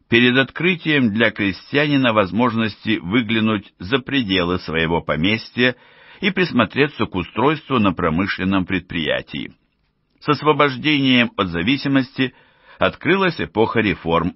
Speaker 1: перед открытием для крестьянина возможности выглянуть за пределы своего поместья и присмотреться к устройству на промышленном предприятии. С освобождением от зависимости открылась эпоха реформ.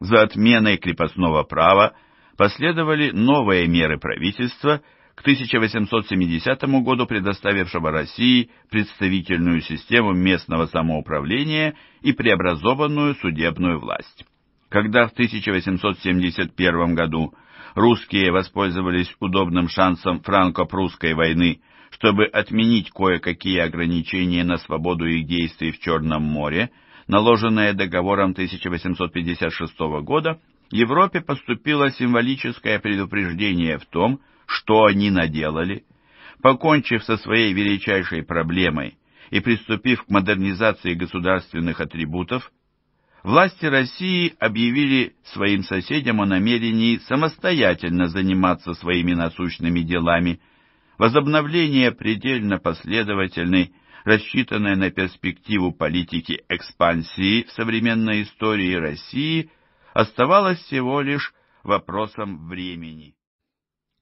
Speaker 1: За отменой крепостного права последовали новые меры правительства, к 1870 году предоставившего России представительную систему местного самоуправления и преобразованную судебную власть. Когда в 1871 году русские воспользовались удобным шансом франко-прусской войны, чтобы отменить кое-какие ограничения на свободу их действий в Черном море, наложенные договором 1856 года, Европе поступило символическое предупреждение в том, что они наделали. Покончив со своей величайшей проблемой и приступив к модернизации государственных атрибутов, власти России объявили своим соседям о намерении самостоятельно заниматься своими насущными делами. Возобновление предельно последовательной, рассчитанной на перспективу политики экспансии в современной истории России, оставалось всего лишь вопросом времени.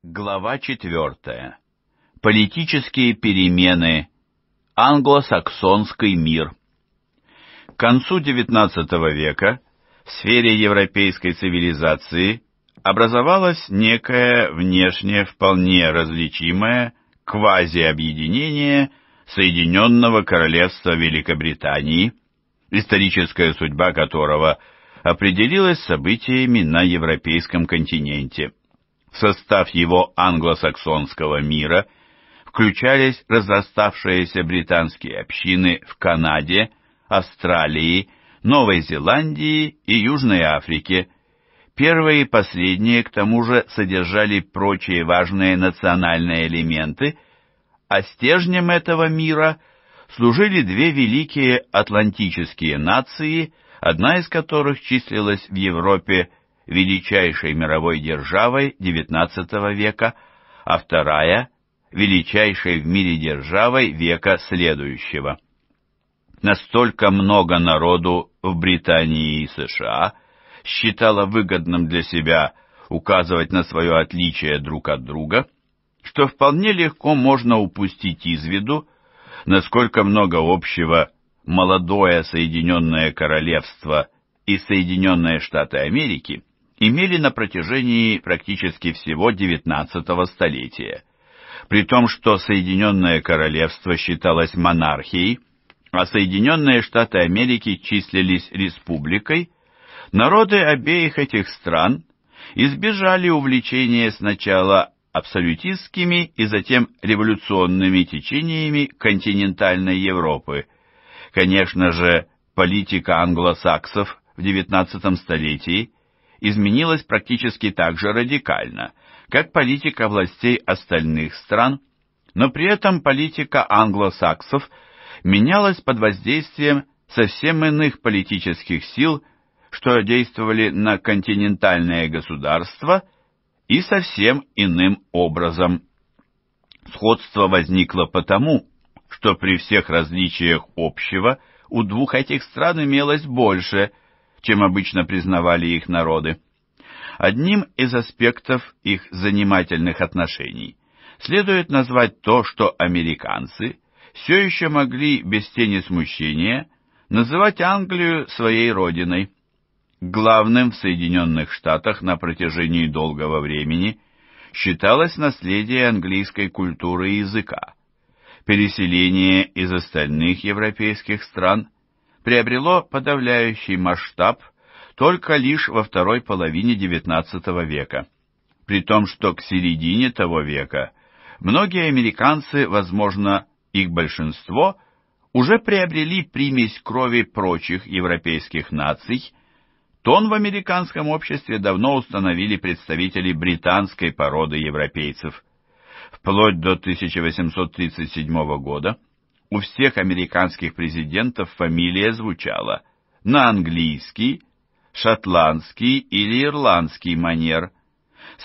Speaker 1: Глава четвертая. Политические перемены. Англосаксонский мир. К концу XIX века в сфере европейской цивилизации образовалось некое внешне вполне различимое квазиобъединение Соединенного Королевства Великобритании, историческая судьба которого определилась событиями на европейском континенте. В состав его англосаксонского мира включались разраставшиеся британские общины в Канаде – Австралии, Новой Зеландии и Южной Африке. Первые и последние, к тому же, содержали прочие важные национальные элементы, а стержнем этого мира служили две великие атлантические нации, одна из которых числилась в Европе величайшей мировой державой XIX века, а вторая – величайшей в мире державой века следующего настолько много народу в Британии и США считало выгодным для себя указывать на свое отличие друг от друга, что вполне легко можно упустить из виду, насколько много общего молодое Соединенное Королевство и Соединенные Штаты Америки имели на протяжении практически всего XIX столетия. При том, что Соединенное Королевство считалось монархией, а Соединенные Штаты Америки числились республикой, народы обеих этих стран избежали увлечения сначала абсолютистскими и затем революционными течениями континентальной Европы. Конечно же, политика англосаксов в XIX столетии изменилась практически так же радикально, как политика властей остальных стран, но при этом политика англосаксов – менялось под воздействием совсем иных политических сил, что действовали на континентальные государства и совсем иным образом. Сходство возникло потому, что при всех различиях общего у двух этих стран имелось больше, чем обычно признавали их народы. Одним из аспектов их занимательных отношений следует назвать то, что американцы – все еще могли без тени смущения называть Англию своей родиной. Главным в Соединенных Штатах на протяжении долгого времени считалось наследие английской культуры и языка. Переселение из остальных европейских стран приобрело подавляющий масштаб только лишь во второй половине XIX века, при том, что к середине того века многие американцы, возможно, их большинство уже приобрели примесь крови прочих европейских наций, тон в американском обществе давно установили представители британской породы европейцев. Вплоть до 1837 года у всех американских президентов фамилия звучала на английский, шотландский или ирландский манер.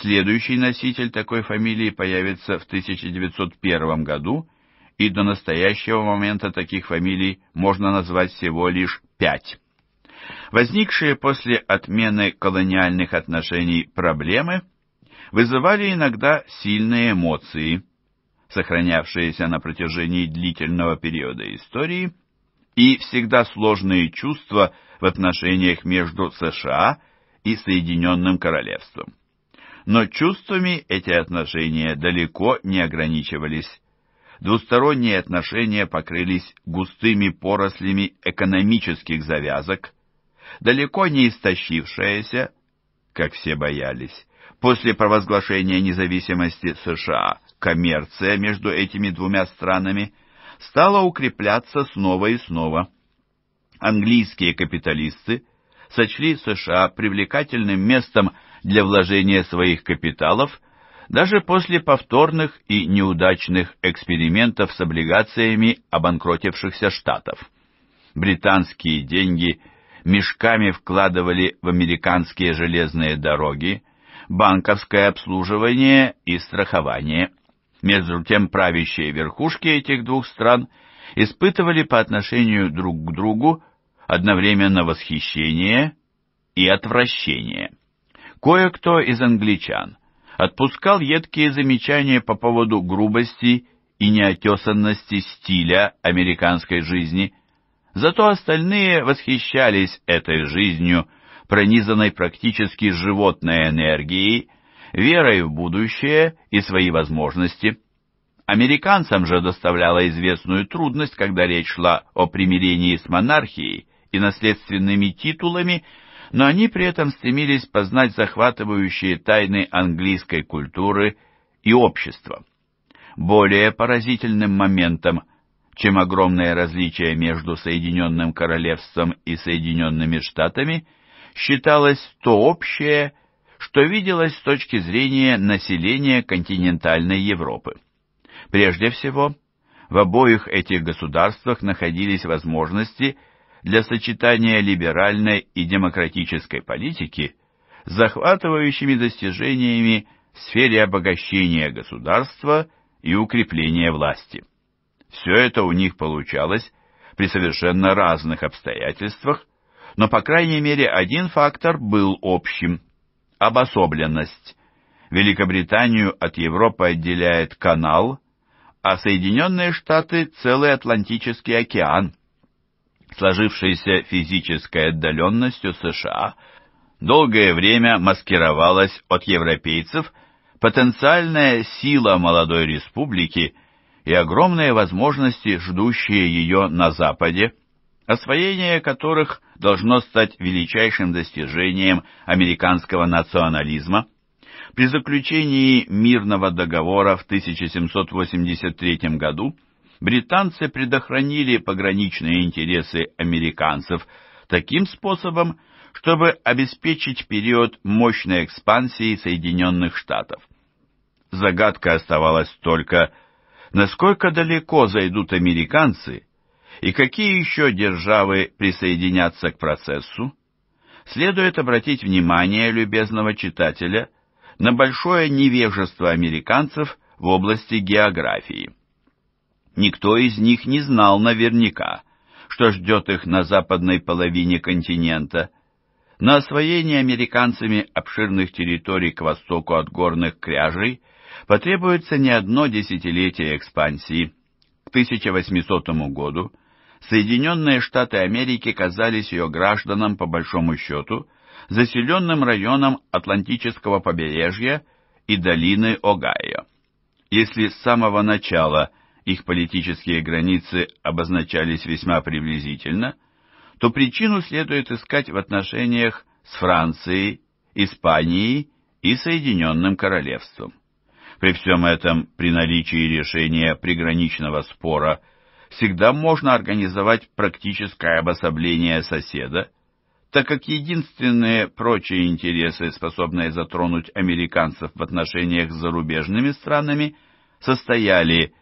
Speaker 1: Следующий носитель такой фамилии появится в 1901 году – и до настоящего момента таких фамилий можно назвать всего лишь пять. Возникшие после отмены колониальных отношений проблемы вызывали иногда сильные эмоции, сохранявшиеся на протяжении длительного периода истории, и всегда сложные чувства в отношениях между США и Соединенным Королевством. Но чувствами эти отношения далеко не ограничивались двусторонние отношения покрылись густыми порослями экономических завязок, далеко не истощившаяся, как все боялись, после провозглашения независимости США коммерция между этими двумя странами стала укрепляться снова и снова. Английские капиталисты сочли США привлекательным местом для вложения своих капиталов – даже после повторных и неудачных экспериментов с облигациями обанкротившихся штатов. Британские деньги мешками вкладывали в американские железные дороги, банковское обслуживание и страхование. Между тем правящие верхушки этих двух стран испытывали по отношению друг к другу одновременно восхищение и отвращение. Кое-кто из англичан – отпускал едкие замечания по поводу грубости и неотесанности стиля американской жизни, зато остальные восхищались этой жизнью, пронизанной практически животной энергией, верой в будущее и свои возможности. Американцам же доставляла известную трудность, когда речь шла о примирении с монархией и наследственными титулами – но они при этом стремились познать захватывающие тайны английской культуры и общества. Более поразительным моментом, чем огромное различие между Соединенным Королевством и Соединенными Штатами, считалось то общее, что виделось с точки зрения населения континентальной Европы. Прежде всего, в обоих этих государствах находились возможности – для сочетания либеральной и демократической политики с захватывающими достижениями в сфере обогащения государства и укрепления власти. Все это у них получалось при совершенно разных обстоятельствах, но, по крайней мере, один фактор был общим – обособленность. Великобританию от Европы отделяет канал, а Соединенные Штаты – целый Атлантический океан – сложившейся физической отдаленностью США долгое время маскировалась от европейцев потенциальная сила молодой республики и огромные возможности, ждущие ее на Западе, освоение которых должно стать величайшим достижением американского национализма, при заключении мирного договора в 1783 году – британцы предохранили пограничные интересы американцев таким способом, чтобы обеспечить период мощной экспансии Соединенных Штатов. Загадка оставалась только, насколько далеко зайдут американцы и какие еще державы присоединятся к процессу. Следует обратить внимание любезного читателя на большое невежество американцев в области географии никто из них не знал наверняка, что ждет их на западной половине континента. На освоение американцами обширных территорий к востоку от горных кряжей потребуется не одно десятилетие экспансии. К 1800 году Соединенные Штаты Америки казались ее гражданам по большому счету заселенным районом Атлантического побережья и долины Огайо. Если с самого начала – их политические границы обозначались весьма приблизительно, то причину следует искать в отношениях с Францией, Испанией и Соединенным Королевством. При всем этом, при наличии решения приграничного спора, всегда можно организовать практическое обособление соседа, так как единственные прочие интересы, способные затронуть американцев в отношениях с зарубежными странами, состояли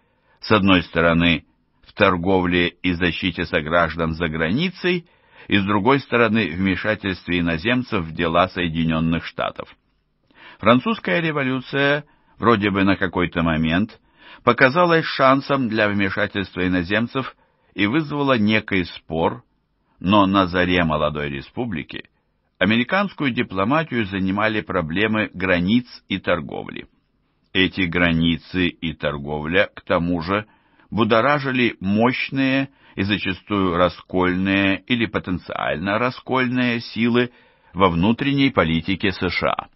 Speaker 1: с одной стороны, в торговле и защите сограждан за границей, и с другой стороны, вмешательстве иноземцев в дела Соединенных Штатов. Французская революция, вроде бы на какой-то момент, показалась шансом для вмешательства иноземцев и вызвала некий спор, но на заре молодой республики американскую дипломатию занимали проблемы границ и торговли. Эти границы и торговля, к тому же, будоражили мощные и зачастую раскольные или потенциально раскольные силы во внутренней политике США.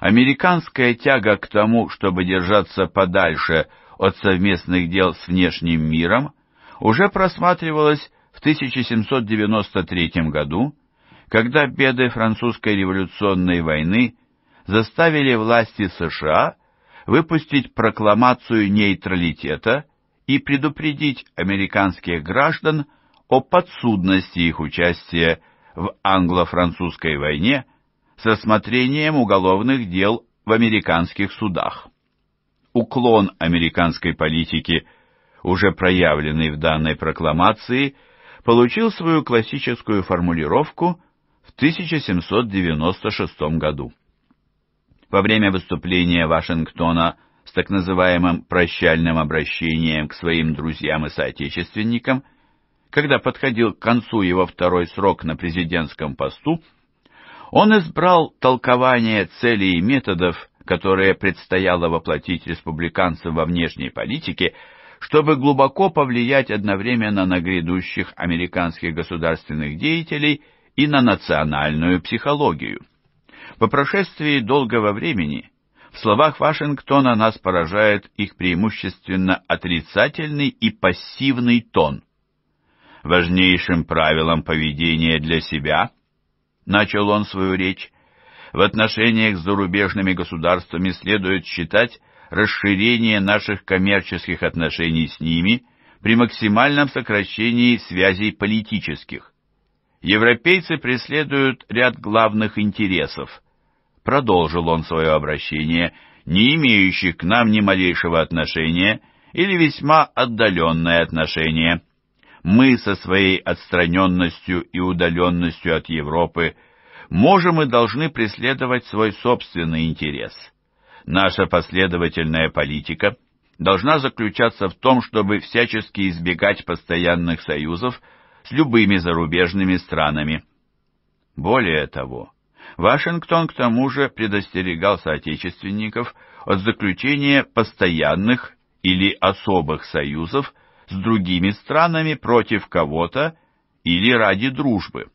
Speaker 1: Американская тяга к тому, чтобы держаться подальше от совместных дел с внешним миром, уже просматривалась в 1793 году, когда беды французской революционной войны заставили власти США выпустить прокламацию нейтралитета и предупредить американских граждан о подсудности их участия в англо-французской войне с рассмотрением уголовных дел в американских судах. Уклон американской политики, уже проявленный в данной прокламации, получил свою классическую формулировку в 1796 году. Во время выступления Вашингтона с так называемым прощальным обращением к своим друзьям и соотечественникам, когда подходил к концу его второй срок на президентском посту, он избрал толкование целей и методов, которые предстояло воплотить республиканцам во внешней политике, чтобы глубоко повлиять одновременно на грядущих американских государственных деятелей и на национальную психологию. По прошествии долгого времени в словах Вашингтона нас поражает их преимущественно отрицательный и пассивный тон. Важнейшим правилом поведения для себя, начал он свою речь, в отношениях с зарубежными государствами следует считать расширение наших коммерческих отношений с ними при максимальном сокращении связей политических. Европейцы преследуют ряд главных интересов – продолжил он свое обращение, не имеющий к нам ни малейшего отношения или весьма отдаленное отношение. Мы со своей отстраненностью и удаленностью от Европы можем и должны преследовать свой собственный интерес. Наша последовательная политика должна заключаться в том, чтобы всячески избегать постоянных союзов с любыми зарубежными странами. Более того, Вашингтон к тому же предостерегал соотечественников от заключения постоянных или особых союзов с другими странами против кого-то или ради дружбы.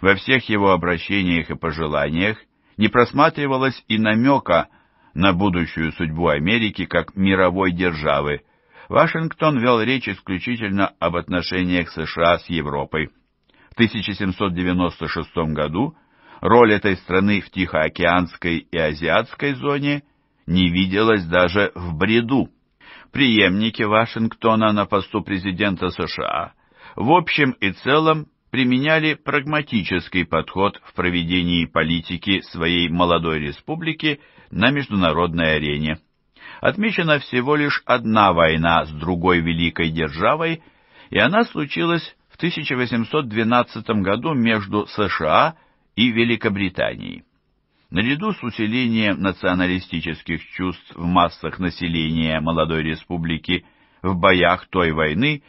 Speaker 1: Во всех его обращениях и пожеланиях не просматривалось и намека на будущую судьбу Америки как мировой державы. Вашингтон вел речь исключительно об отношениях США с Европой. В 1796 году Роль этой страны в Тихоокеанской и Азиатской зоне не виделась даже в бреду. Приемники Вашингтона на посту президента США в общем и целом применяли прагматический подход в проведении политики своей молодой республики на международной арене. Отмечена всего лишь одна война с другой великой державой, и она случилась в 1812 году между США и Великобритании. Наряду с усилением националистических чувств в массах населения молодой республики в боях той войны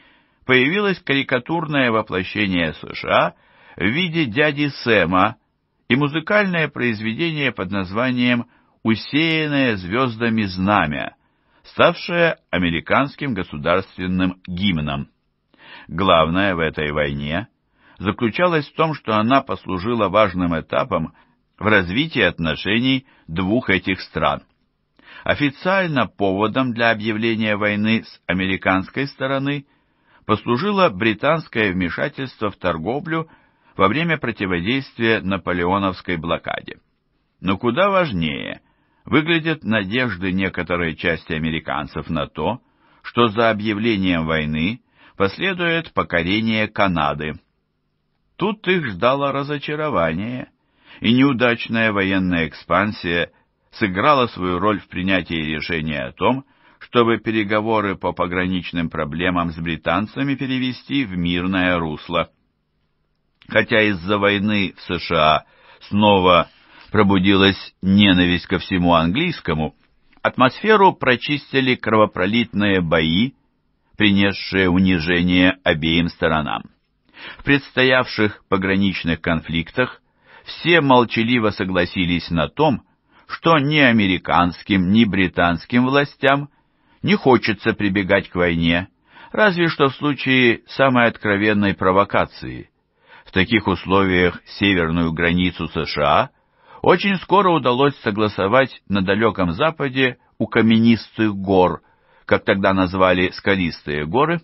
Speaker 1: появилось карикатурное воплощение США в виде дяди Сэма и музыкальное произведение под названием «Усеянное звездами знамя», ставшее американским государственным гимном. Главное в этой войне заключалась в том, что она послужила важным этапом в развитии отношений двух этих стран. Официально поводом для объявления войны с американской стороны послужило британское вмешательство в торговлю во время противодействия наполеоновской блокаде. Но куда важнее выглядят надежды некоторой части американцев на то, что за объявлением войны последует покорение Канады, Тут их ждало разочарование, и неудачная военная экспансия сыграла свою роль в принятии решения о том, чтобы переговоры по пограничным проблемам с британцами перевести в мирное русло. Хотя из-за войны в США снова пробудилась ненависть ко всему английскому, атмосферу прочистили кровопролитные бои, принесшие унижение обеим сторонам. В предстоявших пограничных конфликтах все молчаливо согласились на том, что ни американским, ни британским властям не хочется прибегать к войне, разве что в случае самой откровенной провокации. В таких условиях северную границу США очень скоро удалось согласовать на далеком западе у каменистых гор, как тогда назвали скалистые горы,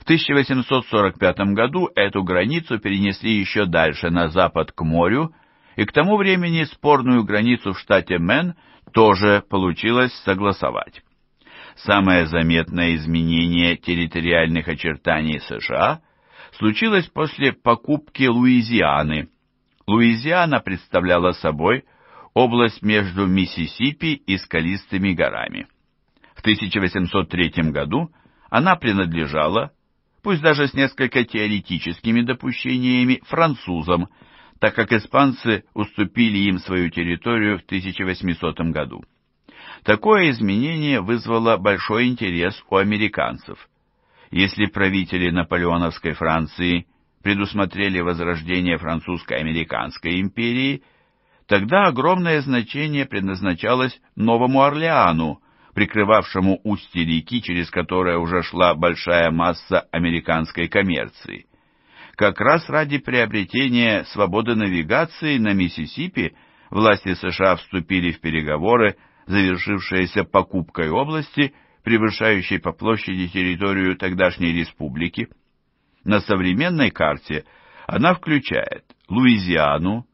Speaker 1: в 1845 году эту границу перенесли еще дальше, на запад к морю, и к тому времени спорную границу в штате Мэн тоже получилось согласовать. Самое заметное изменение территориальных очертаний США случилось после покупки Луизианы. Луизиана представляла собой область между Миссисипи и Скалистыми горами. В 1803 году она принадлежала пусть даже с несколько теоретическими допущениями, французам, так как испанцы уступили им свою территорию в 1800 году. Такое изменение вызвало большой интерес у американцев. Если правители наполеоновской Франции предусмотрели возрождение французско-американской империи, тогда огромное значение предназначалось Новому Орлеану, прикрывавшему устье реки, через которое уже шла большая масса американской коммерции. Как раз ради приобретения свободы навигации на Миссисипи власти США вступили в переговоры, завершившиеся покупкой области, превышающей по площади территорию тогдашней республики. На современной карте она включает Луизиану,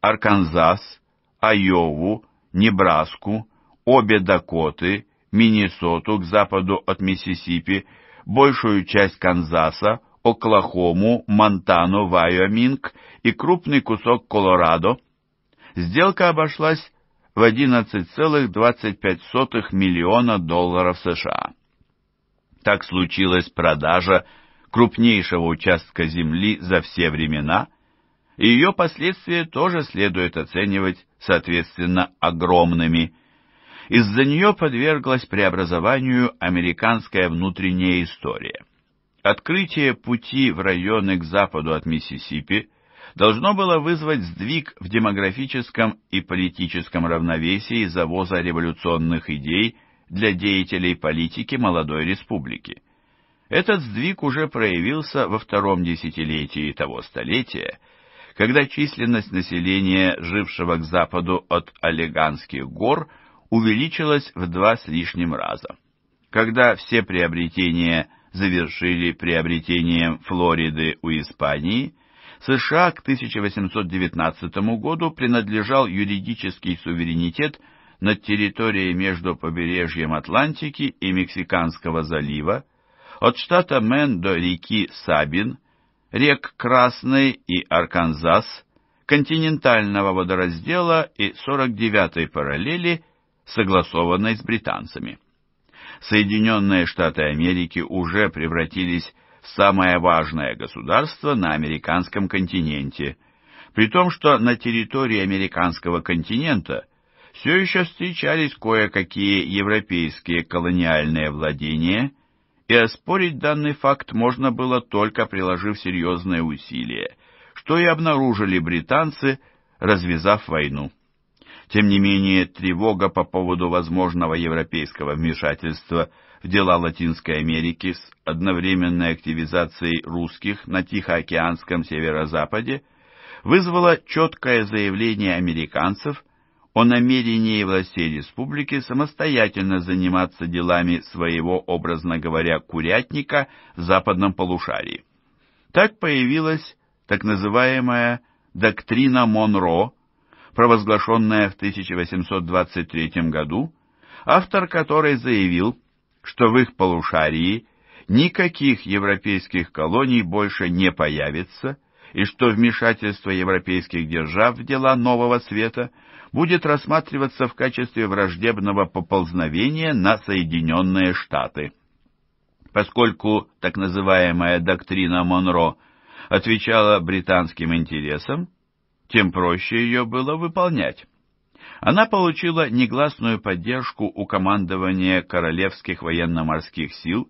Speaker 1: Арканзас, Айову, Небраску, обе Дакоты, Миннесоту к западу от Миссисипи, большую часть Канзаса, Оклахому, Монтану, Вайоминг и крупный кусок Колорадо, сделка обошлась в 11,25 миллиона долларов США. Так случилась продажа крупнейшего участка земли за все времена, и ее последствия тоже следует оценивать, соответственно, огромными – из-за нее подверглась преобразованию американская внутренняя история. Открытие пути в районы к западу от Миссисипи должно было вызвать сдвиг в демографическом и политическом равновесии завоза революционных идей для деятелей политики молодой республики. Этот сдвиг уже проявился во втором десятилетии того столетия, когда численность населения, жившего к западу от Олеганских гор – увеличилось в два с лишним раза. Когда все приобретения завершили приобретением Флориды у Испании, США к 1819 году принадлежал юридический суверенитет над территорией между побережьем Атлантики и Мексиканского залива, от штата Мэн до реки Сабин, рек Красный и Арканзас, континентального водораздела и 49-й параллели – согласованной с британцами. Соединенные Штаты Америки уже превратились в самое важное государство на американском континенте, при том, что на территории американского континента все еще встречались кое-какие европейские колониальные владения, и оспорить данный факт можно было только приложив серьезные усилия, что и обнаружили британцы, развязав войну. Тем не менее, тревога по поводу возможного европейского вмешательства в дела Латинской Америки с одновременной активизацией русских на Тихоокеанском северо-западе вызвала четкое заявление американцев о намерении властей республики самостоятельно заниматься делами своего, образно говоря, курятника в западном полушарии. Так появилась так называемая доктрина Монро – провозглашенная в 1823 году, автор которой заявил, что в их полушарии никаких европейских колоний больше не появится и что вмешательство европейских держав в дела нового света будет рассматриваться в качестве враждебного поползновения на Соединенные Штаты. Поскольку так называемая доктрина Монро отвечала британским интересам, тем проще ее было выполнять. Она получила негласную поддержку у командования Королевских военно-морских сил,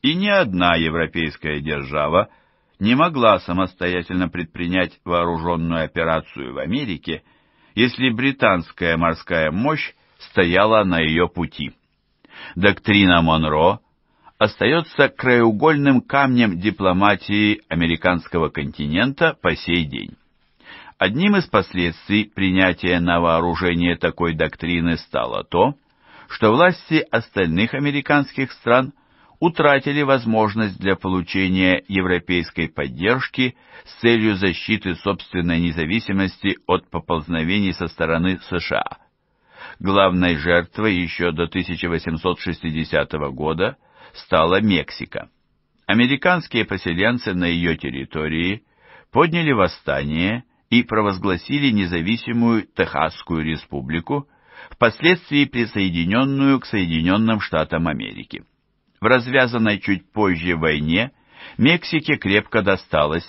Speaker 1: и ни одна европейская держава не могла самостоятельно предпринять вооруженную операцию в Америке, если британская морская мощь стояла на ее пути. Доктрина Монро остается краеугольным камнем дипломатии американского континента по сей день. Одним из последствий принятия на вооружение такой доктрины стало то, что власти остальных американских стран утратили возможность для получения европейской поддержки с целью защиты собственной независимости от поползновений со стороны США. Главной жертвой еще до 1860 года стала Мексика. Американские поселенцы на ее территории подняли восстание и провозгласили независимую Техасскую республику, впоследствии присоединенную к Соединенным Штатам Америки. В развязанной чуть позже войне Мексике крепко досталось.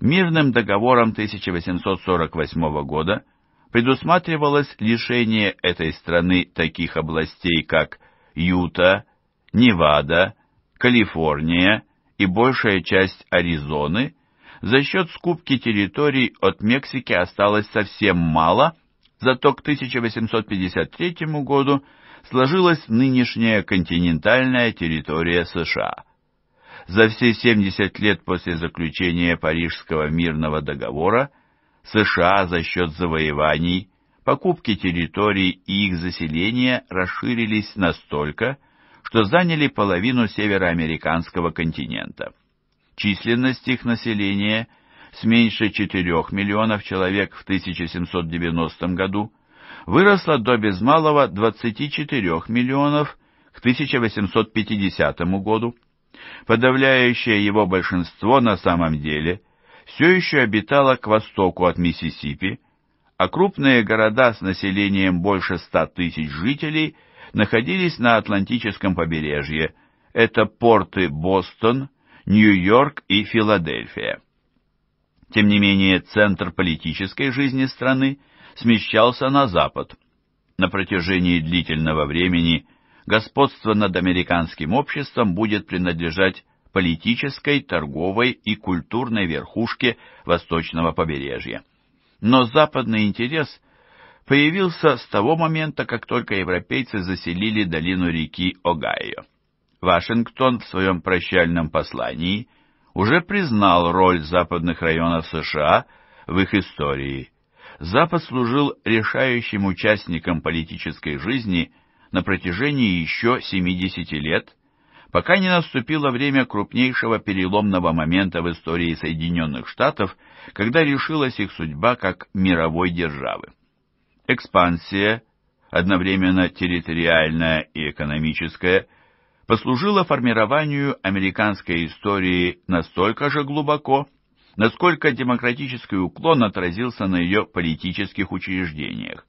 Speaker 1: Мирным договором 1848 года предусматривалось лишение этой страны таких областей, как Юта, Невада, Калифорния и большая часть Аризоны – за счет скупки территорий от Мексики осталось совсем мало, зато к 1853 году сложилась нынешняя континентальная территория США. За все 70 лет после заключения Парижского мирного договора США за счет завоеваний, покупки территорий и их заселения расширились настолько, что заняли половину североамериканского континента. Численность их населения с меньше 4 миллионов человек в 1790 году выросла до без малого 24 миллионов к 1850 году. Подавляющее его большинство на самом деле все еще обитало к востоку от Миссисипи, а крупные города с населением больше 100 тысяч жителей находились на Атлантическом побережье. Это порты Бостон, Нью-Йорк и Филадельфия. Тем не менее, центр политической жизни страны смещался на запад. На протяжении длительного времени господство над американским обществом будет принадлежать политической, торговой и культурной верхушке восточного побережья. Но западный интерес появился с того момента, как только европейцы заселили долину реки Огайо. Вашингтон в своем прощальном послании уже признал роль западных районов США в их истории. Запад служил решающим участником политической жизни на протяжении еще 70 лет, пока не наступило время крупнейшего переломного момента в истории Соединенных Штатов, когда решилась их судьба как мировой державы. Экспансия, одновременно территориальная и экономическая – послужило формированию американской истории настолько же глубоко, насколько демократический уклон отразился на ее политических учреждениях.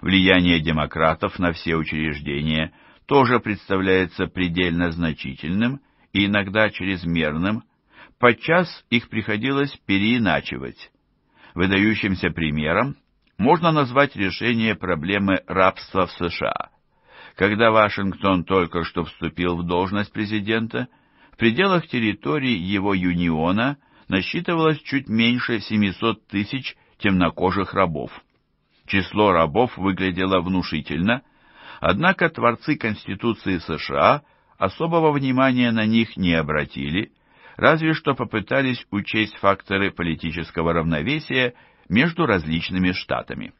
Speaker 1: Влияние демократов на все учреждения тоже представляется предельно значительным и иногда чрезмерным, подчас их приходилось переиначивать. Выдающимся примером можно назвать решение проблемы рабства в США. Когда Вашингтон только что вступил в должность президента, в пределах территории его юниона насчитывалось чуть меньше 700 тысяч темнокожих рабов. Число рабов выглядело внушительно, однако творцы Конституции США особого внимания на них не обратили, разве что попытались учесть факторы политического равновесия между различными штатами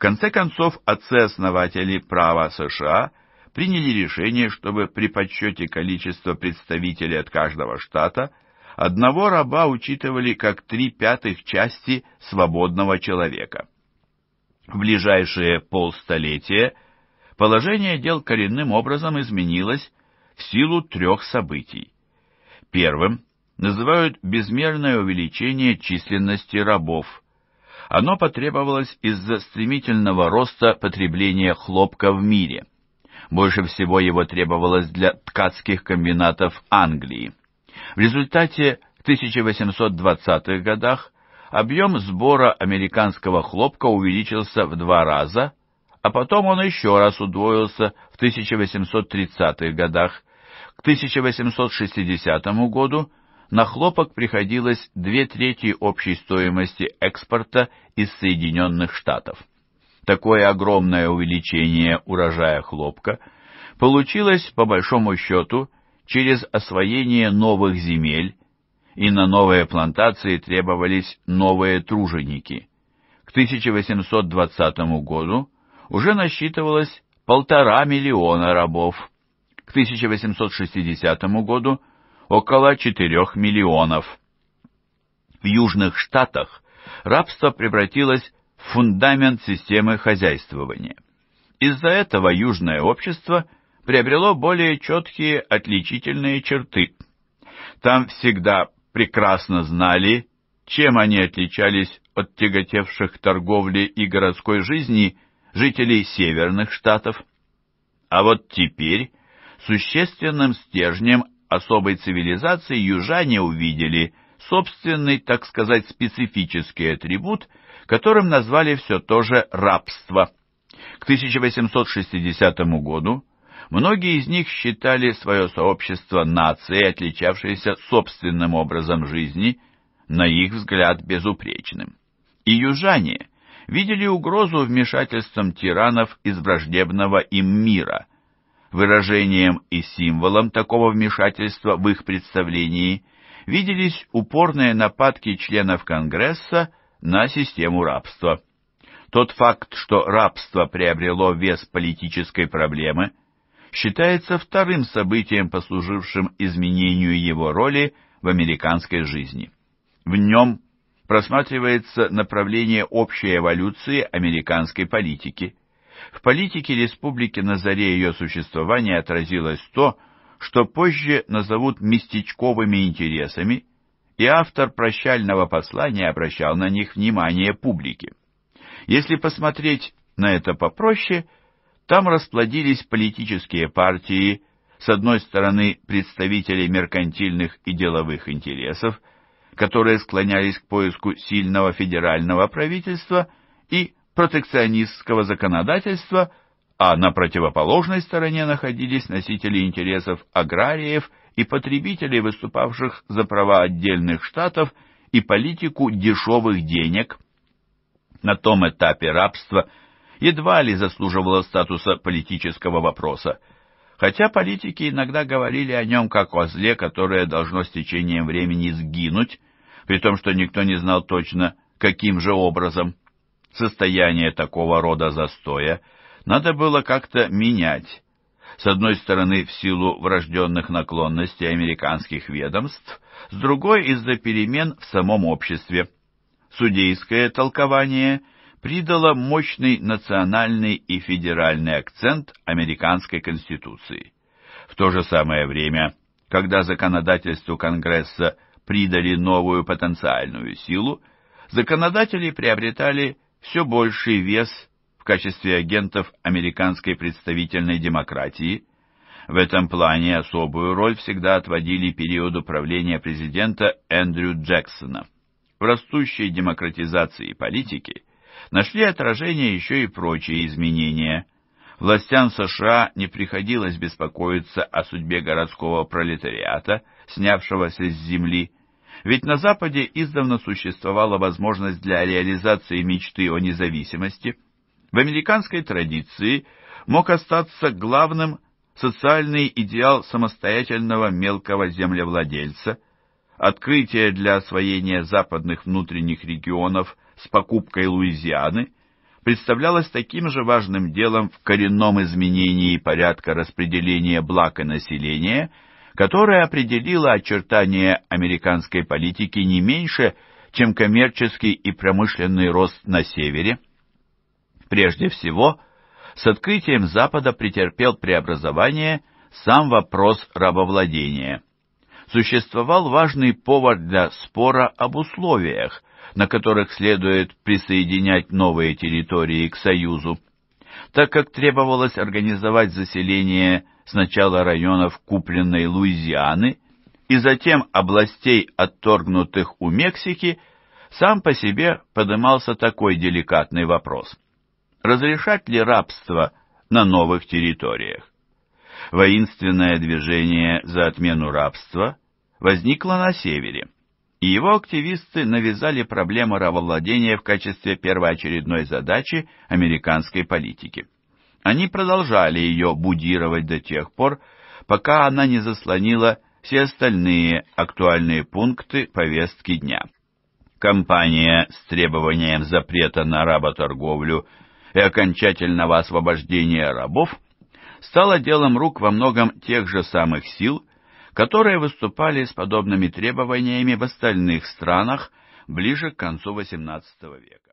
Speaker 1: конце концов, отцы-основатели права США приняли решение, чтобы при подсчете количества представителей от каждого штата одного раба учитывали как три пятых части свободного человека. В ближайшие полстолетия положение дел коренным образом изменилось в силу трех событий. Первым называют безмерное увеличение численности рабов – оно потребовалось из-за стремительного роста потребления хлопка в мире. Больше всего его требовалось для ткацких комбинатов Англии. В результате в 1820-х годах объем сбора американского хлопка увеличился в два раза, а потом он еще раз удвоился в 1830-х годах. К 1860 году на хлопок приходилось две трети общей стоимости экспорта из Соединенных Штатов. Такое огромное увеличение урожая хлопка получилось, по большому счету, через освоение новых земель, и на новые плантации требовались новые труженики. К 1820 году уже насчитывалось полтора миллиона рабов, к 1860 году около 4 миллионов. В Южных Штатах рабство превратилось в фундамент системы хозяйствования. Из-за этого южное общество приобрело более четкие отличительные черты. Там всегда прекрасно знали, чем они отличались от тяготевших торговли и городской жизни жителей северных штатов. А вот теперь существенным стержнем особой цивилизации южане увидели собственный, так сказать, специфический атрибут, которым назвали все то же рабство. К 1860 году многие из них считали свое сообщество нацией, отличавшейся собственным образом жизни, на их взгляд безупречным. И южане видели угрозу вмешательством тиранов из враждебного им мира – Выражением и символом такого вмешательства в их представлении виделись упорные нападки членов Конгресса на систему рабства. Тот факт, что рабство приобрело вес политической проблемы, считается вторым событием, послужившим изменению его роли в американской жизни. В нем просматривается направление общей эволюции американской политики. В политике республики на заре ее существования отразилось то, что позже назовут местечковыми интересами, и автор прощального послания обращал на них внимание публики. Если посмотреть на это попроще, там расплодились политические партии, с одной стороны представители меркантильных и деловых интересов, которые склонялись к поиску сильного федерального правительства, и протекционистского законодательства, а на противоположной стороне находились носители интересов аграриев и потребителей, выступавших за права отдельных штатов и политику дешевых денег. На том этапе рабство едва ли заслуживало статуса политического вопроса, хотя политики иногда говорили о нем как о зле, которое должно с течением времени сгинуть, при том, что никто не знал точно, каким же образом. Состояние такого рода застоя надо было как-то менять. С одной стороны, в силу врожденных наклонностей американских ведомств, с другой — из-за перемен в самом обществе. Судейское толкование придало мощный национальный и федеральный акцент американской конституции. В то же самое время, когда законодательству Конгресса придали новую потенциальную силу, законодатели приобретали все больший вес в качестве агентов американской представительной демократии. В этом плане особую роль всегда отводили периоду правления президента Эндрю Джексона. В растущей демократизации политики нашли отражение еще и прочие изменения. Властям США не приходилось беспокоиться о судьбе городского пролетариата, снявшегося с земли, ведь на Западе издавна существовала возможность для реализации мечты о независимости. В американской традиции мог остаться главным социальный идеал самостоятельного мелкого землевладельца, открытие для освоения западных внутренних регионов с покупкой Луизианы представлялось таким же важным делом в коренном изменении порядка распределения благ и населения – которое определило очертания американской политики не меньше, чем коммерческий и промышленный рост на севере. Прежде всего, с открытием Запада претерпел преобразование сам вопрос рабовладения. Существовал важный повод для спора об условиях, на которых следует присоединять новые территории к Союзу. Так как требовалось организовать заселение – сначала районов купленной Луизианы и затем областей, отторгнутых у Мексики, сам по себе подымался такой деликатный вопрос. Разрешать ли рабство на новых территориях? Воинственное движение за отмену рабства возникло на севере, и его активисты навязали проблему рабовладения в качестве первоочередной задачи американской политики. Они продолжали ее будировать до тех пор, пока она не заслонила все остальные актуальные пункты повестки дня. Компания с требованием запрета на работорговлю и окончательного освобождения рабов стала делом рук во многом тех же самых сил, которые выступали с подобными требованиями в остальных странах ближе к концу XVIII века.